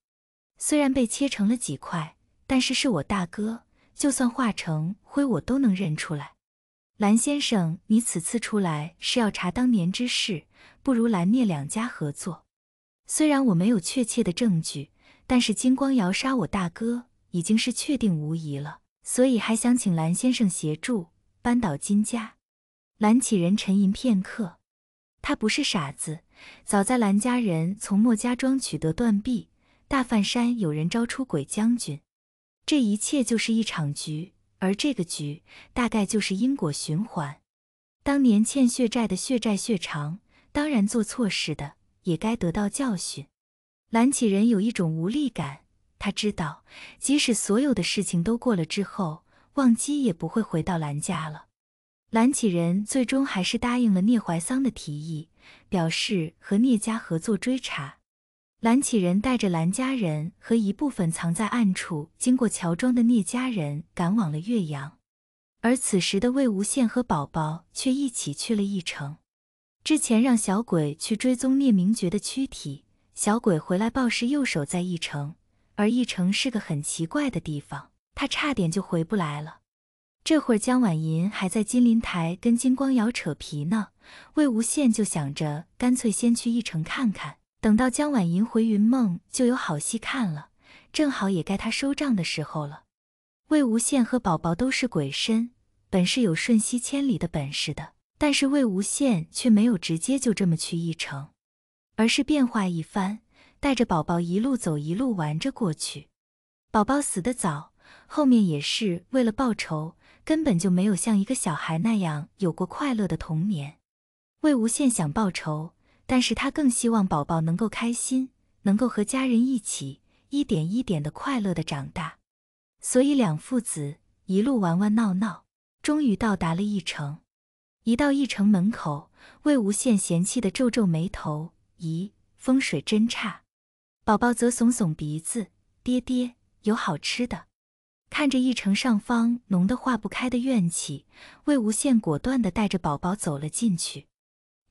虽然被切成了几块，但是是我大哥，就算化成灰我都能认出来。蓝先生，你此次出来是要查当年之事，不如蓝聂两家合作。虽然我没有确切的证据，但是金光瑶杀我大哥已经是确定无疑了，所以还想请蓝先生协助扳倒金家。蓝启仁沉吟片刻，他不是傻子。早在兰家人从莫家庄取得断臂，大范山有人招出鬼将军，这一切就是一场局，而这个局大概就是因果循环。当年欠血债的血债血偿，当然做错事的也该得到教训。蓝启仁有一种无力感，他知道，即使所有的事情都过了之后，忘机也不会回到蓝家了。蓝启仁最终还是答应了聂怀桑的提议。表示和聂家合作追查，蓝启仁带着蓝家人和一部分藏在暗处、经过乔装的聂家人赶往了岳阳，而此时的魏无羡和宝宝却一起去了一城。之前让小鬼去追踪聂明觉的躯体，小鬼回来报时，右手在一城，而一城是个很奇怪的地方，他差点就回不来了。这会儿江婉银还在金陵台跟金光瑶扯皮呢，魏无羡就想着干脆先去一城看看，等到江婉银回云梦就有好戏看了，正好也该他收账的时候了。魏无羡和宝宝都是鬼身，本是有瞬息千里的本事的，但是魏无羡却没有直接就这么去一城，而是变化一番，带着宝宝一路走一路玩着过去。宝宝死得早，后面也是为了报仇。根本就没有像一个小孩那样有过快乐的童年。魏无羡想报仇，但是他更希望宝宝能够开心，能够和家人一起，一点一点的快乐的长大。所以两父子一路玩玩闹闹，终于到达了易城。一到易城门口，魏无羡嫌弃的皱皱眉头：“咦，风水真差。”宝宝则耸耸鼻子：“爹爹，有好吃的。”看着一城上方浓得化不开的怨气，魏无羡果断地带着宝宝走了进去。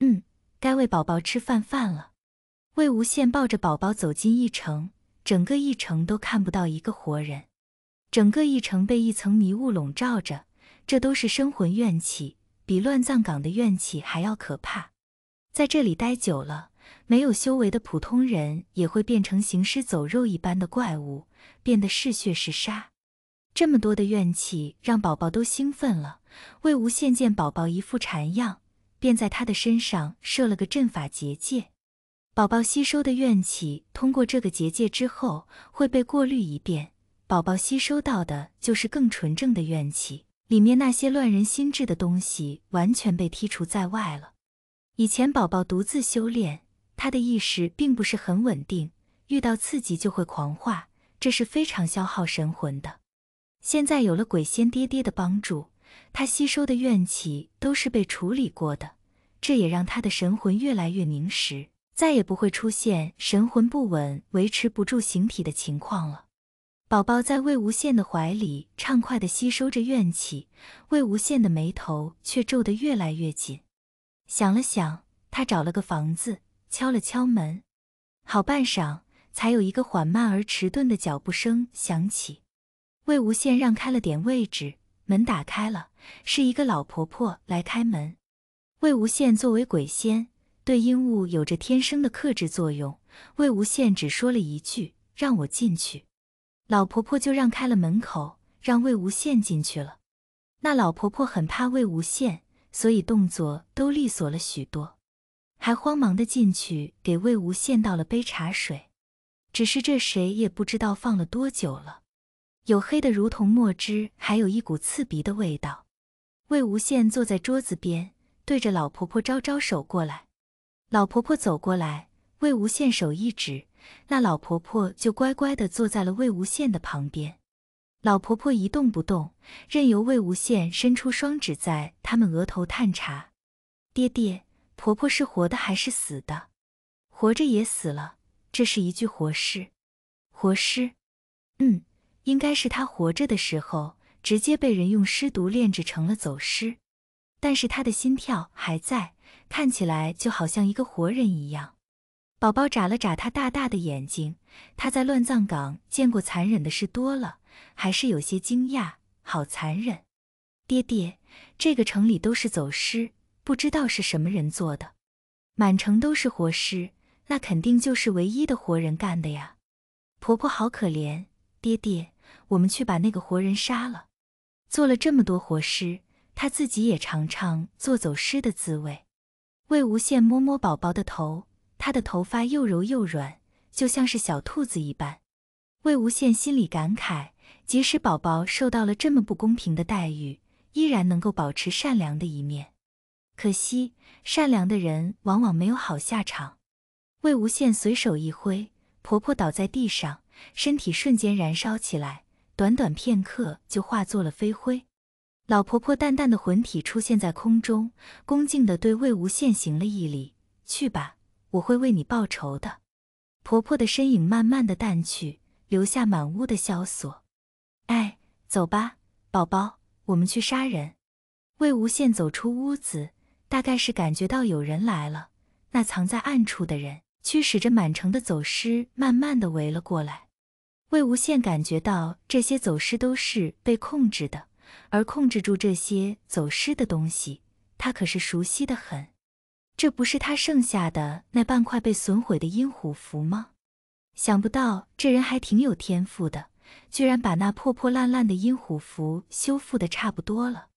嗯，该喂宝宝吃饭饭了。魏无羡抱着宝宝走进一城，整个一城都看不到一个活人，整个一城被一层迷雾笼罩着。这都是生魂怨气，比乱葬岗的怨气还要可怕。在这里待久了，没有修为的普通人也会变成行尸走肉一般的怪物，变得嗜血嗜杀。这么多的怨气让宝宝都兴奋了。魏无羡见宝宝一副馋样，便在他的身上设了个阵法结界。宝宝吸收的怨气通过这个结界之后会被过滤一遍，宝宝吸收到的就是更纯正的怨气，里面那些乱人心智的东西完全被剔除在外了。以前宝宝独自修炼，他的意识并不是很稳定，遇到刺激就会狂化，这是非常消耗神魂的。现在有了鬼仙爹爹的帮助，他吸收的怨气都是被处理过的，这也让他的神魂越来越凝实，再也不会出现神魂不稳、维持不住形体的情况了。宝宝在魏无羡的怀里畅快地吸收着怨气，魏无羡的眉头却皱得越来越紧。想了想，他找了个房子，敲了敲门，好半晌，才有一个缓慢而迟钝的脚步声响起。魏无羡让开了点位置，门打开了，是一个老婆婆来开门。魏无羡作为鬼仙，对阴物有着天生的克制作用。魏无羡只说了一句“让我进去”，老婆婆就让开了门口，让魏无羡进去了。那老婆婆很怕魏无羡，所以动作都利索了许多，还慌忙的进去给魏无羡倒了杯茶水。只是这谁也不知道放了多久了。黝黑的如同墨汁，还有一股刺鼻的味道。魏无羡坐在桌子边，对着老婆婆招招手过来。老婆婆走过来，魏无羡手一指，那老婆婆就乖乖地坐在了魏无羡的旁边。老婆婆一动不动，任由魏无羡伸出双指在他们额头探查。爹爹，婆婆是活的还是死的？活着也死了，这是一具活尸。活尸？嗯。应该是他活着的时候，直接被人用尸毒炼制成了走尸，但是他的心跳还在，看起来就好像一个活人一样。宝宝眨了眨他大大的眼睛，他在乱葬岗见过残忍的事多了，还是有些惊讶。好残忍，爹爹，这个城里都是走尸，不知道是什么人做的，满城都是活尸，那肯定就是唯一的活人干的呀。婆婆好可怜，爹爹。我们去把那个活人杀了。做了这么多活尸，他自己也尝尝做走尸的滋味。魏无羡摸摸宝宝的头，他的头发又柔又软，就像是小兔子一般。魏无羡心里感慨，即使宝宝受到了这么不公平的待遇，依然能够保持善良的一面。可惜，善良的人往往没有好下场。魏无羡随手一挥，婆婆倒在地上，身体瞬间燃烧起来。短短片刻就化作了飞灰，老婆婆淡淡的魂体出现在空中，恭敬的对魏无羡行了一礼：“去吧，我会为你报仇的。”婆婆的身影慢慢的淡去，留下满屋的萧索。哎，走吧，宝宝，我们去杀人。魏无羡走出屋子，大概是感觉到有人来了，那藏在暗处的人驱使着满城的走尸，慢慢的围了过来。魏无羡感觉到这些走失都是被控制的，而控制住这些走失的东西，他可是熟悉的很。这不是他剩下的那半块被损毁的阴虎符吗？想不到这人还挺有天赋的，居然把那破破烂烂的阴虎符修复的差不多了。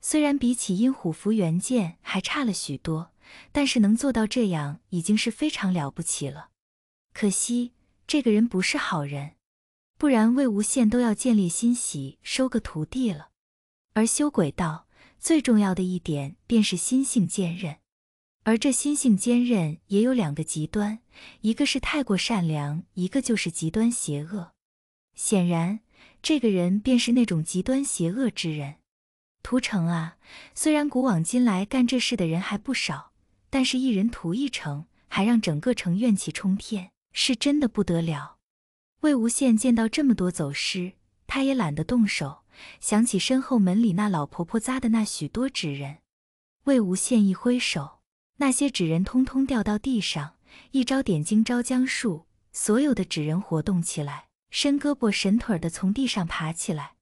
虽然比起阴虎符原件还差了许多，但是能做到这样已经是非常了不起了。可惜这个人不是好人。不然，魏无羡都要建立新喜收个徒弟了。而修鬼道最重要的一点便是心性坚韧，而这心性坚韧也有两个极端，一个是太过善良，一个就是极端邪恶。显然，这个人便是那种极端邪恶之人。屠城啊，虽然古往今来干这事的人还不少，但是一人屠一城，还让整个城怨气冲天，是真的不得了。魏无羡见到这么多走尸，他也懒得动手。想起身后门里那老婆婆扎的那许多纸人，魏无羡一挥手，那些纸人通通掉到地上。一招点睛招将术，所有的纸人活动起来，伸胳膊伸腿儿的从地上爬起来。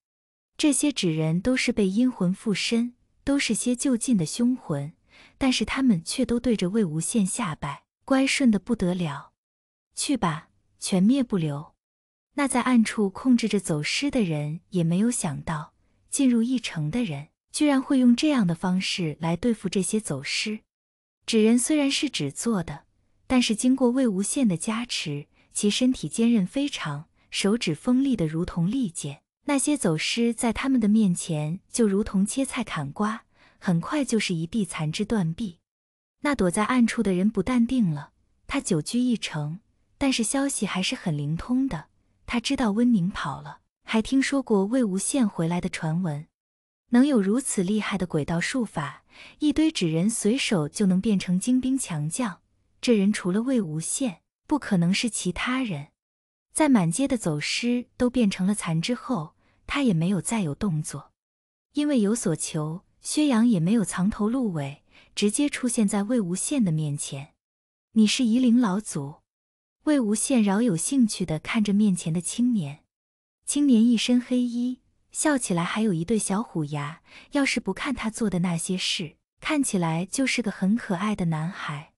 这些纸人都是被阴魂附身，都是些就近的凶魂，但是他们却都对着魏无羡下拜，乖顺的不得了。去吧，全灭不留。那在暗处控制着走失的人也没有想到，进入一城的人居然会用这样的方式来对付这些走失纸人。虽然是纸做的，但是经过魏无羡的加持，其身体坚韧非常，手指锋利的如同利剑。那些走失在他们的面前就如同切菜砍瓜，很快就是一地残肢断臂。那躲在暗处的人不淡定了，他久居一城，但是消息还是很灵通的。他知道温宁跑了，还听说过魏无羡回来的传闻。能有如此厉害的鬼道术法，一堆纸人随手就能变成精兵强将，这人除了魏无羡，不可能是其他人。在满街的走尸都变成了残肢后，他也没有再有动作。因为有所求，薛洋也没有藏头露尾，直接出现在魏无羡的面前。你是夷陵老祖？魏无羡饶有兴趣地看着面前的青年，青年一身黑衣，笑起来还有一对小虎牙，要是不看他做的那些事，看起来就是个很可爱的男孩。